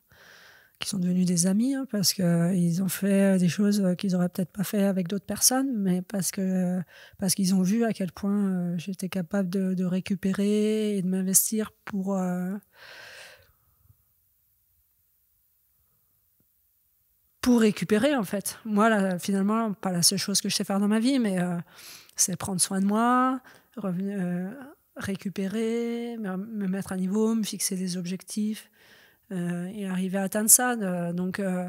B: qui sont devenus des amis hein, parce parce qu'ils euh, ont fait euh, des choses euh, qu'ils n'auraient peut-être pas fait avec d'autres personnes, mais parce que parce qu'ils ont vu à quel point j'étais capable de, récupérer et de m'investir pour pour récupérer en fait. Moi, là, finalement, pas la seule chose que je sais faire dans ma vie, mais c'est prendre soin de moi, revenir, récupérer, me, mettre à niveau, me fixer des objectifs, euh, et arriver à atteindre ça. donc, euh,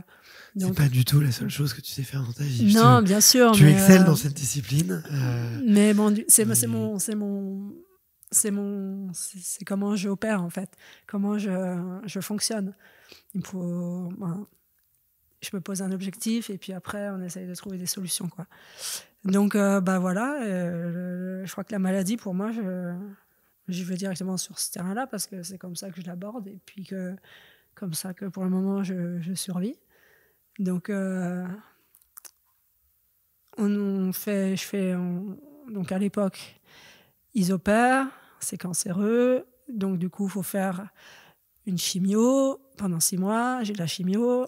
A: c'est pas du tout la seule chose que tu sais faire dans ta vie. Non, bien sûr. Tu excelles dans euh, cette discipline. Mais bon, c'est c'est
B: mon, c'est mon, c'est mon, c'est comment j'opère, en fait, comment je, je fonctionne. Il faut, ben, je me pose un objectif et puis après on essaye de trouver des solutions quoi. Donc bah voilà, je crois que la maladie pour moi, je, je vais directement sur ce terrain-là parce que c'est comme ça que je l'aborde et puis que comme ça que pour le moment je, je survis. Donc euh, on, fait, je fais donc à l'époque ils opèrent, c'est cancéreux, donc du coup faut faire une chimio pendant six mois, j'ai de la chimio,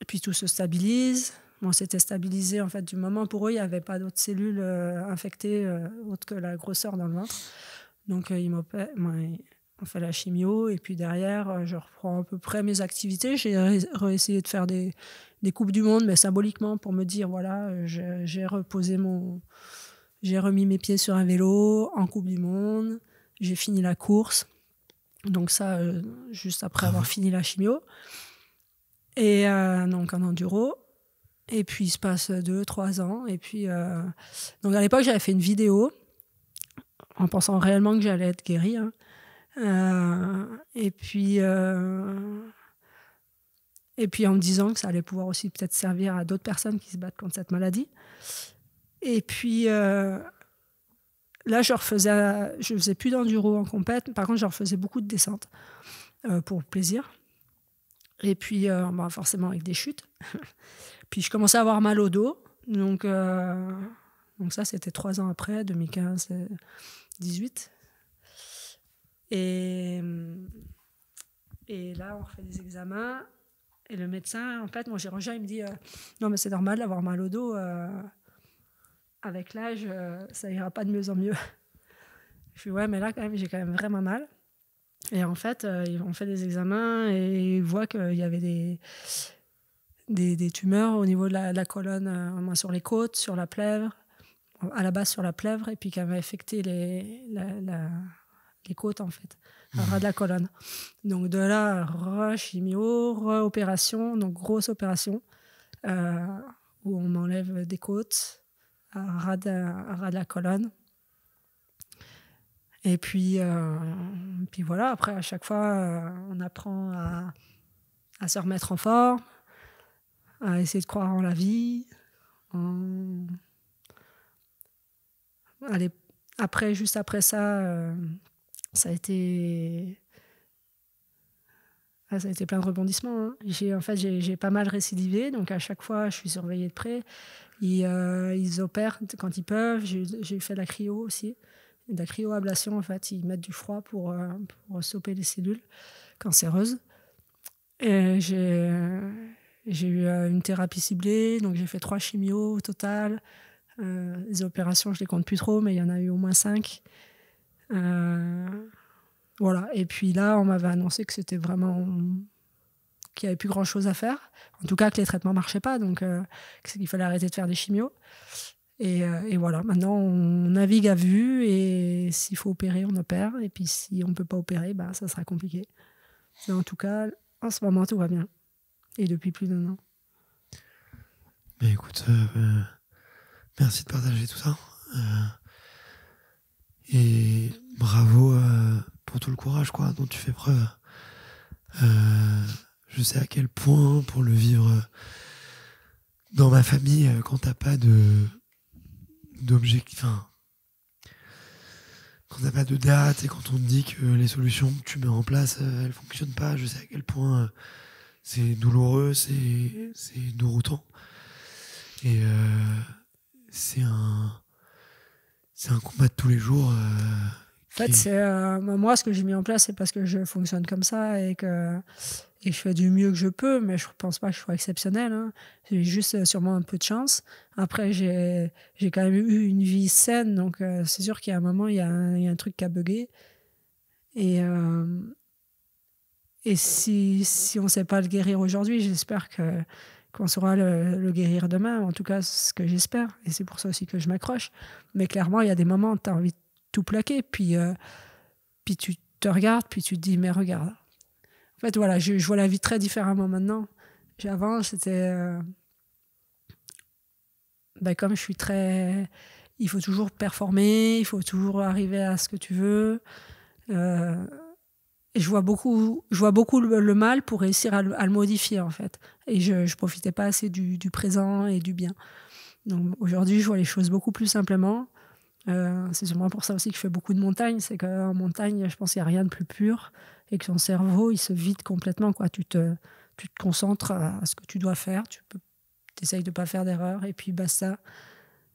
B: et puis tout se stabilise on s'était stabilisé en fait du moment. Pour eux, il n'y avait pas d'autres cellules euh, infectées euh, autre que la grosseur dans le ventre. Donc, euh, ils m'ont fait la chimio et puis derrière, je reprends à peu près mes activités. J'ai réessayé de faire des, des, coupes du monde, mais symboliquement pour me dire voilà, j'ai reposé mon, j'ai remis mes pieds sur un vélo en coupe du monde, j'ai fini la course. Donc ça, juste après avoir ah. fini la chimio et donc en enduro. Et puis il se passe euh, deux, trois ans. Et puis, euh, donc à l'époque, j'avais fait une vidéo en pensant réellement que j'allais être guérie. Hein. Euh, et puis, et puis en me disant que ça allait pouvoir aussi peut-être servir à d'autres personnes qui se battent contre cette maladie. Et puis là, je refaisais, je faisais plus d'enduro en compète. Par contre, je refaisais beaucoup de descentes pour plaisir. Et puis, bah, forcément, avec des chutes. Puis je commençais à avoir mal au dos. Donc, euh, donc ça, c'était trois ans après, 2015, 18. Et, et là, on fait des examens. Et le médecin, en fait, moi mon chirurgien, il me dit euh, Non, mais c'est normal d'avoir mal au dos. Euh, avec l'âge, ça ira pas de mieux en mieux. je suis Ouais, mais là, quand même, j'ai quand même vraiment mal. Et en fait, on fait des examens et il voit qu'il y avait des des, tumeurs au niveau de la, colonne, euh, sur les côtes, sur la plèvre, à la base sur la plèvre, et puis qui avait affecté les, côtes, en fait, à ras de la colonne. Donc de là, re-chimio, re-opération, donc grosse opération, euh, où on enlève des côtes à ras de, la colonne. Et puis, euh, puis voilà, après, à chaque fois, on apprend à se remettre en forme, à essayer de croire en la vie. Allez, après, juste après ça, euh, ça a été. Ah, ça a été plein de rebondissements. Hein. J'ai, en fait, j'ai, pas mal récidivé, donc à chaque fois, je suis surveillée de près. Ils, euh, opèrent quand ils peuvent. J'ai, fait de la cryo aussi, de la cryoablation, en fait. Ils mettent du froid pour, euh, pour stopper les cellules cancéreuses. Et j'ai j'ai eu euh, une thérapie ciblée, donc j'ai fait trois chimios au total. Euh, les opérations, je les compte plus trop, mais il y en a eu au moins cinq. Euh, voilà. Et puis là, on m'avait annoncé que c'était vraiment qu'il n'y avait plus grand chose à faire. En tout cas, que les traitements ne marchaient pas, donc qu'il fallait arrêter de faire des chimios. Et, voilà, maintenant on navigue à vue et s'il faut opérer, on opère. Et puis si on ne peut pas opérer, bah, ça sera compliqué. Mais en tout cas, en ce moment, tout va bien. Et depuis plus d'un an.
C: Mais écoute, euh, euh,
A: merci de partager tout ça. Euh, et bravo pour tout le courage quoi, dont tu fais preuve. je sais à quel point pour le vivre dans ma famille, quand t'as pas de d'objectif, quand t'as pas de date et quand on te dit que les solutions que tu mets en place, elles fonctionnent pas, je sais à quel point c'est douloureux, c'est, c'est déroutant. Et euh, c'est un, c'est un combat de tous les jours. Euh, en fait, c'est
B: euh, moi ce que j'ai mis en place, c'est parce que je fonctionne comme ça et que et je fais du mieux que je peux, mais je pense pas que je sois exceptionnel. Hein. J'ai juste sûrement un peu de chance. Après, j'ai j'ai quand même eu une vie saine, donc c'est sûr qu'il y a un moment, il y a un, il y a un truc qui a bugué. Et et si, si on ne sait pas le guérir aujourd'hui, j'espère que qu'on saura le, guérir demain. En tout cas, ce que j'espère. Et c'est pour ça aussi que je m'accroche. Mais clairement, il y a des moments où tu as envie de tout plaquer. Puis, euh, puis tu te regardes, puis tu te dis, mais regarde. En fait, voilà, je, vois la vie très différemment maintenant. Avant, c'était... Euh, ben, comme je suis très... Il faut toujours performer, il faut toujours arriver à ce que tu veux. Euh, et je vois beaucoup, je vois beaucoup le, mal pour réussir à le, modifier, en fait. Et je ne profitais pas assez du, présent et du bien. Donc aujourd'hui, je vois les choses beaucoup plus simplement. Euh, c'est sûrement pour ça aussi que je fais beaucoup de montagne. C'est qu'en montagne, je pense qu'il n'y a rien de plus pur et que ton cerveau, il se vide complètement. Quoi. Tu, te, tu te concentres à ce que tu dois faire. Tu peux, essayes de ne pas faire d'erreur et puis basta.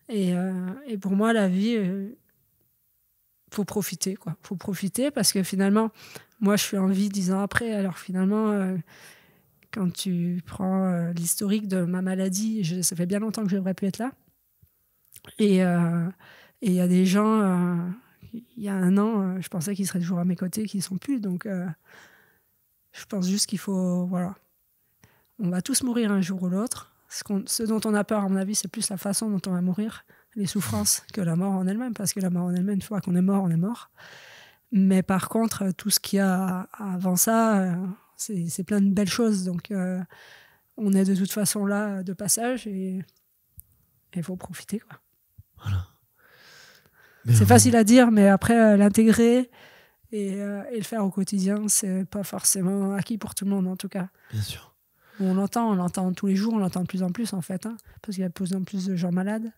B: Et, euh, et pour moi, la vie, il euh, faut profiter. quoi faut profiter parce que finalement, moi, je suis en vie dix ans après. Alors finalement, euh, quand tu prends euh, l'historique de ma maladie, je, ça fait bien longtemps que j'aurais pu être là. Euh, et il y a des gens, il y a un an, je pensais qu'ils seraient toujours à mes côtés, qu'ils ne sont plus. Donc, je pense juste qu'il faut, voilà, on va tous mourir un jour ou l'autre. Ce, ce, dont on a peur, à mon avis, c'est plus la façon dont on va mourir, les souffrances, que la mort en elle-même, parce que la mort en elle-même, une fois qu'on est mort, on est mort. Mais par contre, euh, tout ce qu'il y a avant ça, euh, c'est plein de belles choses. Donc, euh, on est de toute façon là de passage et il faut profiter. Quoi. Voilà. C'est facile à dire, mais après, l'intégrer et, et, le faire au quotidien, c'est pas forcément acquis pour tout le monde, en tout cas. Bien sûr. On l'entend, on l'entend tous les jours, on l'entend de plus en plus, en fait, hein, parce qu'il y a de plus en plus de gens malades.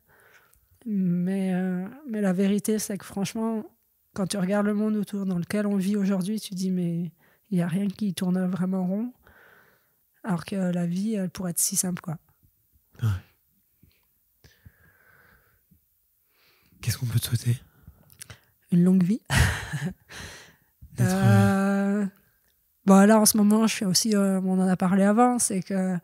B: Mais, mais la vérité, c'est que franchement, quand tu regardes le monde autour dans lequel on vit aujourd'hui, tu dis mais il n'y a rien qui tourne vraiment rond, alors que la vie, elle pourrait être si simple. quoi.
A: Qu'est-ce qu'on peut te souhaiter
B: Une longue vie. Euh, euh, bon, là, en ce moment, je suis aussi, euh, on en a parlé avant, c'est que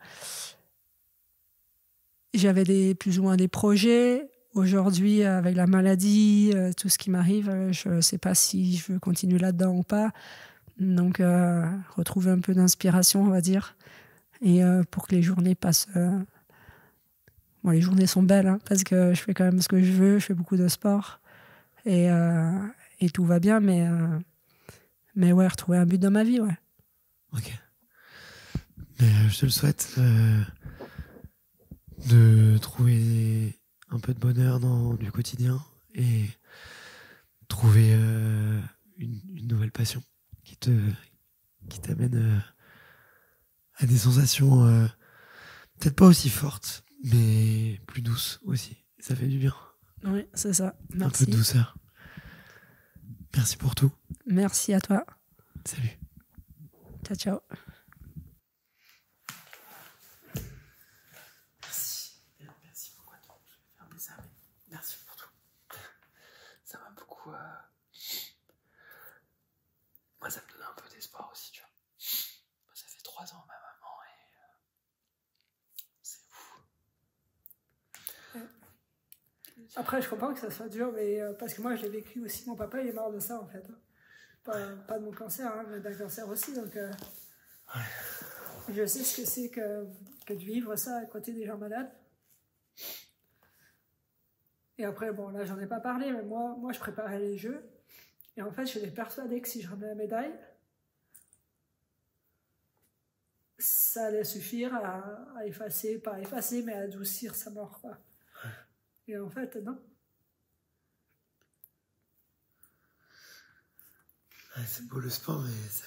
B: j'avais des, plus ou moins des projets. Aujourd'hui, avec la maladie, euh, tout ce qui m'arrive, euh, je ne sais pas si je veux continuer là-dedans ou pas. Donc, euh, retrouver un peu d'inspiration, on va dire, et pour que les journées passent. Bon, les journées sont belles hein, parce que je fais quand même ce que je veux, je fais beaucoup de sport et, tout va bien, mais, mais ouais, retrouver un but dans ma vie, ouais. Ok.
C: Mais
A: je te le souhaite de trouver un peu de bonheur dans du quotidien et trouver euh, une, nouvelle passion qui te qui t'amène euh, à des sensations euh, peut-être pas aussi fortes mais plus douces aussi ça fait du bien
B: oui c'est ça un peu de douceur merci pour tout merci à toi salut ciao ciao Après, je comprends que ça soit dur, mais euh, parce que moi, je l'ai vécu aussi. Mon papa, il est mort de ça, en fait. Pas, de mon cancer, hein, mais d'un cancer aussi. Donc, euh, je sais ce que c'est que, de vivre ça à côté des gens malades. Et après, bon, là, j'en ai pas parlé, mais moi, moi, je préparais les jeux. Et en fait, je l'ai persuadé que si je ramenais la médaille, ça allait suffire à, effacer, pas effacer, mais à adoucir sa mort, quoi. Et en fait, non.
A: c'est beau le sport, mais ça,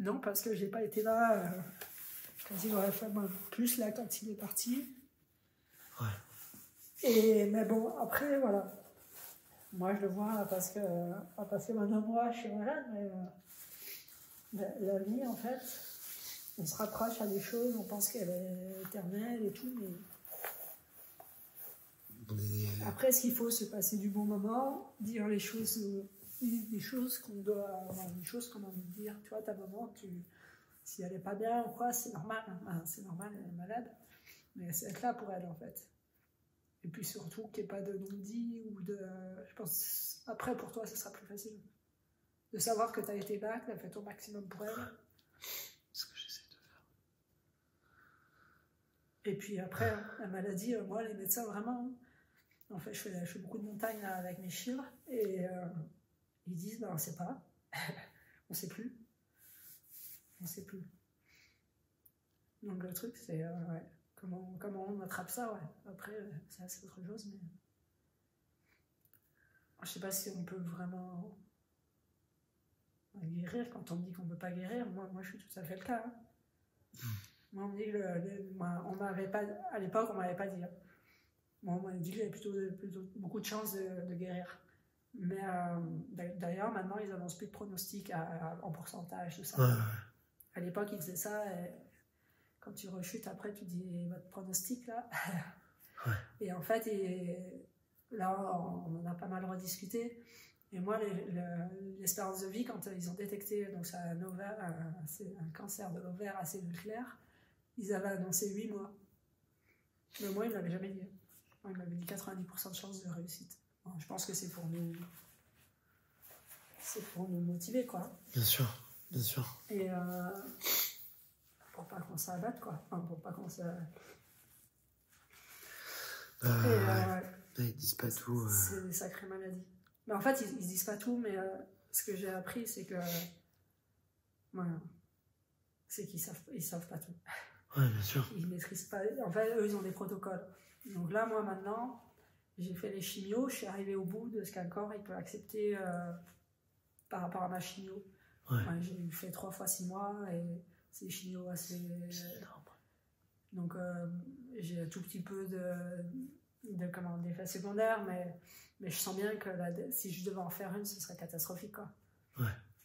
B: Non, parce que j'ai pas été là quand il aurait fait plus là quand il est parti. Ouais. Et, mais bon, après, voilà. Moi, je le vois parce que, pas euh, passer maintenant mois, je suis malade, mais euh, la, vie, en fait, on se rapproche à des choses, on pense qu'elle est éternelle et tout, mais après, ce qu'il faut, c'est passer du bon moment, dire les choses, des euh, choses qu'on doit, des choses qu'on a envie de dire. Tu vois, ta maman, tu, si elle n'est pas bien ou quoi, c'est normal. Hein. c'est normal, elle est malade. Mais c'est être là pour elle, en fait. Et puis surtout qu'il n'y ait pas de non-dit ou de. Je pense, après, pour toi, ce sera plus facile. De savoir que tu as été là, que tu as fait ton maximum pour elle. Ce que j'essaie de faire. Et puis après, hein, la maladie, euh, moi, les médecins, vraiment. Hein. En fait, je fais, beaucoup de montagnes avec mes chiens et euh, ils disent ben, on ne sait pas, on sait plus, on sait plus. Donc le truc, c'est euh, comment, on attrape ça. Après, c'est autre chose, mais je ne sais pas si on peut vraiment guérir quand on me dit qu'on ne peut pas guérir. Moi, moi, je suis tout à fait le cas. Hein. Hmm. Moi, on me dit m'avait pas, à l'époque, on m'avait pas dit. Hein. Bon, qu'il y plutôt, plutôt, beaucoup de chances de, guérir. Mais euh, d'ailleurs, maintenant, ils n'annoncent plus de pronostic en pourcentage, tout ça. À l'époque, ils faisaient ça. quand tu rechutes après, tu dis eh, votre pronostic, là. Et en fait, là, on, a pas mal rediscuté. Et moi, l'espérance de vie, quand euh, ils ont détecté donc, ça, un, un, cancer de l'ovaire assez nucléaire, ils avaient annoncé 8 mois. Mais moi, ils ne l'avaient jamais dit il dit 90% de chances de réussite. je pense que c'est pour nous. C'est pour nous motiver, quoi.
A: Bien sûr, bien sûr.
B: Et euh, pour pas qu'on s'abatte, quoi. pas qu'on
A: ah, euh, Ils disent pas tout. Euh. C'est
B: des sacrées maladies. Mais en fait, ils, ils disent pas tout, mais ce que j'ai appris, c'est que. C'est qu'ils savent, ils savent pas tout. Ouais, bien sûr. Ils maîtrisent pas. En fait, eux, ils ont des protocoles. Donc là, moi maintenant, j'ai fait les chimios, je suis arrivée au bout de ce qu'un corps il peut accepter euh, par rapport à ma chimio. j'ai fait trois fois six mois et c'est des assez. Donc euh, j'ai un tout petit peu de, de comment, d'effets secondaires, mais, mais je sens bien que si je devais en faire une, ce serait catastrophique. Quoi.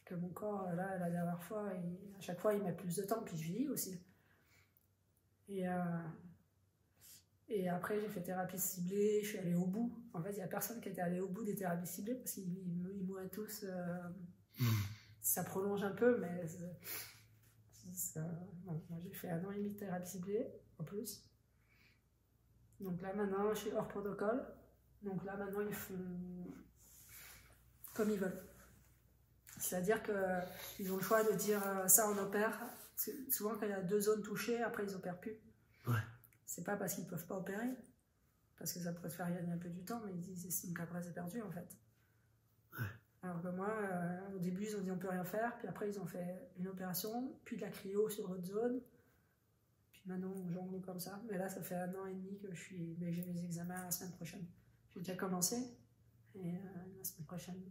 B: Que mon corps, là, la dernière fois, à chaque fois, il met plus de temps, puis je vis aussi. Et euh, et après, j'ai fait thérapie ciblée, je suis allée au bout. En fait, il n'y a personne qui était allé au bout des thérapies ciblées parce qu'ils m'ont tous. Euh, hmm. Ça prolonge un peu, mais. Euh, j'ai fait un an et demi de thérapie ciblée, en plus. Donc là, maintenant, je suis hors protocole. Donc là, maintenant, ils font comme ils veulent. C'est-à-dire qu'ils ont le choix de dire euh, ça, on opère. Souvent, quand il y a deux zones touchées, après, ils opèrent plus. Ouais c'est pas parce qu'ils peuvent pas opérer, parce que ça pourrait faire gagner un peu du temps, mais ils disent que c'est perdu en fait. Alors que moi, euh, au début, ils ont dit on peut rien faire, puis après ils ont fait une opération, puis de la cryo sur l'autre zone, puis maintenant on comme ça. Mais là, ça fait un an et demi que je suis, mais j'ai mes examens la semaine prochaine. J'ai déjà commencé, et euh, la semaine prochaine.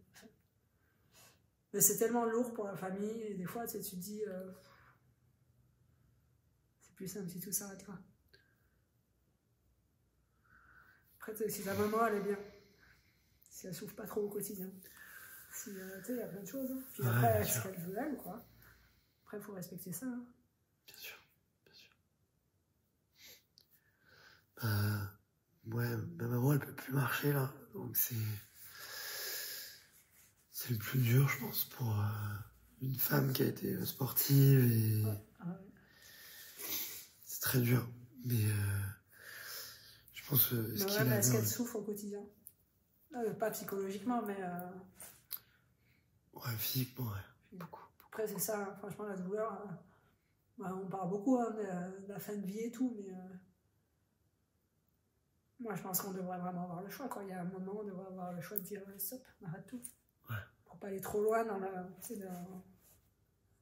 B: Mais c'est tellement lourd pour la famille, et des fois tu, te dis, euh, c'est plus simple si tout s'arrête là. Après, si ta maman, elle est bien, si elle souffre pas trop au quotidien. Si, euh, tu il y a plein de choses. Hein. Puis après, c'est ce qu'elle veut, elle, quoi. Après, il faut respecter ça. Hein. Bien sûr, bien sûr.
A: Bah, ouais, ma maman, elle peut plus marcher, là. Donc, c'est. C'est le plus dur, je pense, pour euh, une femme qui a été euh, sportive et. Ah c'est très dur. Mais. Euh... Je pense ce qu'elle
B: souffre au quotidien. Euh, pas psychologiquement, mais. Euh,
A: ouais, physiquement,
B: ouais. Après, c'est ça, franchement, la douleur. Euh, bah, on parle beaucoup hein, de la fin de vie et tout, mais. Moi, je pense qu'on devrait vraiment avoir le choix. Quoi. Il y a un moment, on devrait avoir le choix de dire stop, on arrête tout. Ouais. Pour pas aller trop loin dans, la,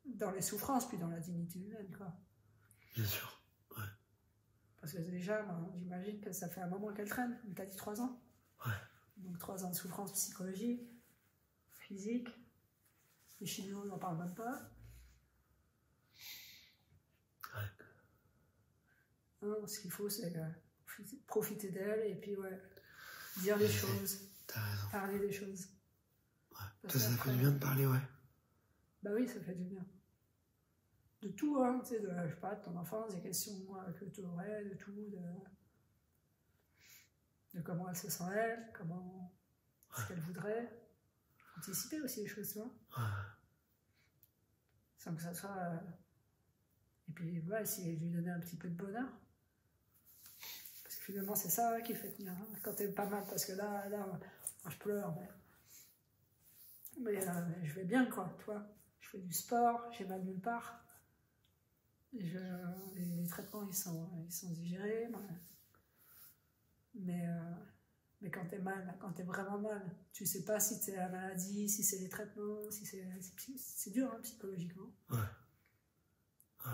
B: dans les souffrances, puis dans la dignité humaine. Quoi. Bien sûr. Parce que déjà, ben, j'imagine que ça fait un moment qu'elle traîne. Mais t'as dit trois ans Ouais. Donc trois ans de souffrance psychologique, physique. Les on n'en parle même pas. Ouais. Non, hein, ce qu'il faut, c'est euh, profiter d'elle et puis, ouais, dire les choses. Parler des choses. Ouais. Ça, ça fait du bien de parler, ouais. Bah oui, ça fait du bien de tout, hein, de, je pas, de ton enfance, des questions que tu aurais, de tout, de, comment elle se sent elle, comment, ce qu'elle voudrait. Anticiper aussi les choses, Sans que ça soit. Euh, et puis, voilà, ouais, essayer de lui donner un petit peu de bonheur. Parce que finalement, c'est ça hein, qui fait tenir. Hein, quand t'es pas mal, parce que là, là, je pleure, mais. Euh, je vais bien, quoi, toi Je fais du sport, j'ai mal nulle part. Je, les, traitements, ils sont, ils sont digérés. Mais, euh, mais quand t'es mal, quand t'es vraiment mal, tu sais pas si c'est la maladie, si c'est les traitements, si c'est. C'est dur, hein, psychologiquement.
C: Ouais.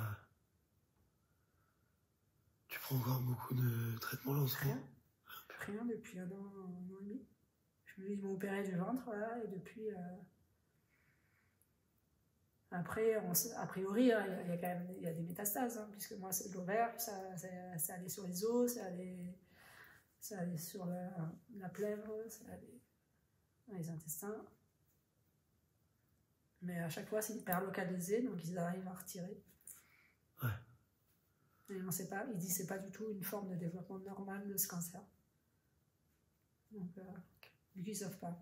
A: Tu prends encore beaucoup de traitements là en ce moment
B: Rien depuis un an, et demi. Je, ils m'ont opéré du ventre, et depuis. Euh, après, a priori, hein, il y, a quand même y a des métastases, hein, puisque moi, c'est l'ovaire, ça, ça, allait sur les os, ça allait, sur la, plèvre, ça allait dans les intestins. Mais à chaque fois, c'est hyper localisé, donc ils arrivent à retirer. Ouais. Et on sait pas, il dit que c'est pas du tout une forme de développement normal de ce cancer. Donc, euh, ils ne savent pas.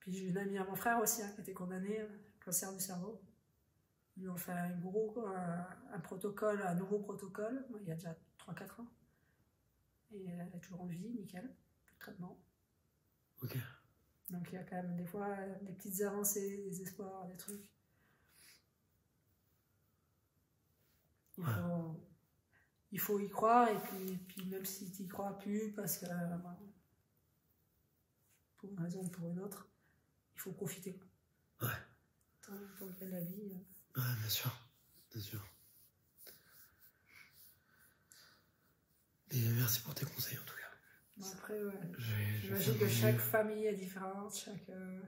B: Puis j'ai une amie à mon frère aussi hein, qui était condamnée cancer du cerveau. Ils lui ont fait un gros, un, protocole, un nouveau protocole, il y a déjà 3-4 ans. Et elle est toujours en vie, nickel, le traitement. Ok. Donc il y a quand même des fois des petites avancées, des espoirs, des trucs.
C: Il faut,
B: il faut y croire, et puis, et puis même si tu n'y crois plus, parce que euh, pour une raison ou pour une autre, il faut profiter hein, la vie.
C: bien sûr, bien sûr.
A: merci pour tes conseils en tout cas.
B: après, ouais. J'imagine que chaque famille est différente, chaque, euh,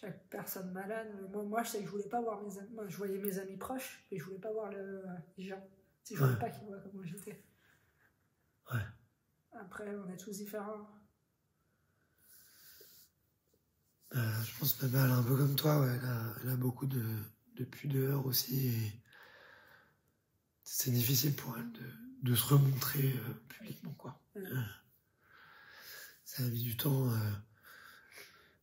B: chaque personne malade. Moi, moi, je sais que je voulais pas voir mes amis. je voyais mes amis proches, mais je voulais pas voir le, les gens. C'est, je voulais pas qu'ils voient comment j'étais. Ouais. Après, on est tous différents.
A: Euh, je pense que mère, un peu comme toi, ouais, elle, a, beaucoup de, pudeur aussi. c'est difficile pour elle de, se remontrer euh, publiquement. quoi. Euh, ça a mis du temps.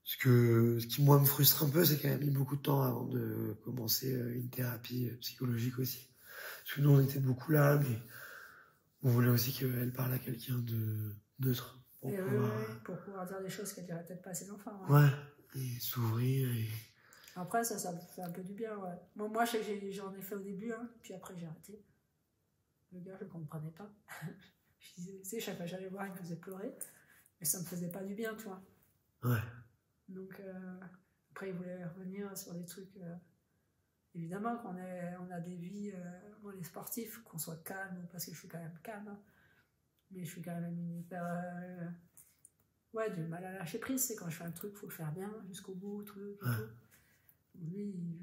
A: ce, que, ce qui, moi, me frustre un peu, c'est qu'elle a mis beaucoup de temps avant de commencer une thérapie psychologique aussi. Parce que nous, on était beaucoup là, mais on voulait aussi qu'elle parle à quelqu'un de neutre.
B: Pour, pouvoir... dire des choses qu'elle dirait peut-être pas à ses enfants. Ouais
C: et s'ouvrir. Et...
B: Après, ça, ça fait un peu du bien, ouais. moi, j'en ai, fait au début, hein, puis après, j'ai arrêté. Le gars, je ne comprenais pas. je disais, tu sais, chaque fois que j'allais voir, il me faisait pleurer, mais ça me faisait pas du bien, tu vois. Ouais. Donc, euh, après, il voulait revenir sur des trucs. Euh, évidemment, qu'on on a des vies, euh, les sportifs, qu'on soit calme, parce que je suis quand même calme, hein. mais je suis quand même une hyper ouais, du mal à lâcher prise, c'est quand je fais un truc, faut le faire bien, jusqu'au bout, truc. Lui, il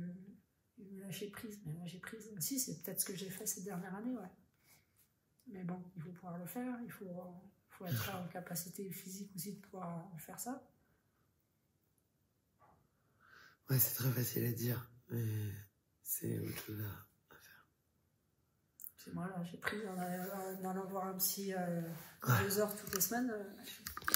B: veut, lâcher prise, mais lâcher prise si, c'est peut-être ce que j'ai fait ces dernières années, ouais. Mais bon, il faut pouvoir le faire, il faut, faut être en capacité physique aussi de pouvoir faire ça.
A: Ouais, c'est très facile à dire, mais c'est autre chose à, faire.
B: C'est là j'ai pris euh, en allant voir un psy euh, deux heures toutes les semaines. Euh,